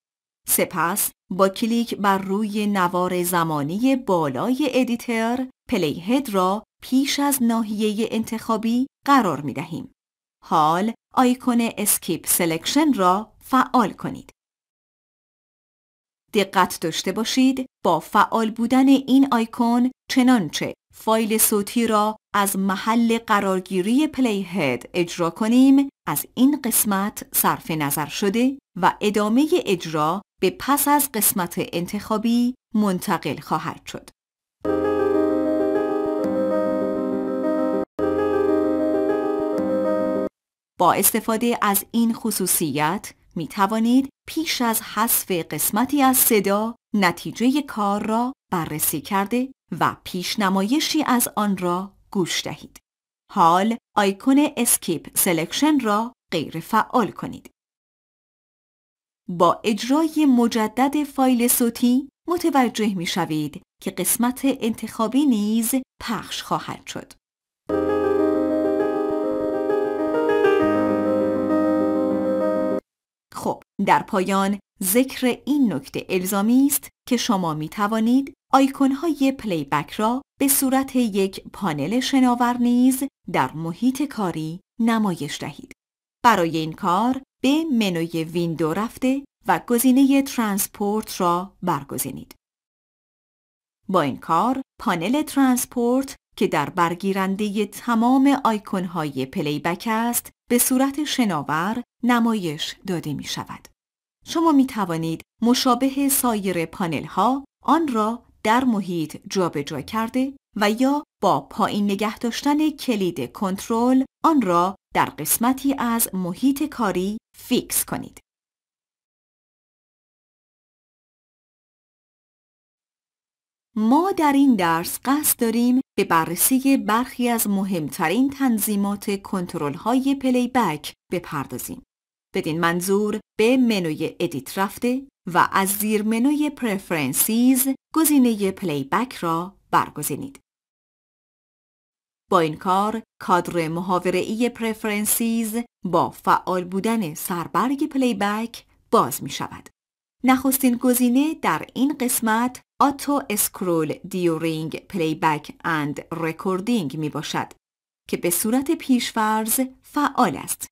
سپس با کلیک بر روی نوار زمانی بالای ادیتر پلی هد را پیش از ناحیه انتخابی قرار می دهیم. حال آیکون اسکیپ سلکشن را فعال کنید. دقت داشته باشید با فعال بودن این آیکون چنانچه فایل صوتی را از محل قرارگیری پلی هد اجرا کنیم از این قسمت صرف نظر شده و ادامه اجرا به پس از قسمت انتخابی منتقل خواهد شد. با استفاده از این خصوصیت می توانید پیش از حذف قسمتی از صدا نتیجه کار را بررسی کرده و پیش نمایشی از آن را گوش دهید. حال آیکون اسکیپ سلکشن را غیر فعال کنید. با اجرای مجدد فایل صوتی متوجه می شوید که قسمت انتخابی نیز پخش خواهد شد. خب در پایان ذکر این نکته الزامی است که شما می توانید آیکون های پلی بک را به صورت یک پانل شناور نیز در محیط کاری نمایش دهید. برای این کار به منوی ویندو رفته و گزینه ترانسپورت را برگزینید. با این کار پانل ترانسپورت که در برگیرنده تمام پلی بک است به صورت شناور نمایش داده می شود. شما می توانید مشابه سایر پانل ها آن را در محیط جابجا کرده و یا با پایین نگه داشتن کلید کنترل آن را در قسمتی از محیط کاری فیکس کنید. ما در این درس قصد داریم به بررسی برخی از مهمترین تنظیمات کنترل های پلی بک بپردازیم. بدین منظور به منوی ادیت رفته و از زیر منوی پرفرنسیز گزینه پلی بک را برگزینید. با این کار کادر ای پرفرنسیز با فعال بودن سربرگ پلی بک باز می شود. نخستین گزینه در این قسمت آتو اسکرول دیورینگ بک اند رکوردینگ می باشد که به صورت پیشفرز فعال است.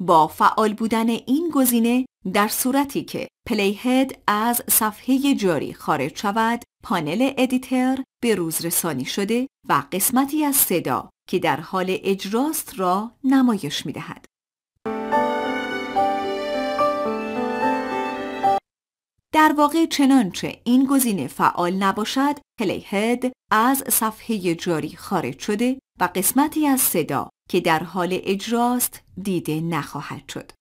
با فعال بودن این گزینه در صورتی که پلی هد از صفحه جاری خارج شود پانل ادیتر به روز رسانی شده و قسمتی از صدا که در حال اجراست را نمایش می دهد. در واقع چنانچه این گزینه فعال نباشد هد از صفحه جاری خارج شده و قسمتی از صدا که در حال اجراست دیده نخواهد شد.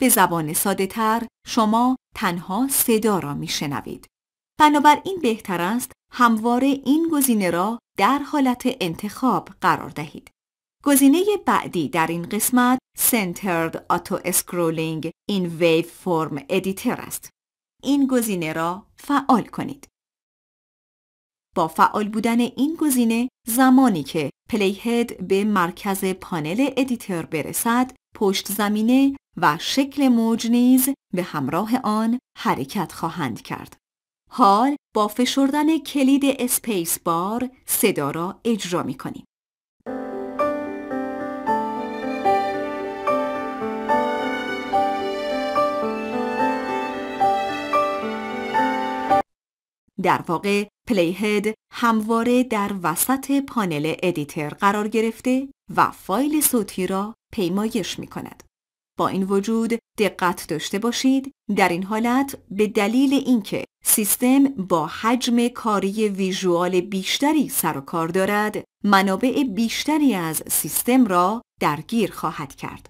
به زبان ساده تر شما تنها صدا را می شنوید. بنابراین بهتر است همواره این گزینه را در حالت انتخاب قرار دهید. گزینه بعدی در این قسمت Centered Auto Scrolling in Waveform Editor است. این گزینه را فعال کنید. با فعال بودن این گزینه زمانی که پلی هد به مرکز پانل ادیتور برسد، پشت زمینه و شکل موج نیز به همراه آن حرکت خواهند کرد. حال با فشردن کلید اسپیس بار صدا را اجرا می کنیم. در واقع هد همواره در وسط پانل ادیتر قرار گرفته و فایل صوتی را پیمایش می کند. با این وجود دقت داشته باشید در این حالت به دلیل اینکه سیستم با حجم کاری ویژوال بیشتری سر و کار دارد منابع بیشتری از سیستم را درگیر خواهد کرد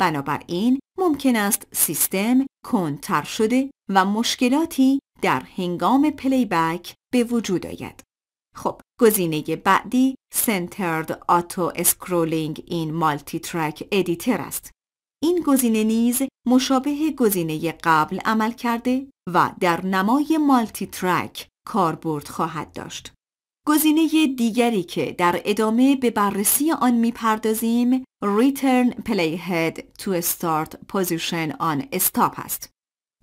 بنابراین ممکن است سیستم کنتر شده و مشکلاتی در هنگام پلی بک به وجود آید. خب گزینه بعدی Centered آتو Scrolling این مالتی ترک ادیتر است. این گزینه نیز مشابه گزینه قبل عمل کرده و در نمای مالتی ترک کاربرد خواهد داشت. گزینه دیگری که در ادامه به بررسی آن میپردازیم Return Playhead to Start Position on Stop است.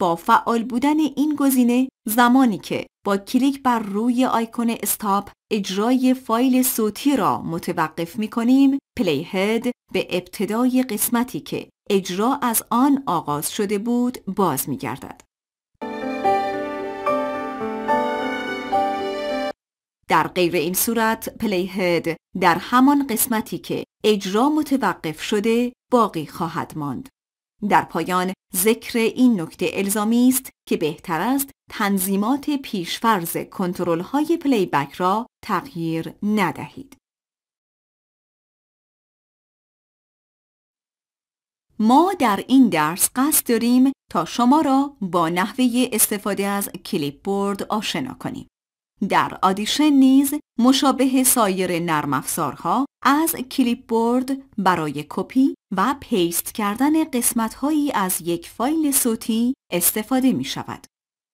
با فعال بودن این گزینه زمانی که با کلیک بر روی آیکون استاپ اجرای فایل صوتی را متوقف می کنیم پلی هد به ابتدای قسمتی که اجرا از آن آغاز شده بود باز می گردد. در غیر این صورت پلی هد در همان قسمتی که اجرا متوقف شده باقی خواهد ماند. در پایان ذکر این نکته الزامی است که بهتر است تنظیمات پیشفرز کنترل های پلی بک را تغییر ندهید. ما در این درس قصد داریم تا شما را با نحوه استفاده از کلیپ بورد آشنا کنیم. در آدیشن نیز مشابه سایر نرم افزارها از کلیپ بورد برای کپی و پیست کردن قسمت هایی از یک فایل صوتی استفاده می شود.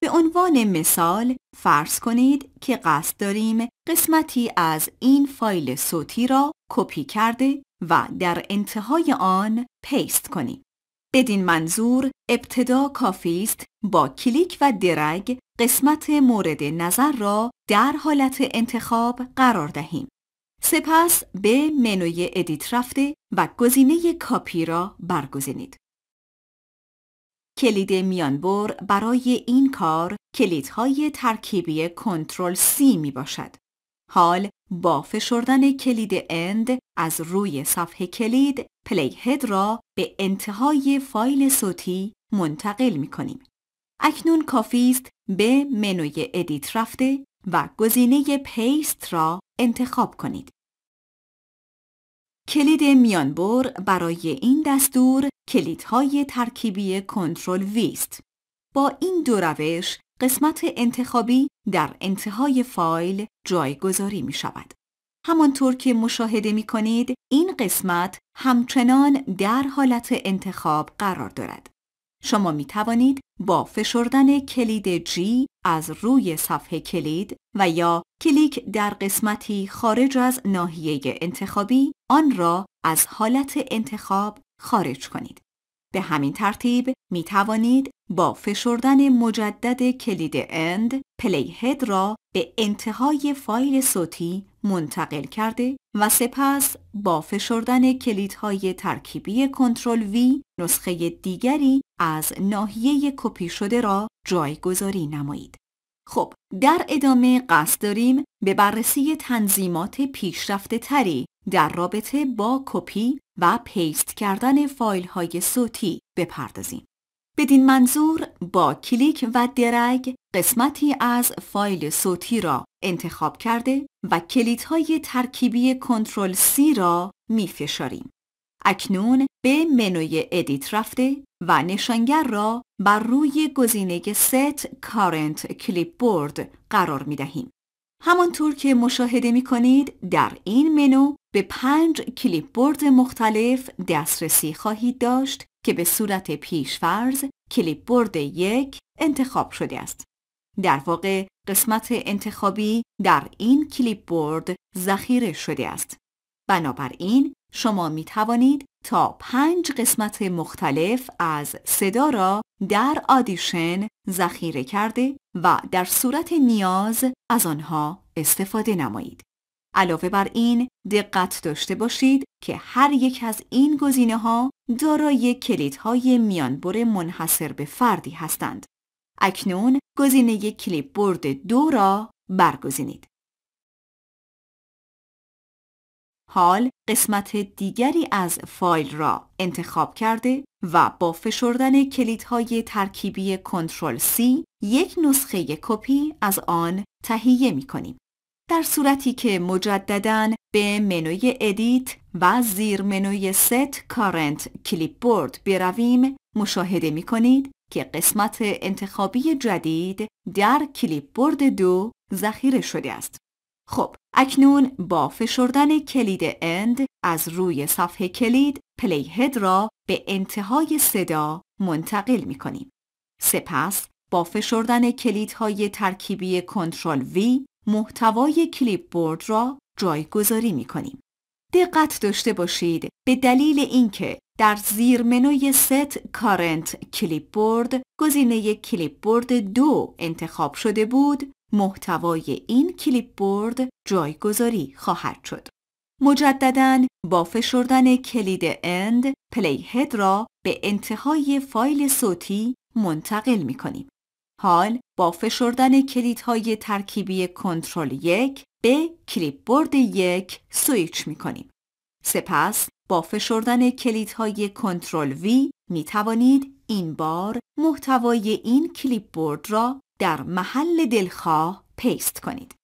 به عنوان مثال فرض کنید که قصد داریم قسمتی از این فایل صوتی را کپی کرده و در انتهای آن پیست کنیم. بدین منظور ابتدا کافی است با کلیک و درگ قسمت مورد نظر را در حالت انتخاب قرار دهیم. سپس به منوی ادیت رفته و گزینه کاپی را برگزینید. کلید میانبر برای این کار کلیدهای ترکیبی کنترل C می باشد. حال با فشردن کلید اند از روی صفحه کلید پلی هد را به انتهای فایل صوتی منتقل می کنیم. اکنون کافی است به منوی ادیت رفته و گزینه پیست را انتخاب کنید. کلید میانبر برای این دستور کلیدهای ترکیبی کنترل ویست. با این دو روش قسمت انتخابی در انتهای فایل جایگذاری می شود. همانطور که مشاهده می کنید این قسمت همچنان در حالت انتخاب قرار دارد. شما می توانید با فشردن کلید G از روی صفحه کلید و یا کلیک در قسمتی خارج از ناحیه انتخابی آن را از حالت انتخاب خارج کنید. به همین ترتیب می توانید با فشردن مجدد کلید End پلی هد را به انتهای فایل صوتی منتقل کرده و سپس با فشردن کلیدهای ترکیبی کنترل وی نسخه دیگری از ناحیه کپی شده را جایگذاری نمایید. خب در ادامه قصد داریم به بررسی تنظیمات پیشرفته تری در رابطه با کپی و پیست کردن فایل های صوتی بپردازیم. بدین منظور با کلیک و درگ قسمتی از فایل صوتی را انتخاب کرده و کلیدهای ترکیبی کنترل C را می فشاریم. اکنون به منوی ادیت رفته و نشانگر را بر روی گزینه Set Current Clipboard قرار می دهیم. همانطور که مشاهده می کنید در این منو به پنج کلیپبورد مختلف دسترسی خواهید داشت که به صورت پیشفرز کلیپبورد یک انتخاب شده است. در واقع قسمت انتخابی در این کلیپ بورد ذخیره شده است. بنابراین شما می توانید تا پنج قسمت مختلف از صدا را در آدیشن ذخیره کرده و در صورت نیاز از آنها استفاده نمایید. علاوه بر این دقت داشته باشید که هر یک از این گزینه ها دارای کلیدهای میانبر منحصر به فردی هستند. اکنون گزینه کلیپ برد دو را برگزینید. حال قسمت دیگری از فایل را انتخاب کرده و با فشردن کلیدهای ترکیبی کنترل C یک نسخه کپی از آن تهیه می کنیم. در صورتی که مجدداً به منوی ادیت و زیر منوی ست کارنت برد برویم مشاهده می کنید که قسمت انتخابی جدید در کلیپ برد دو ذخیره شده است. خب اکنون با فشردن کلید اند از روی صفحه کلید پلی هد را به انتهای صدا منتقل می کنیم. سپس با فشردن کلیدهای ترکیبی کنترل وی محتوای کلیپ برد را جایگذاری می کنیم. دقت داشته باشید به دلیل اینکه در زیر منوی ست کارنت کلیپ بورد گزینه کلیپ بورد دو انتخاب شده بود محتوای این کلیپ بورد جایگذاری خواهد شد. مجددا با فشردن کلید اند پلی هد را به انتهای فایل صوتی منتقل می کنیم. حال با فشردن کلیدهای ترکیبی کنترل یک به کلیپ بورد یک سویچ می کنیم. سپس با فشردن کلیدهای کنترل V می توانید این بار محتوای این کلیپ بورد را در محل دلخواه پیست کنید.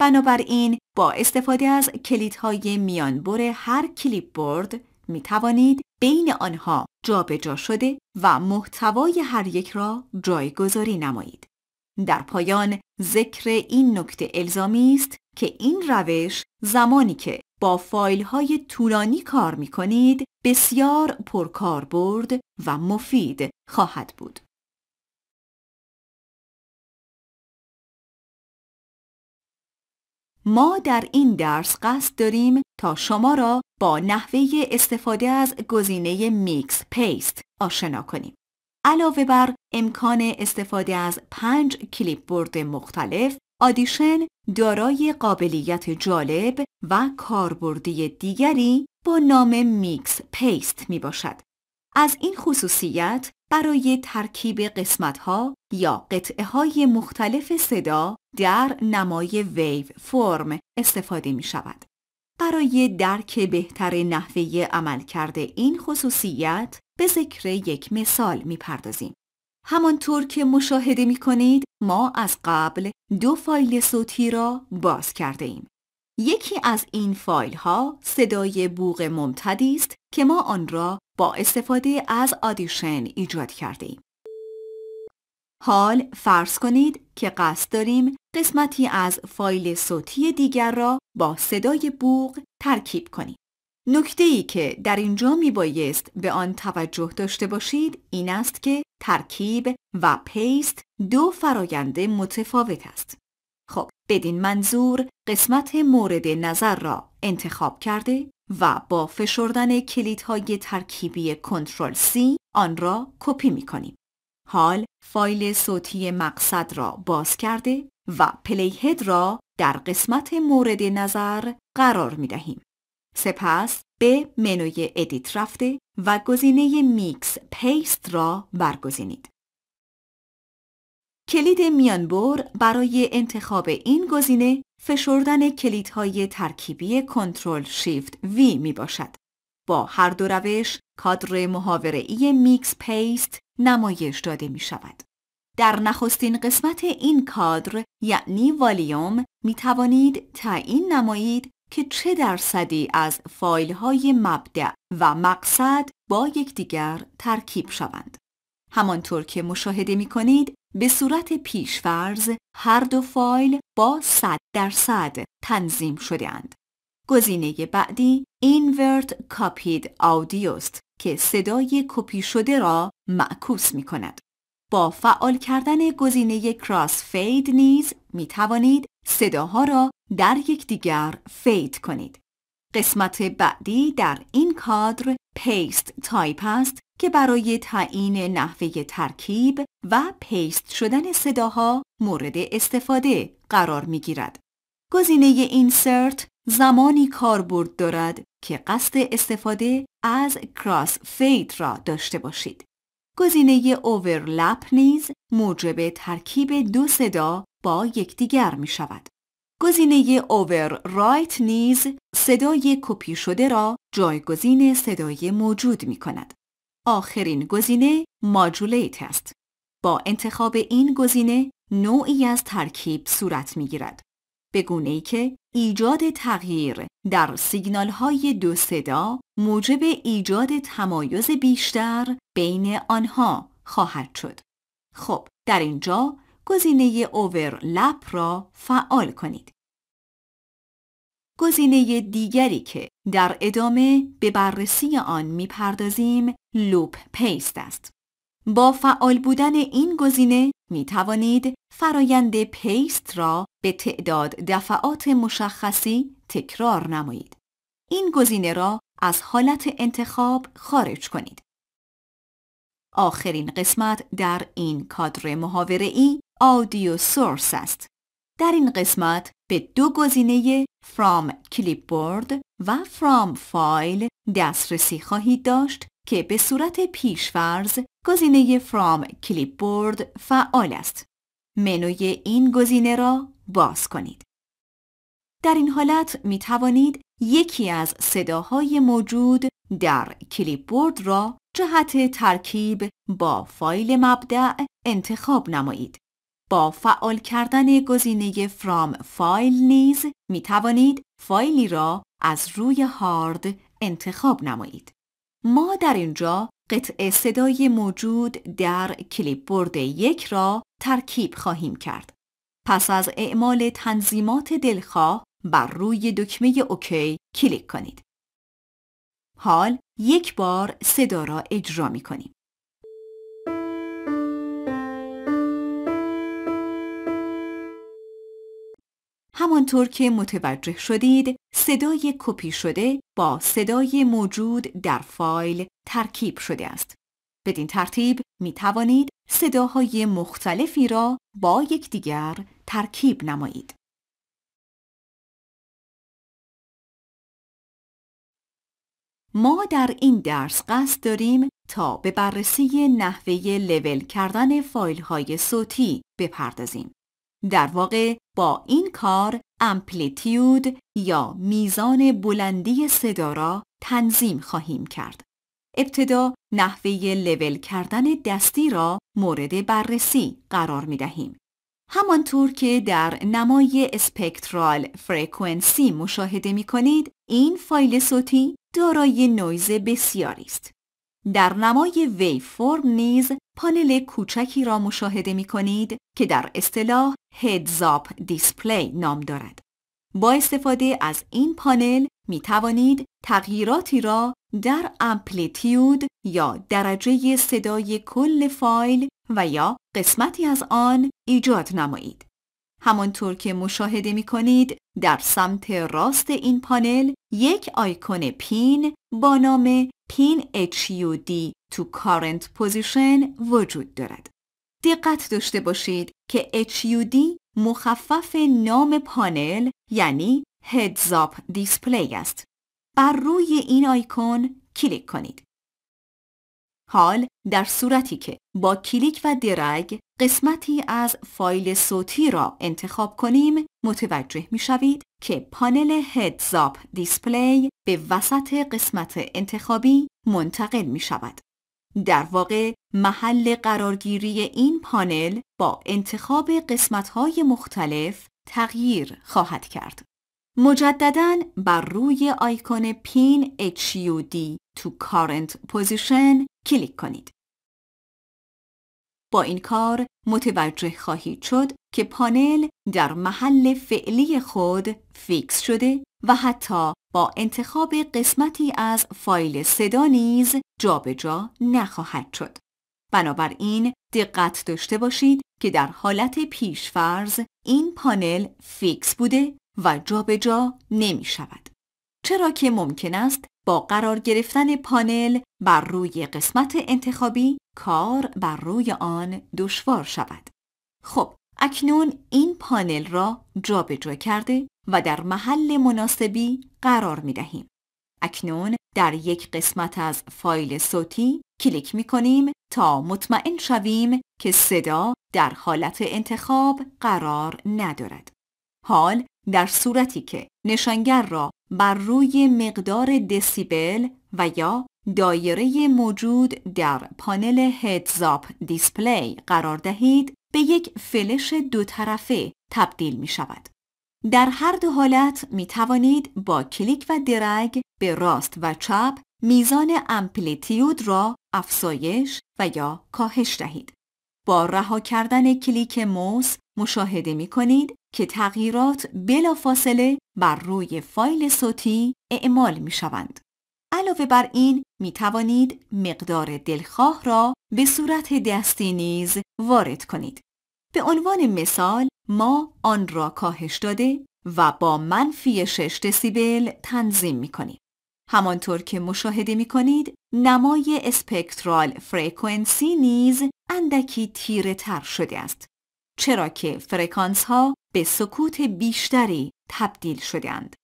بنابراین با استفاده از کلیدهای میانبر هر کلیپ بورد می توانید بین آنها جابجا شده و محتوای هر یک را جایگذاری نمایید. در پایان ذکر این نکته الزامی است که این روش زمانی که با فایل های طولانی کار می کنید بسیار پرکاربرد و مفید خواهد بود. ما در این درس قصد داریم تا شما را با نحوه استفاده از گزینه میکس پیست آشنا کنیم. علاوه بر امکان استفاده از پنج کلیپ برد مختلف آدیشن دارای قابلیت جالب و کاربردی دیگری با نام میکس پیست می باشد. از این خصوصیت برای ترکیب قسمت ها یا قطعه های مختلف صدا در نمای ویو فرم استفاده می شود. برای درک بهتر نحوه عمل کرده این خصوصیت به ذکر یک مثال می پردازیم. همانطور که مشاهده می کنید ما از قبل دو فایل صوتی را باز کرده ایم. یکی از این فایل ها صدای بوغ ممتدی است که ما آن را با استفاده از آدیشن ایجاد کرده ایم. حال فرض کنید که قصد داریم قسمتی از فایل صوتی دیگر را با صدای بوغ ترکیب کنیم. نکته ای که در اینجا می بایست به آن توجه داشته باشید این است که ترکیب و پیست دو فراینده متفاوت است. خب بدین منظور قسمت مورد نظر را انتخاب کرده و با فشردن کلیدهای ترکیبی کنترل C آن را کپی می کنیم. حال فایل صوتی مقصد را باز کرده و هد را در قسمت مورد نظر قرار می دهیم. سپس به منوی ادیت رفته و گزینه میکس پیست را برگزینید. کلید میانبر برای انتخاب این گزینه فشردن کلیدهای ترکیبی کنترل شیفت وی می باشد. با هر دو روش کادر ای میکس پیست نمایش داده می شود. در نخستین قسمت این کادر یعنی والیوم می توانید تعیین نمایید که چه درصدی از فایل های مبدع و مقصد با یکدیگر ترکیب شوند. همانطور که مشاهده می کنید به صورت پیشفرض هر دو فایل با 100 درصد تنظیم شدهاند. گزینه بعدی Invert Copied Audio است که صدای کپی شده را معکوس می کند. با فعال کردن گزینه کراس فید نیز می توانید صداها را در یکدیگر فید کنید. قسمت بعدی در این کادر پیست تایپ است که برای تعیین نحوه ترکیب و پیست شدن صداها مورد استفاده قرار می گیرد. گزینه اینسرت زمانی کاربرد دارد که قصد استفاده از کراس فید را داشته باشید. گزینه اوورلپ نیز موجب ترکیب دو صدا با یکدیگر می شود. گزینه اوور رایت نیز صدای کپی شده را جایگزین صدای موجود می کند. آخرین گزینه ماجولیت است. با انتخاب این گزینه نوعی از ترکیب صورت می گیرد. به گونه ای که ایجاد تغییر در سیگنال های دو صدا موجب ایجاد تمایز بیشتر بین آنها خواهد شد. خب در اینجا گزینه اوورلپ را فعال کنید. گزینه دیگری که در ادامه به بررسی آن میپردازیم لوپ پیست است. با فعال بودن این گزینه می توانید فرایند پیست را به تعداد دفعات مشخصی تکرار نمایید. این گزینه را از حالت انتخاب خارج کنید. آخرین قسمت در این کادر محاوره ای آدیو سورس است. در این قسمت به دو گزینه From Clipboard و From File دسترسی خواهید داشت که به صورت پیشفرض گزینه From Clipboard فعال است. منوی این گزینه را باز کنید. در این حالت می توانید یکی از صداهای موجود در بورد را جهت ترکیب با فایل مبدع انتخاب نمایید. با فعال کردن گزینه فرام فایل نیز می توانید فایلی را از روی هارد انتخاب نمایید. ما در اینجا قطع صدای موجود در کلیپ برد یک را ترکیب خواهیم کرد. پس از اعمال تنظیمات دلخواه بر روی دکمه اوکی کلیک کنید. حال یک بار صدا را اجرا می کنیم. همانطور که متوجه شدید صدای کپی شده با صدای موجود در فایل ترکیب شده است. بدین ترتیب می توانید صداهای مختلفی را با یکدیگر ترکیب نمایید. ما در این درس قصد داریم تا به بررسی نحوه لول کردن فایل های صوتی بپردازیم. در واقع با این کار امپلیتیود یا میزان بلندی صدا را تنظیم خواهیم کرد. ابتدا نحوه لول کردن دستی را مورد بررسی قرار می دهیم. همانطور که در نمای اسپکترال فرکانسی مشاهده می کنید، این فایل صوتی دارای نویز بسیاری است. در نمای ویف فرم نیز پانل کوچکی را مشاهده می کنید که در اصطلاح Heads Up Display نام دارد. با استفاده از این پانل می توانید تغییراتی را در امپلیتیود یا درجه صدای کل فایل و یا قسمتی از آن ایجاد نمایید. همانطور که مشاهده می کنید در سمت راست این پانل یک آیکون پین با نام پین HUD تو current position وجود دارد. دقت داشته باشید که HUD مخفف نام پانل یعنی Heads Up Display است. بر روی این آیکون کلیک کنید. حال در صورتی که با کلیک و درگ قسمتی از فایل صوتی را انتخاب کنیم متوجه می شوید که پانل هدزاپ دیسپلی به وسط قسمت انتخابی منتقل می شود. در واقع محل قرارگیری این پانل با انتخاب های مختلف تغییر خواهد کرد. مجددا بر روی آیکون پین HUD تو Current Position کلیک کنید. با این کار متوجه خواهید شد که پانل در محل فعلی خود فیکس شده و حتی با انتخاب قسمتی از فایل صدا نیز جابجا جا نخواهد شد. بنابراین دقت داشته باشید که در حالت پیشفرض این پانل فیکس بوده و جابجا جا نمی شود. چرا که ممکن است با قرار گرفتن پانل بر روی قسمت انتخابی کار بر روی آن دشوار شود. خب اکنون این پانل را جابجا کرده و در محل مناسبی قرار می دهیم. اکنون در یک قسمت از فایل صوتی کلیک می کنیم تا مطمئن شویم که صدا در حالت انتخاب قرار ندارد. حال در صورتی که نشانگر را بر روی مقدار دسیبل و یا دایره موجود در پانل هدزاپ دیسپلی قرار دهید به یک فلش دو طرفه تبدیل می شود. در هر دو حالت می توانید با کلیک و درگ به راست و چپ میزان امپلیتیود را افزایش و یا کاهش دهید. با رها کردن کلیک موس مشاهده می کنید که تغییرات بلافاصله بر روی فایل صوتی اعمال می شوند. علاوه بر این می توانید مقدار دلخواه را به صورت دستی نیز وارد کنید. به عنوان مثال ما آن را کاهش داده و با منفی 6 دسیبل تنظیم می کنیم. همانطور که مشاهده می کنید نمای اسپکترال فرکانسی نیز اندکی تیره تر شده است. چرا که فرکانس ها به سکوت بیشتری تبدیل شدند.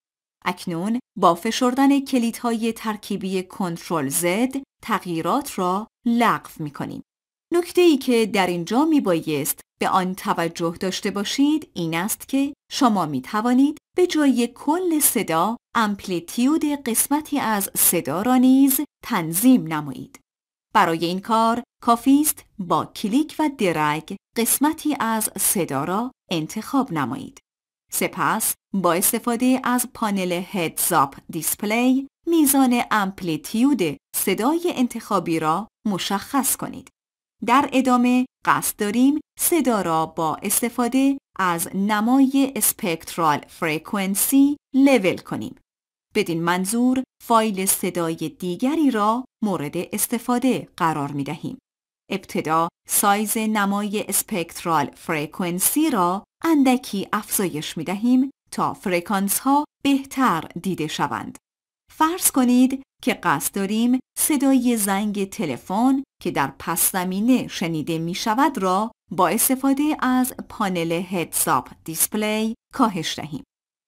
اکنون با فشردن کلیدهای ترکیبی کنترل Z تغییرات را لغو می کنیم. نکته ای که در اینجا می بایست به آن توجه داشته باشید این است که شما می توانید به جای کل صدا امپلیتیود قسمتی از صدا را نیز تنظیم نمایید. برای این کار کافی است با کلیک و درگ قسمتی از صدا را انتخاب نمایید. سپس با استفاده از پانل هدزاپ دیسپلی میزان امپلیتیود صدای انتخابی را مشخص کنید. در ادامه قصد داریم صدا را با استفاده از نمای اسپکترال فرکانسی لول کنیم. بدین منظور فایل صدای دیگری را مورد استفاده قرار می دهیم. ابتدا سایز نمای اسپکترال فرکانسی را اندکی افزایش می دهیم تا فرکانس ها بهتر دیده شوند. فرض کنید که قصد داریم صدای زنگ تلفن که در پس زمینه شنیده می شود را با استفاده از پانل هدساپ دیسپلی کاهش دهیم.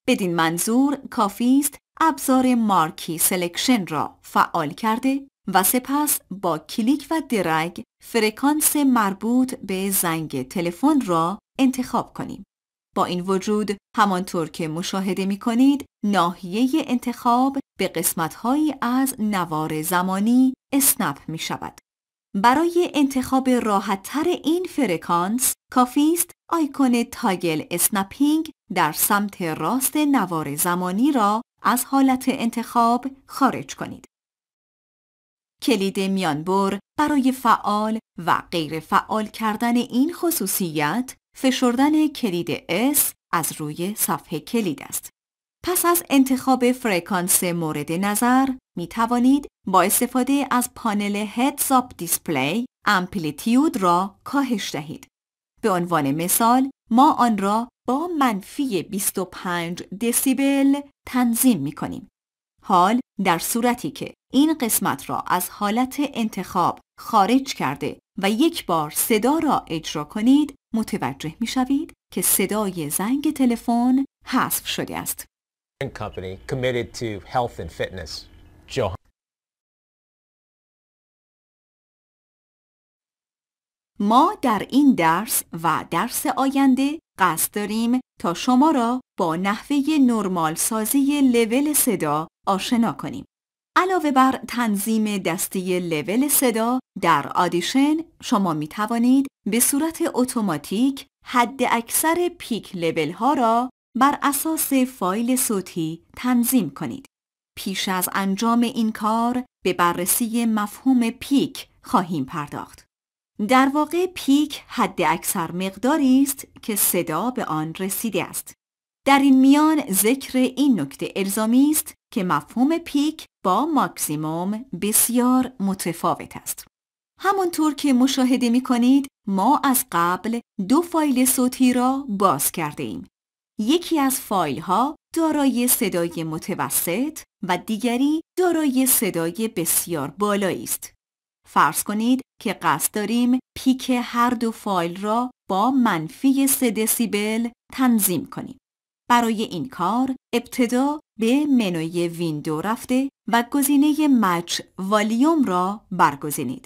بدین منظور کافی است ابزار مارکی سلکشن را فعال کرده و سپس با کلیک و درگ فرکانس مربوط به زنگ تلفن را انتخاب کنیم. با این وجود همانطور که مشاهده می کنید ناحیه انتخاب به قسمتهایی از نوار زمانی اسنپ می شود. برای انتخاب راحت تر این فرکانس کافی است آیکون تاگل اسنپینگ در سمت راست نوار زمانی را از حالت انتخاب خارج کنید. کلید میانبر برای فعال و غیر فعال کردن این خصوصیت فشردن کلید S از روی صفحه کلید است. پس از انتخاب فرکانس مورد نظر می توانید با استفاده از پانل Heads Up Display امپلیتیود را کاهش دهید. به عنوان مثال ما آن را با منفی 25 دسیبل تنظیم می کنیم. حال در صورتی که این قسمت را از حالت انتخاب خارج کرده و یک بار صدا را اجرا کنید متوجه می شوید که صدای زنگ تلفن حذف شده است. ما در این درس و درس آینده قصد داریم تا شما را با نحوه نرمال سازی لول صدا آشنا کنیم. علاوه بر تنظیم دستی لول صدا در آدیشن شما می توانید به صورت اتوماتیک حد اکثر پیک لول ها را بر اساس فایل صوتی تنظیم کنید. پیش از انجام این کار به بررسی مفهوم پیک خواهیم پرداخت. در واقع پیک حد اکثر مقداری است که صدا به آن رسیده است. در این میان ذکر این نکته الزامی است که مفهوم پیک با ماکسیموم بسیار متفاوت است. همانطور که مشاهده می کنید ما از قبل دو فایل صوتی را باز کرده ایم. یکی از فایل ها دارای صدای متوسط و دیگری دارای صدای بسیار بالایی است. فرض کنید که قصد داریم پیک هر دو فایل را با منفی 3 دسیبل تنظیم کنیم. برای این کار ابتدا به منوی ویندو رفته و گزینه مچ والیوم را برگزینید.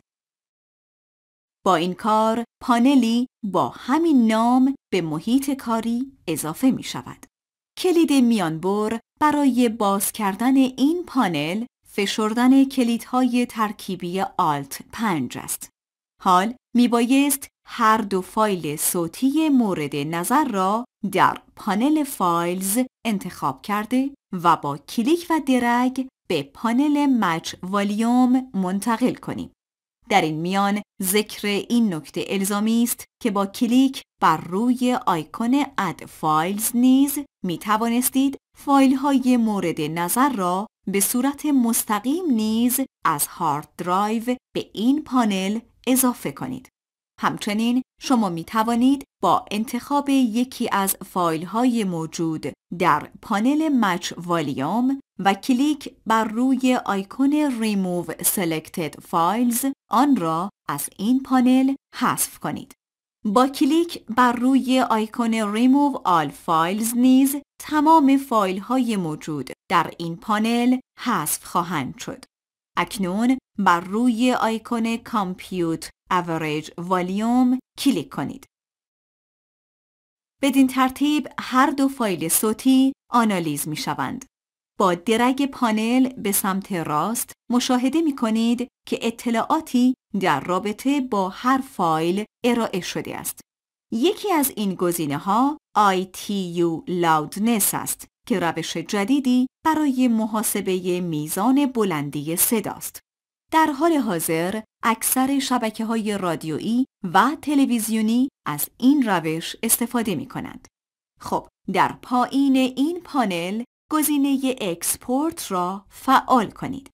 با این کار پانلی با همین نام به محیط کاری اضافه می شود. کلید میانبر برای باز کردن این پانل فشردن کلیدهای ترکیبی آلت 5 است. حال می بایست هر دو فایل صوتی مورد نظر را در پانل فایلز انتخاب کرده و با کلیک و درگ به پانل مچ والیوم منتقل کنیم. در این میان ذکر این نکته الزامی است که با کلیک بر روی آیکون اد فایلز نیز می توانستید فایل های مورد نظر را به صورت مستقیم نیز از هارد درایو به این پانل اضافه کنید. همچنین شما می توانید با انتخاب یکی از فایل های موجود در پانل مچ والیوم و کلیک بر روی آیکون Remove Selected Files آن را از این پانل حذف کنید. با کلیک بر روی آیکون Remove All Files نیز تمام فایل های موجود در این پانل حذف خواهند شد. اکنون بر روی آیکون کامپیوت اوریج والیوم کلیک کنید. بدین ترتیب هر دو فایل صوتی آنالیز می شوند. با درگ پانل به سمت راست مشاهده می کنید که اطلاعاتی در رابطه با هر فایل ارائه شده است. یکی از این گزینه ها ITU Loudness است که روش جدیدی برای محاسبه میزان بلندی صداست. در حال حاضر اکثر شبکه های رادیویی و تلویزیونی از این روش استفاده می کنند. خب در پایین این پانل گزینه اکسپورت را فعال کنید.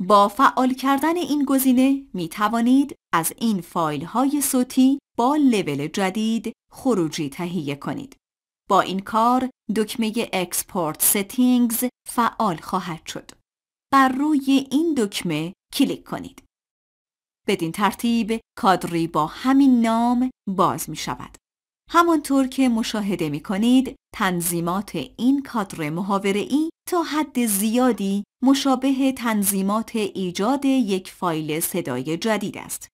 با فعال کردن این گزینه می توانید از این فایل های صوتی با لول جدید خروجی تهیه کنید. با این کار دکمه اکسپورت Settings فعال خواهد شد. بر روی این دکمه کلیک کنید. بدین ترتیب کادری با همین نام باز می شود. همانطور که مشاهده می کنید تنظیمات این کادر ای تا حد زیادی مشابه تنظیمات ایجاد یک فایل صدای جدید است.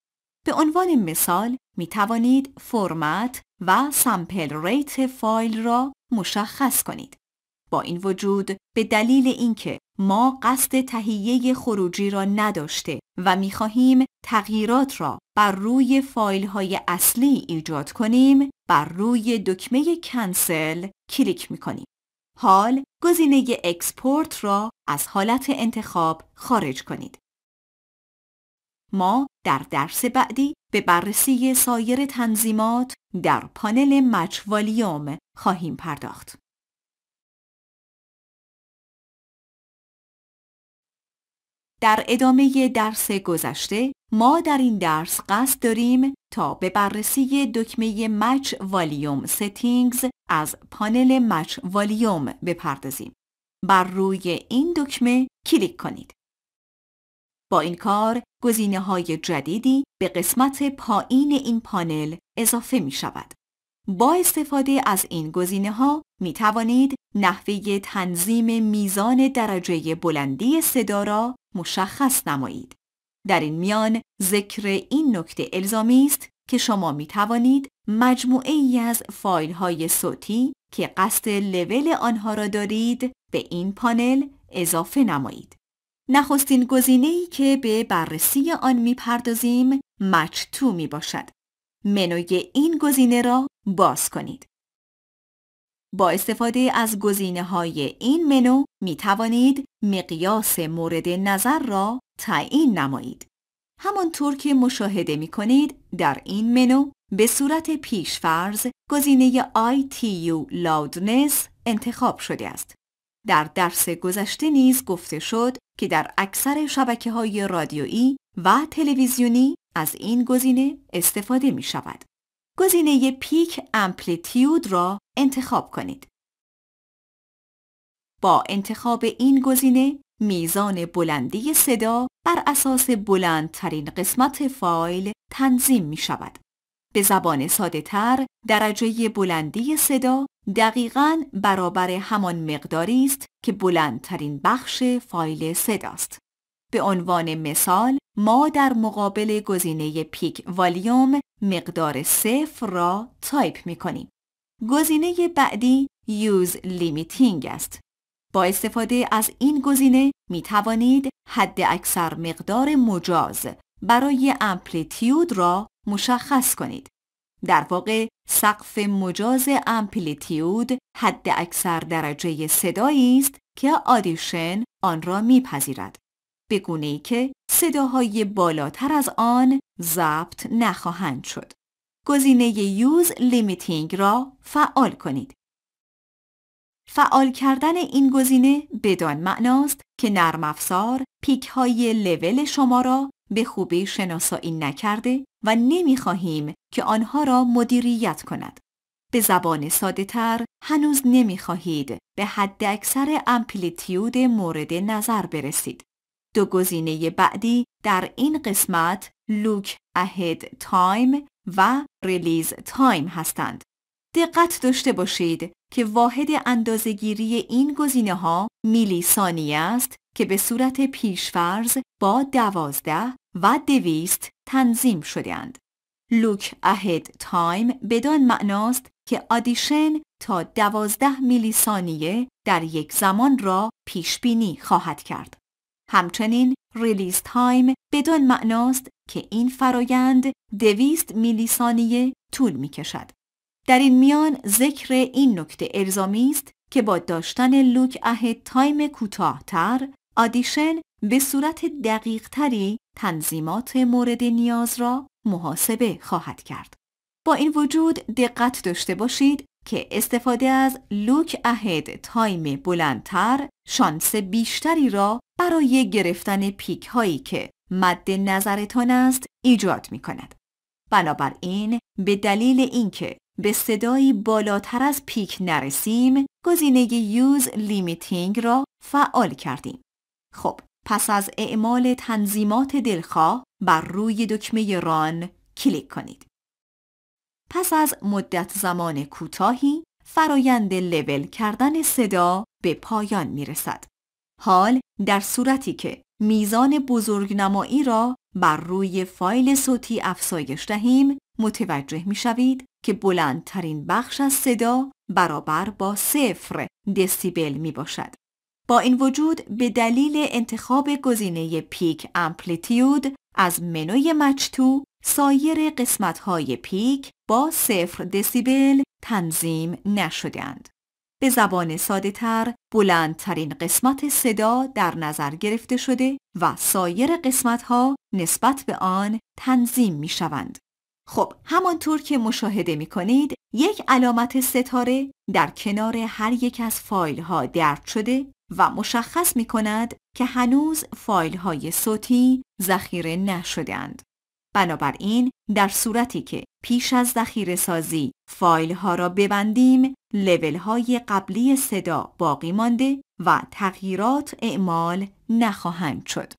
به عنوان مثال می توانید فرمت، و سمپل ریت فایل را مشخص کنید. با این وجود به دلیل اینکه ما قصد تهیه خروجی را نداشته و میخواهیم تغییرات را بر روی فایل های اصلی ایجاد کنیم بر روی دکمه کنسل کلیک میکنیم. حال گزینه اکسپورت را از حالت انتخاب خارج کنید. ما در درس بعدی به بررسی سایر تنظیمات در پانل والیوم خواهیم پرداخت. در ادامه درس گذشته ما در این درس قصد داریم تا به بررسی دکمه مچ والیوم سیتینگز از پانل مچ والیوم بپردازیم. بر روی این دکمه کلیک کنید. با این کار گزینه های جدیدی به قسمت پایین این پانل اضافه می شود. با استفاده از این گزینه ها می توانید نحوه تنظیم میزان درجه بلندی صدا را مشخص نمایید. در این میان ذکر این نکته الزامی است که شما می توانید مجموعه ای از فایل های صوتی که قصد لول آنها را دارید به این پانل اضافه نمایید. نخستین ای که به بررسی آن میپردازیم مچ می باشد. منوی این گزینه را باز کنید. با استفاده از گزینه های این منو می توانید مقیاس مورد نظر را تعیین نمایید. همانطور که مشاهده می کنید در این منو به صورت پیشفرض گزینه ITU Loudness انتخاب شده است. در درس گذشته نیز گفته شد که در اکثر شبکه های رادیویی و تلویزیونی از این گزینه استفاده می شود. گزینه پیک امپلیتیود را انتخاب کنید. با انتخاب این گزینه میزان بلندی صدا بر اساس بلندترین قسمت فایل تنظیم می شود. به زبان ساده تر درجه بلندی صدا دقیقا برابر همان مقداری است که بلندترین بخش فایل است. به عنوان مثال ما در مقابل گزینه پیک والیوم مقدار صفر را تایپ می کنیم. گزینه بعدی یوز لیمیتینگ است. با استفاده از این گزینه می توانید حد اکثر مقدار مجاز برای امپلیتیود را مشخص کنید. در واقع سقف مجاز امپلیتیود حد اکثر درجه صدایی است که آدیشن آن را میپذیرد. به گونه ای که صداهای بالاتر از آن ضبط نخواهند شد. گزینه یوز لیمیتینگ را فعال کنید. فعال کردن این گزینه بدان معناست که نرم افزار پیک های لول شما را به خوبی شناسایی نکرده و نمیخواهیم که آنها را مدیریت کند. به زبان ساده تر هنوز نمیخواهید به حد اکثر امپلیتیود مورد نظر برسید. دو گزینه بعدی در این قسمت لوک اهد تایم و ریلیز تایم هستند. دقت داشته باشید که واحد اندازگیری این گزینه ها میلی ثانیه است که به صورت پیشفرز با دوازده و دویست تنظیم شدند. لوک اهد تایم بدان معناست که آدیشن تا دوازده میلی ثانیه در یک زمان را پیش بینی خواهد کرد. همچنین ریلیز تایم بدان معناست که این فرایند دویست میلی ثانیه طول می کشد. در این میان ذکر این نکته ارزامی است که با داشتن لوک اهد تایم کوتاهتر آدیشن به صورت دقیق تنظیمات مورد نیاز را محاسبه خواهد کرد. با این وجود دقت داشته باشید که استفاده از لوک اهد تایم بلندتر شانس بیشتری را برای گرفتن پیک هایی که مد نظرتان است ایجاد می کند. بنابراین به دلیل اینکه به صدایی بالاتر از پیک نرسیم گزینه یوز لیمیتینگ را فعال کردیم. خب پس از اعمال تنظیمات دلخواه بر روی دکمه ران کلیک کنید. پس از مدت زمان کوتاهی فرایند لول کردن صدا به پایان می رسد. حال در صورتی که میزان بزرگنمایی را بر روی فایل صوتی افزایش دهیم متوجه می شوید که بلندترین بخش از صدا برابر با صفر دسیبل می باشد. با این وجود به دلیل انتخاب گزینه پیک امپلیتیود از منوی مچتو سایر قسمت‌های پیک با صفر دسیبل تنظیم نشدند. به زبان ساده تر بلندترین قسمت صدا در نظر گرفته شده و سایر قسمت ها نسبت به آن تنظیم می شوند. خب همانطور که مشاهده می کنید یک علامت ستاره در کنار هر یک از فایل ها درد شده و مشخص می کند که هنوز فایل های صوتی ذخیره نشدند. بنابراین در صورتی که پیش از ذخیره سازی فایل ها را ببندیم، لول های قبلی صدا باقی مانده و تغییرات اعمال نخواهند شد.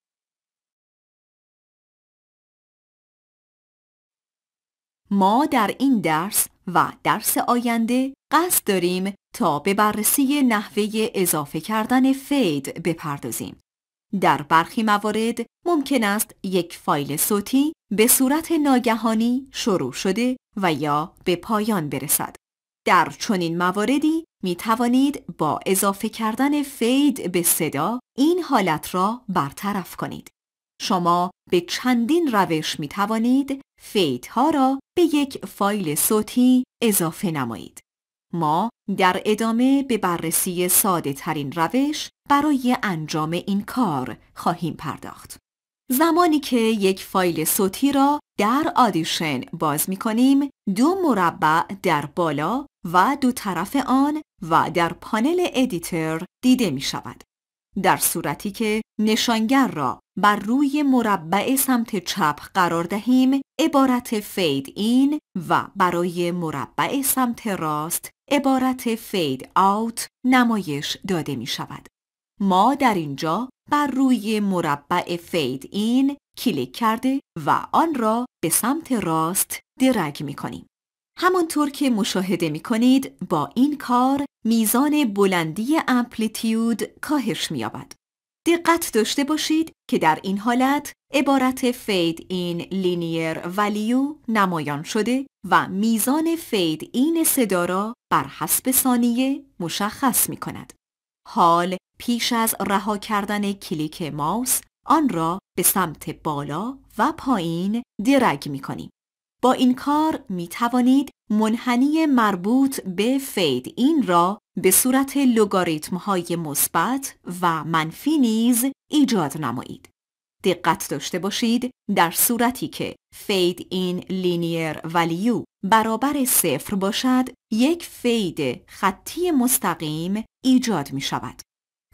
ما در این درس و درس آینده قصد داریم تا به بررسی نحوه اضافه کردن فید بپردازیم. در برخی موارد ممکن است یک فایل صوتی به صورت ناگهانی شروع شده و یا به پایان برسد. در چنین مواردی می توانید با اضافه کردن فید به صدا این حالت را برطرف کنید. شما به چندین روش می توانید فیت ها را به یک فایل صوتی اضافه نمایید. ما در ادامه به بررسی ساده ترین روش برای انجام این کار خواهیم پرداخت. زمانی که یک فایل صوتی را در آدیشن باز می کنیم، دو مربع در بالا و دو طرف آن و در پانل ادیتر دیده می شود. در صورتی که نشانگر را بر روی مربع سمت چپ قرار دهیم عبارت فید این و برای مربع سمت راست عبارت فید آوت نمایش داده می شود. ما در اینجا بر روی مربع فید این کلیک کرده و آن را به سمت راست درگ می کنیم. همانطور که مشاهده می کنید با این کار میزان بلندی امپلیتیود کاهش می یابد. دقت داشته باشید که در این حالت عبارت فید این لینیر ولیو نمایان شده و میزان فید این صدا را بر حسب ثانیه مشخص می کند. حال پیش از رها کردن کلیک ماوس آن را به سمت بالا و پایین درگ می با این کار می توانید منحنی مربوط به فید این را به صورت لگاریتم های مثبت و منفی نیز ایجاد نمایید. دقت داشته باشید در صورتی که فید این لینیر ولیو برابر صفر باشد یک فید خطی مستقیم ایجاد می شود.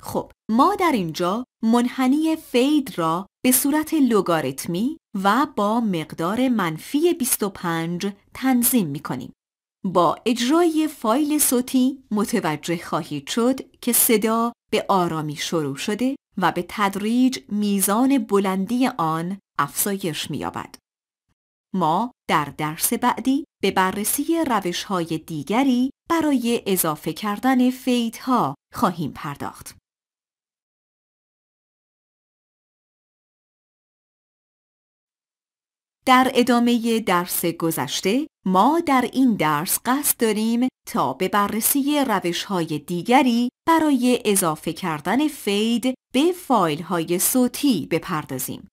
خب ما در اینجا منحنی فید را به صورت لوگاریتمی و با مقدار منفی 25 تنظیم می کنیم. با اجرای فایل صوتی متوجه خواهید شد که صدا به آرامی شروع شده و به تدریج میزان بلندی آن افزایش می‌یابد. ما در درس بعدی به بررسی های دیگری برای اضافه کردن فیدها خواهیم پرداخت. در ادامه درس گذشته ما در این درس قصد داریم تا به بررسی روش های دیگری برای اضافه کردن فید به فایل های صوتی بپردازیم.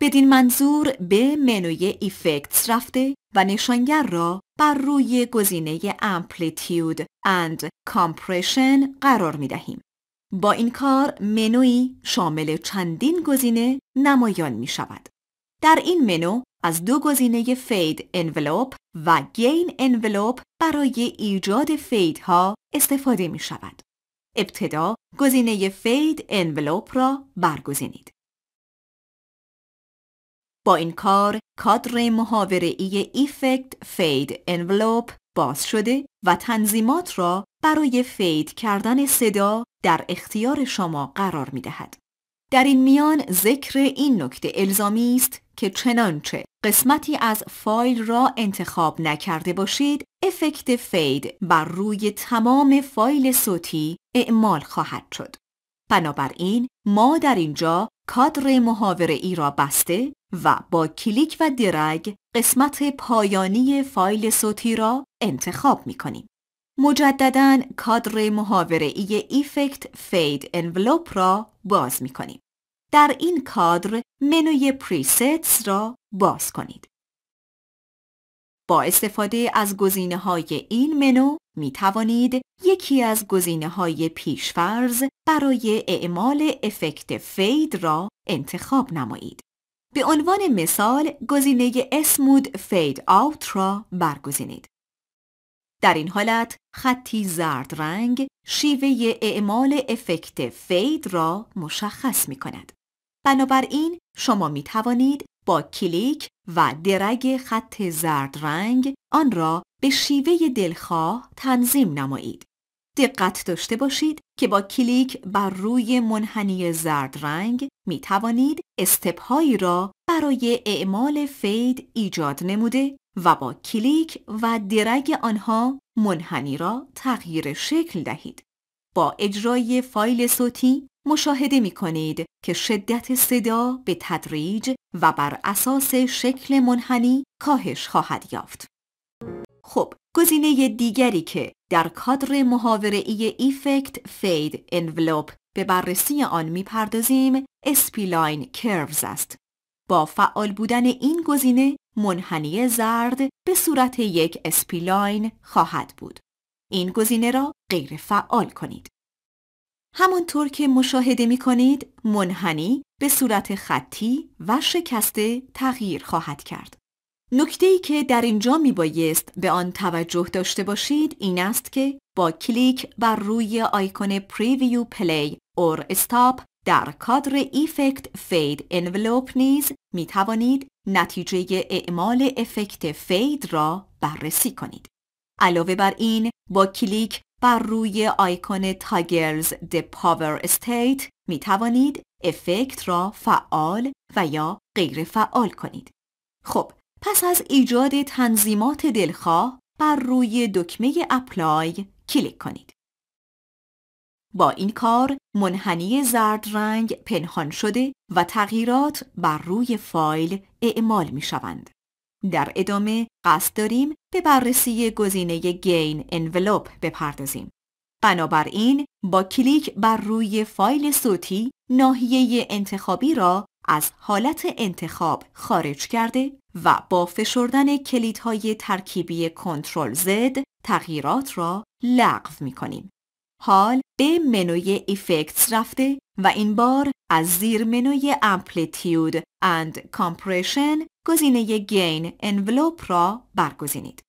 بدین منظور به منوی ایفکتس رفته و نشانگر را بر روی گزینه امپلیتیود اند کامپرشن قرار می دهیم. با این کار منوی شامل چندین گزینه نمایان می شود. در این منو از دو گزینه فید انولوپ و گین انولوپ برای ایجاد فیدها استفاده می شود. ابتدا گزینه فید انولوپ را برگزینید. با این کار کادر محاوره ای ایفکت فید انولوپ باز شده و تنظیمات را برای فید کردن صدا در اختیار شما قرار می دهد. در این میان ذکر این نکته الزامی است که چنانچه قسمتی از فایل را انتخاب نکرده باشید افکت فید بر روی تمام فایل صوتی اعمال خواهد شد. بنابراین ما در اینجا کادر محاوره ای را بسته و با کلیک و درگ قسمت پایانی فایل صوتی را انتخاب می کنیم. مجددا کادر محاوره ای ایفکت فید انولوپ را باز می کنیم. در این کادر منوی پریستس را باز کنید. با استفاده از گزینه های این منو می توانید یکی از گزینه های پیشفرز برای اعمال افکت فید را انتخاب نمایید. به عنوان مثال گزینه اسمود فید آوت را برگزینید. در این حالت خطی زرد رنگ شیوه اعمال افکت فید را مشخص می کند. بنابراین شما می توانید با کلیک و درگ خط زرد رنگ آن را به شیوه دلخواه تنظیم نمایید. دقت داشته باشید که با کلیک بر روی منحنی زرد رنگ می توانید استپهایی را برای اعمال فید ایجاد نموده و با کلیک و درگ آنها منحنی را تغییر شکل دهید. با اجرای فایل صوتی مشاهده می کنید که شدت صدا به تدریج و بر اساس شکل منحنی کاهش خواهد یافت. خب، گزینه دیگری که در کادر محاوره ای ایفکت فید انولوپ به بررسی آن میپردازیم اسپیلاین کروز است. با فعال بودن این گزینه منحنی زرد به صورت یک اسپیلاین خواهد بود. این گزینه را غیر فعال کنید. همانطور که مشاهده می کنید منحنی به صورت خطی و شکسته تغییر خواهد کرد. نکته ای که در اینجا می بایست به آن توجه داشته باشید این است که با کلیک بر روی آیکون پریویو پلی اور استاپ در کادر ایفکت فید انولوپ نیز می توانید نتیجه اعمال افکت فید را بررسی کنید. علاوه بر این با کلیک بر روی آیکون تاگرز د پاور استیت می توانید افکت را فعال و یا غیر فعال کنید. خب پس از ایجاد تنظیمات دلخواه بر روی دکمه اپلای کلیک کنید. با این کار منحنی زرد رنگ پنهان شده و تغییرات بر روی فایل اعمال می شوند. در ادامه قصد داریم به بررسی گزینه گین انولوپ بپردازیم. بنابراین با کلیک بر روی فایل صوتی ناحیه انتخابی را از حالت انتخاب خارج کرده و با فشردن کلیدهای ترکیبی کنترل Z تغییرات را لغو می کنیم. حال به منوی افکتس رفته و این بار از زیر منوی امپلیتیود اند کامپرشن گزینه گین انولوپ را برگزینید.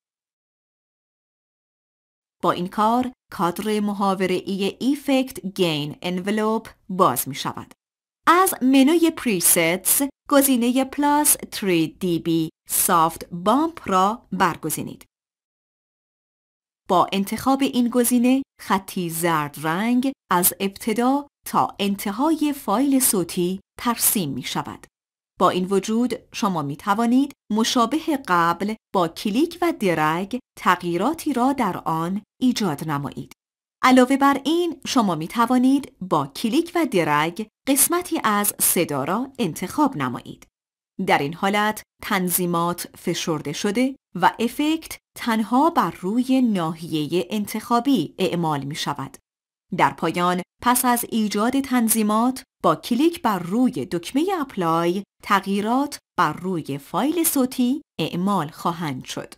با این کار کادر محاوره ای ایفکت گین انولوپ باز می شود. از منوی پریسیتز، گزینه پلاس 3DB سافت بامپ را برگزینید. با انتخاب این گزینه خطی زرد رنگ از ابتدا تا انتهای فایل صوتی ترسیم می شود. با این وجود شما می توانید مشابه قبل با کلیک و درگ تغییراتی را در آن ایجاد نمایید. علاوه بر این شما می توانید با کلیک و درگ قسمتی از صدا را انتخاب نمایید. در این حالت تنظیمات فشرده شده و افکت تنها بر روی ناحیه انتخابی اعمال می شود. در پایان پس از ایجاد تنظیمات با کلیک بر روی دکمه اپلای تغییرات بر روی فایل صوتی اعمال خواهند شد.